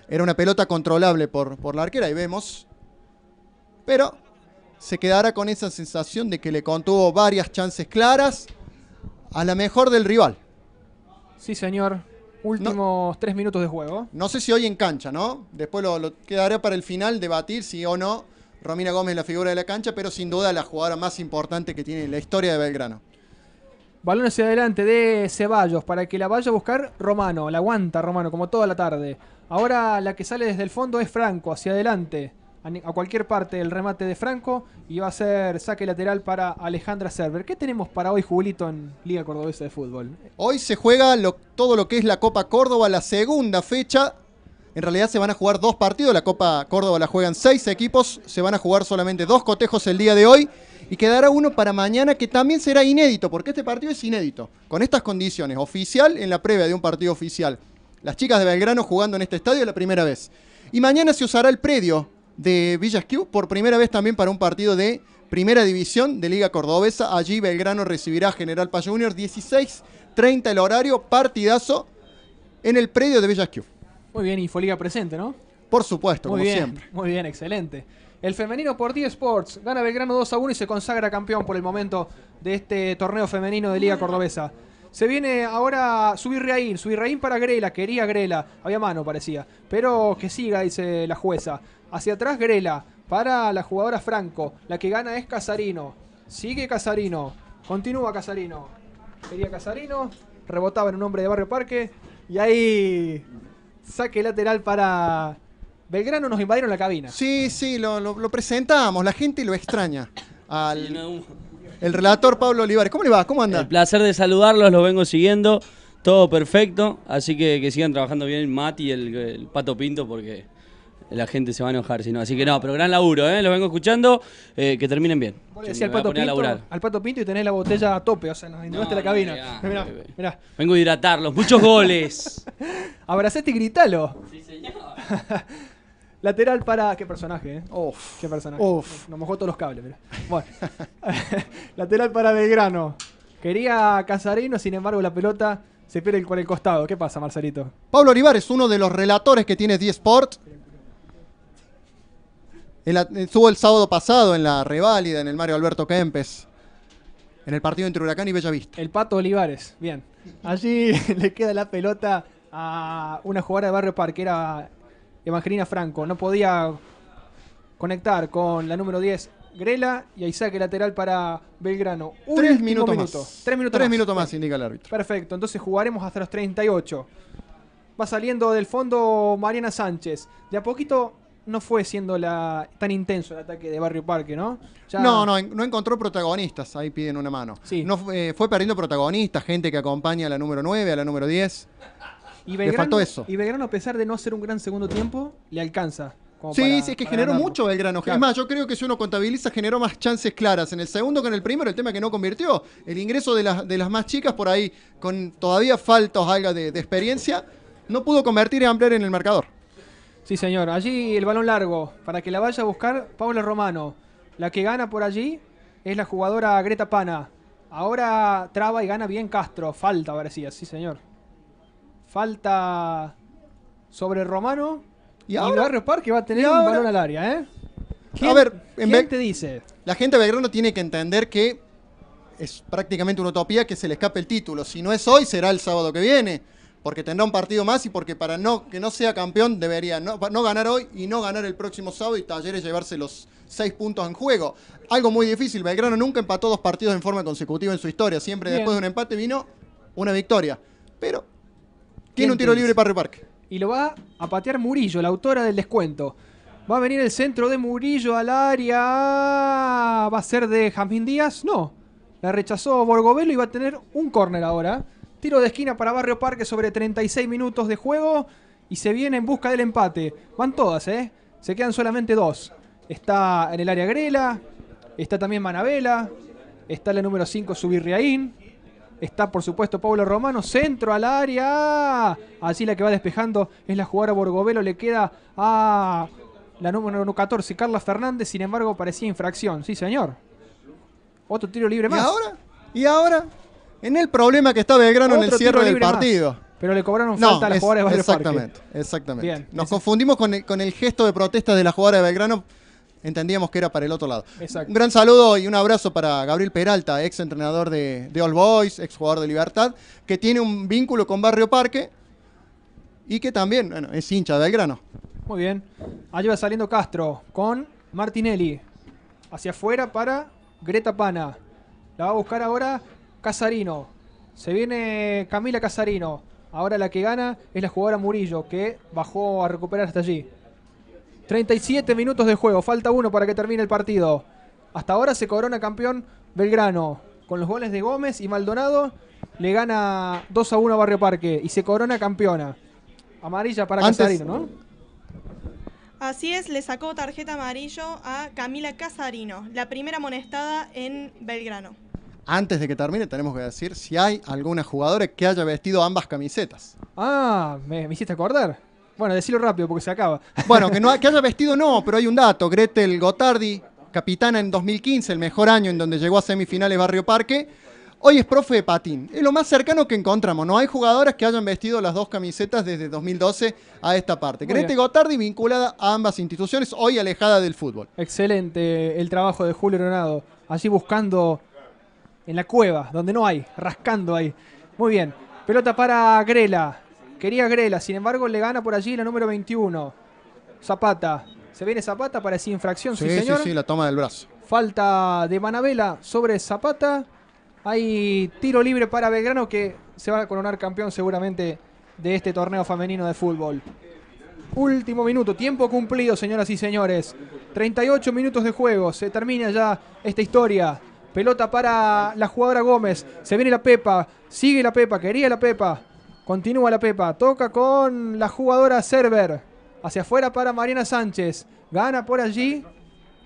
era una pelota controlable por, por la arquera y vemos. Pero se quedará con esa sensación de que le contuvo varias chances claras a la mejor del rival. Sí, señor. Últimos tres minutos de juego. No sé si hoy en cancha, ¿no? Después lo, quedará para el final debatir si o no Romina Gómez es la figura de la cancha, pero sin duda la jugadora más importante que tiene la historia de Belgrano. Balón hacia adelante de Ceballos para que la vaya a buscar Romano. La aguanta Romano como toda la tarde. Ahora la que sale desde el fondo es Franco hacia adelante. A cualquier parte el remate de Franco y va a ser saque lateral para Alejandra Server. ¿Qué tenemos para hoy, Jubilito, en Liga Cordobesa de Fútbol? Hoy se juega todo lo que es la Copa Córdoba, la segunda fecha. En realidad se van a jugar dos partidos. La Copa Córdoba la juegan seis equipos. Se van a jugar solamente dos cotejos el día de hoy y quedará uno para mañana que también será inédito, porque este partido es inédito, con estas condiciones, oficial en la previa de un partido oficial. Las chicas de Belgrano jugando en este estadio la primera vez. Y mañana se usará el predio de Villas por primera vez también para un partido de primera división de Liga Cordobesa. Allí Belgrano recibirá a General Paz Junior 16.30 el horario, partidazo en el predio de Villas Muy bien, y Infoliga presente, ¿no? Por supuesto, muy como bien, siempre. Muy bien, excelente. El femenino por 10 Sports gana Belgrano 2 a 1 y se consagra campeón por el momento de este torneo femenino de Liga Cordobesa. Se viene ahora Subirreín, Subirreín para Grela, quería Grela, había mano parecía, pero que siga, dice la jueza. Hacia atrás Grela, para la jugadora Franco, la que gana es Casarino. Sigue Casarino, continúa Casarino. Quería Casarino, rebotaba en un hombre de Barrio Parque y ahí saque lateral para Belgrano nos invadieron la cabina. Sí, sí, lo, presentábamos presentamos, la gente lo extraña. El relator Pablo Olivares. ¿Cómo le va? ¿Cómo anda? El placer de saludarlos, los vengo siguiendo. Todo perfecto, así que que sigan trabajando bien Mati y el, Pato Pinto porque la gente se va a enojar si no. Así que no, pero gran laburo, ¿eh? los vengo escuchando, eh, que terminen bien. Vos al Pato, Pinto, al Pato Pinto y tenés la botella a tope, o sea, nos inundaste la cabina. Mirá, Vengo a hidratarlos, muchos goles. ¿Abracete y gritalo. Sí, señor. Lateral para. Qué personaje, ¿eh? Uf, Qué personaje. Uf. Nos mojó todos los cables, Bueno. Lateral para Belgrano. Quería Casarino, sin embargo, la pelota se pierde por el costado. ¿Qué pasa, Marcelito? Pablo Olivares, uno de los relatores que tiene D-Sport. Eh, estuvo el sábado pasado en la reválida en el Mario Alberto Kempes. En el partido entre Huracán y Vista. El Pato Olivares, bien. Allí le queda la pelota a una jugadora de Barrio Parque, era Evangelina Franco. No podía conectar con la número 10, Grela, y ahí saque lateral para Belgrano. Tres minutos más. Tres minutos más. minutos más, indica el árbitro. Perfecto, entonces jugaremos hasta los 38. Va saliendo del fondo Mariana Sánchez. De a poquito no fue siendo la, tan intenso el ataque de Barrio Parque, ¿no? No, no, no encontró protagonistas, ahí piden una mano. No, eh, fue perdiendo protagonistas, gente que acompaña a la número 9, a la número 10. Y Belgrano, a pesar de no hacer un gran segundo tiempo, le alcanza. sí, sí, es que generó mucho Belgrano. Es más, yo creo que si uno contabiliza, generó más chances claras. En el segundo que en el primero, el tema que no convirtió. El ingreso de, las, de las más chicas por ahí, con todavía faltos algo de, de experiencia, no pudo convertir a ampliar en el marcador. Sí, señor. Allí el balón largo, para que la vaya a buscar Paula Romano. La que gana por allí es la jugadora Greta Pana. Ahora traba y gana bien Castro. Falta, parecía, sí, señor. Falta sobre Romano. Y, ahora? y Barrio Parque va a tener un balón al área, ¿eh? a ver, en te dice. La gente de Belgrano tiene que entender que es prácticamente una utopía que se le escape el título. Si no es hoy, será el sábado que viene. Porque tendrá un partido más y porque para no que no sea campeón debería no, ganar hoy y no ganar el próximo sábado y Talleres llevarse los seis puntos en juego. Algo muy difícil. Belgrano nunca empató dos partidos en forma consecutiva en su historia. Siempre después de un empate vino una victoria. Pero tiene un tiro libre Barrio Parque. Y lo va a patear Murillo, la autora del descuento. Va a venir el centro de Murillo al área. ¿Va a ser de Jamín Díaz? No. La rechazó Borgovelo y va a tener un córner ahora. Tiro de esquina para Barrio Parque sobre 36 minutos de juego. Y se viene en busca del empate. Van todas, ¿eh? Se quedan solamente dos. Está en el área Grela. Está también Manabela. Está la número 5 Subirriaín. Está por supuesto Pablo Romano, centro al área. Así la que va despejando es la jugadora Borgovelo. Le queda a la número 14, Carla Fernández. Sin embargo, parecía infracción. Sí, señor. Otro tiro libre más. ¿Y ahora? ¿Y ahora? En el problema que está Belgrano en el cierre del partido. Pero le cobraron falta a la de Exactamente, exactamente. Nos confundimos con el, con el gesto de protesta de la jugadora de Belgrano entendíamos que era para el otro lado. Un gran saludo y un abrazo para Gabriel Peralta, ex entrenador de, All Boys, ex jugador de Libertad, que tiene un vínculo con Barrio Parque y que también es hincha de Belgrano. Muy bien. ahí va saliendo Castro con Martinelli. Hacia afuera para Greta Pana. La va a buscar ahora Casarino. Se viene Camila Casarino. Ahora la que gana es la jugadora Murillo, que bajó a recuperar hasta allí. 37 minutos de juego, falta uno para que termine el partido. Hasta ahora se corona campeón Belgrano. Con los goles de Gómez y Maldonado le gana 2 a 1 a Barrio Parque y se corona campeona. Amarilla para Casarino, ¿no? Así es, le sacó tarjeta amarillo a Camila Casarino, la primera amonestada en Belgrano. Antes de que termine, tenemos que decir si hay alguna jugadora que haya vestido ambas camisetas. Ah, me hiciste acordar. Bueno, decirlo rápido porque se acaba. Bueno, que, no, que haya vestido no, pero hay un dato. Gretel Gotardi, capitana en 2015, el mejor año en donde llegó a semifinales Barrio Parque. Hoy es profe de patín. Es lo más cercano que encontramos. No hay jugadoras que hayan vestido las dos camisetas desde 2012 a esta parte. Gretel Grete Gotardi vinculada a ambas instituciones, hoy alejada del fútbol. Excelente el trabajo de Julio Ronado. Así buscando en la cueva, donde no hay, rascando ahí. Muy bien. Pelota para Grela. Quería Grela, sin embargo le gana por allí la número 21. Zapata. Se viene Zapata, parecía infracción, sí, sí señor. Sí, sí, la toma del brazo. Falta de Manabela sobre Zapata. Hay tiro libre para Belgrano que se va a coronar campeón seguramente de este torneo femenino de fútbol. Último minuto, tiempo cumplido, señoras y señores. 38 minutos de juego, se termina ya esta historia. Pelota para la jugadora Gómez, se viene la Pepa, sigue la Pepa, quería la Pepa, Continúa la Pepa. Toca con la jugadora Server. Hacia afuera para Mariana Sánchez. Gana por allí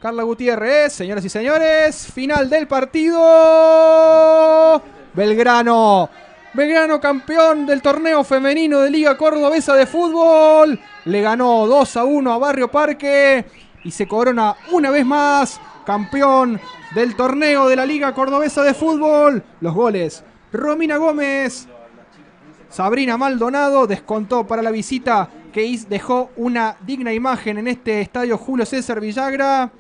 Carla Gutiérrez. Señoras y señores, final del partido. Belgrano. Belgrano campeón del torneo femenino de Liga Cordobesa de Fútbol. Le ganó 2 a 1 a Barrio Parque y se corona una vez más campeón del torneo de la Liga Cordobesa de Fútbol. Los goles. Romina Gómez Sabrina Maldonado descontó para la visita que dejó una digna imagen en este estadio Julio César Villagra.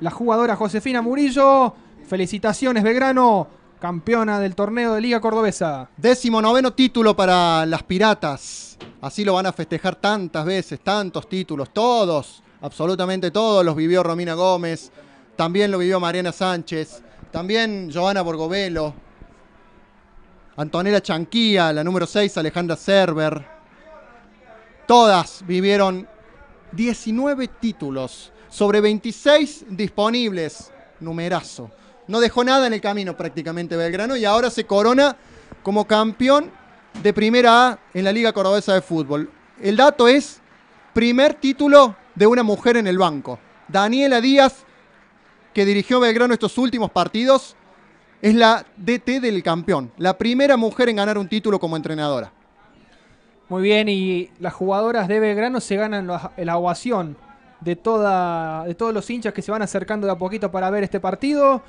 La jugadora Josefina Murillo, felicitaciones Belgrano, campeona del torneo de Liga Cordobesa. Décimo noveno título para las Piratas. Así lo van a festejar tantas veces, tantos títulos, todos, absolutamente todos los vivió Romina Gómez, también lo vivió Mariana Sánchez, también Giovanna Borgovelo, Antonella Chanquía, la número 6, Alejandra Server. Todas vivieron 19 títulos sobre 26 disponibles. Numerazo. No dejó nada en el camino prácticamente Belgrano y ahora se corona como campeón de primera A en la Liga Cordobesa de Fútbol. El dato es primer título de una mujer en el banco. Daniela Díaz, que dirigió Belgrano estos últimos partidos, es la DT del campeón, la primera mujer en ganar un título como entrenadora. Muy bien, y las jugadoras de Belgrano se ganan la, ovación de, toda, de todos los hinchas que se van acercando de a poquito para ver este partido,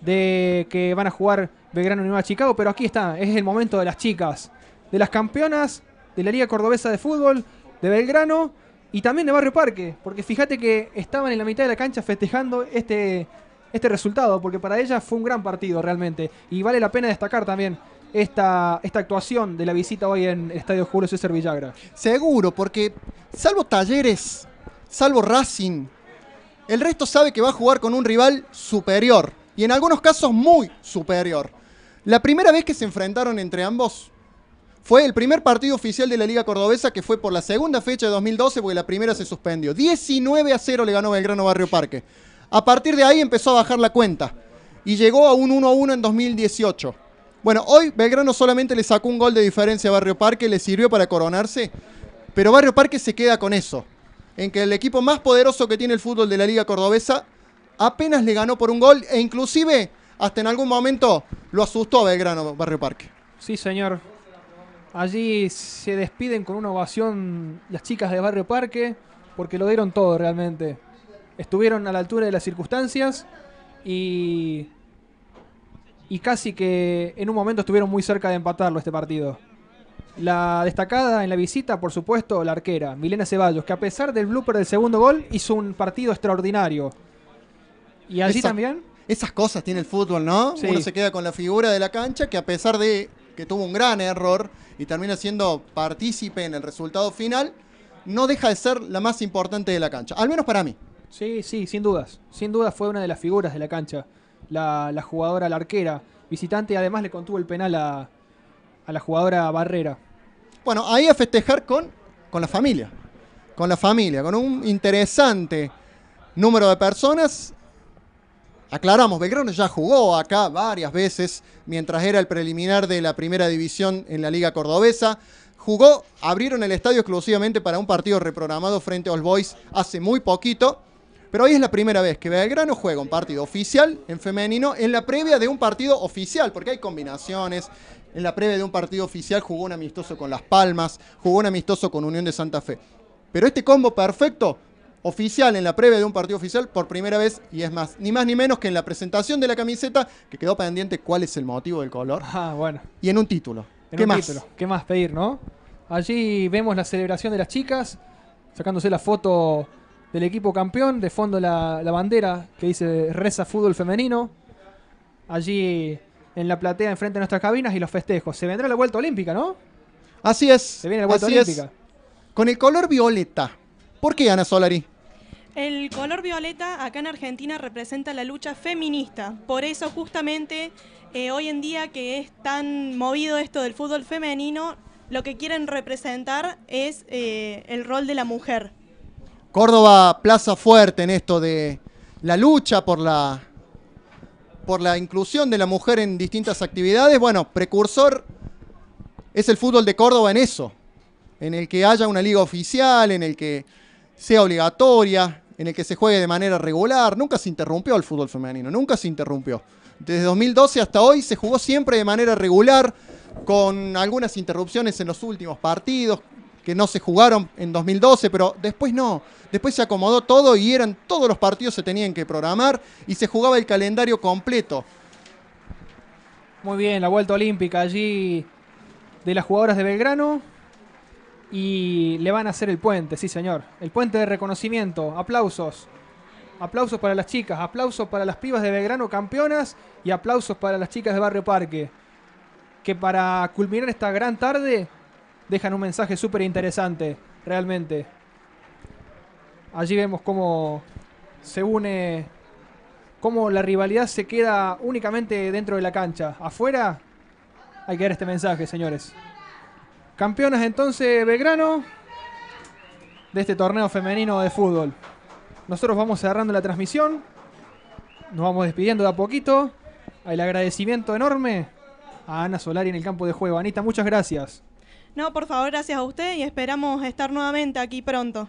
de que van a jugar Belgrano y Nueva Chicago, pero aquí está, es el momento de las chicas, de las campeonas de la Liga Cordobesa de Fútbol, de Belgrano y también de Barrio Parque, porque fíjate que estaban en la mitad de la cancha festejando este este resultado, porque para ella fue un gran partido realmente. Y vale la pena destacar también esta, esta actuación de la visita hoy en Estadio Julio César Villagra. Seguro, porque salvo Talleres, salvo Racing, el resto sabe que va a jugar con un rival superior, y en algunos casos muy superior. La primera vez que se enfrentaron entre ambos fue el primer partido oficial de la Liga Cordobesa, que fue por la segunda fecha de 2012, porque la primera se suspendió. 19 a 0 le ganó Belgrano Barrio Parque. A partir de ahí empezó a bajar la cuenta y llegó a un 1 1 en 2018. Bueno, hoy Belgrano solamente le sacó un gol de diferencia a Barrio Parque, le sirvió para coronarse, pero Barrio Parque se queda con eso, en que el equipo más poderoso que tiene el fútbol de la Liga Cordobesa apenas le ganó por un gol e inclusive hasta en algún momento lo asustó a Belgrano Barrio Parque. Sí, señor. Allí se despiden con una ovación las chicas de Barrio Parque porque lo dieron todo realmente estuvieron a la altura de las circunstancias y, casi que en un momento estuvieron muy cerca de empatarlo este partido. La destacada en la visita, por supuesto, la arquera, Milena Ceballos, que a pesar del blooper del segundo gol hizo un partido extraordinario. Y allí también... Esas cosas tiene el fútbol, ¿no? Uno se queda con la figura de la cancha que a pesar de que tuvo un gran error y termina siendo partícipe en el resultado final, no deja de ser la más importante de la cancha, al menos para mí. Sí, sí, sin dudas. Sin dudas fue una de las figuras de la cancha. La, jugadora, la arquera, visitante, además le contuvo el penal a, la jugadora Barrera. Bueno, ahí a festejar con, con la familia. Con la familia, con un interesante número de personas. Aclaramos, Belgrano ya jugó acá varias veces mientras era el preliminar de la primera división en la Liga Cordobesa. Jugó, abrieron el estadio exclusivamente para un partido reprogramado frente a All Boys hace muy poquito. Pero hoy es la primera vez que Belgrano juega un partido oficial en femenino en la previa de un partido oficial, porque hay combinaciones. En la previa de un partido oficial jugó un amistoso con Las Palmas, jugó un amistoso con Unión de Santa Fe. Pero este combo perfecto, oficial, en la previa de un partido oficial, por primera vez, y es más, ni más ni menos que en la presentación de la camiseta, que quedó pendiente cuál es el motivo del color. Ah, bueno. Y en un título. ¿Qué más? ¿Qué más pedir, no? Allí vemos la celebración de las chicas, sacándose la foto del equipo campeón. De fondo la, bandera que dice Reza Fútbol Femenino. Allí en la platea enfrente de nuestras cabinas y los festejos. Se vendrá la vuelta olímpica, ¿no? Así es. Se viene la vuelta olímpica. Con el color violeta. ¿Por qué Ana Solari? El color violeta acá en Argentina representa la lucha feminista. Por eso justamente eh, hoy en día que es tan movido esto del fútbol femenino, lo que quieren representar es eh, el rol de la mujer. Córdoba plaza fuerte en esto de la lucha por la, por la inclusión de la mujer en distintas actividades. Bueno, precursor es el fútbol de Córdoba en eso, en el que haya una liga oficial, en el que sea obligatoria, en el que se juegue de manera regular. Nunca se interrumpió el fútbol femenino, nunca se interrumpió. Desde 2012 hasta hoy se jugó siempre de manera regular, con algunas interrupciones en los últimos partidos, que no se jugaron en 2012, pero después no. Después se acomodó todo y eran todos los partidos se tenían que programar y se jugaba el calendario completo. Muy bien, la vuelta olímpica allí de las jugadoras de Belgrano. Y le van a hacer el puente, sí señor. El puente de reconocimiento. Aplausos. Aplausos para las chicas, aplausos para las pibas de Belgrano campeonas y aplausos para las chicas de Barrio Parque. Que para culminar esta gran tarde dejan un mensaje súper interesante, realmente. Allí vemos cómo se une, cómo la rivalidad se queda únicamente dentro de la cancha. Afuera hay que dar este mensaje, señores. Campeonas entonces Belgrano de este torneo femenino de fútbol. Nosotros vamos cerrando la transmisión, nos vamos despidiendo de a poquito. El agradecimiento enorme a Ana Solari en el campo de juego. Anita, muchas gracias. No, por favor, gracias a usted y esperamos estar nuevamente aquí pronto.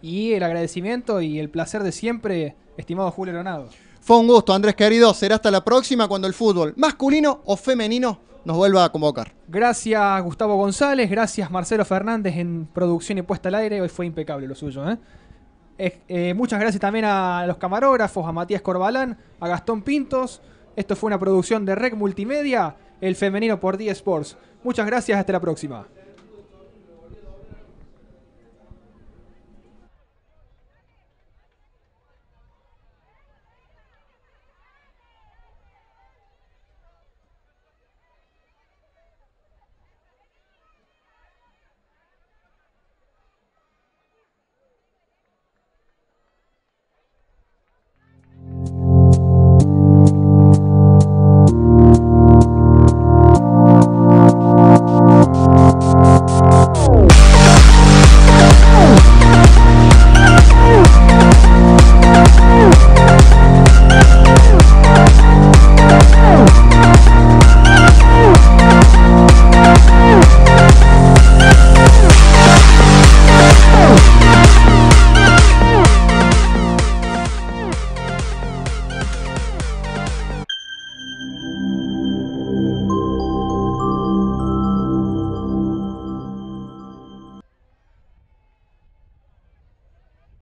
Y el agradecimiento y el placer de siempre, estimado Julio Leonardo. Fue un gusto, Andrés querido. Será hasta la próxima cuando el fútbol masculino o femenino nos vuelva a convocar. Gracias, Gustavo González. Gracias, Marcelo Fernández en producción y puesta al aire. Hoy fue impecable lo suyo. ¿eh? Eh, muchas gracias también a los camarógrafos, a Matías Corbalán, a Gastón Pintos. Esto fue una producción de Rec Multimedia el femenino por D Sports. Muchas gracias, hasta la próxima.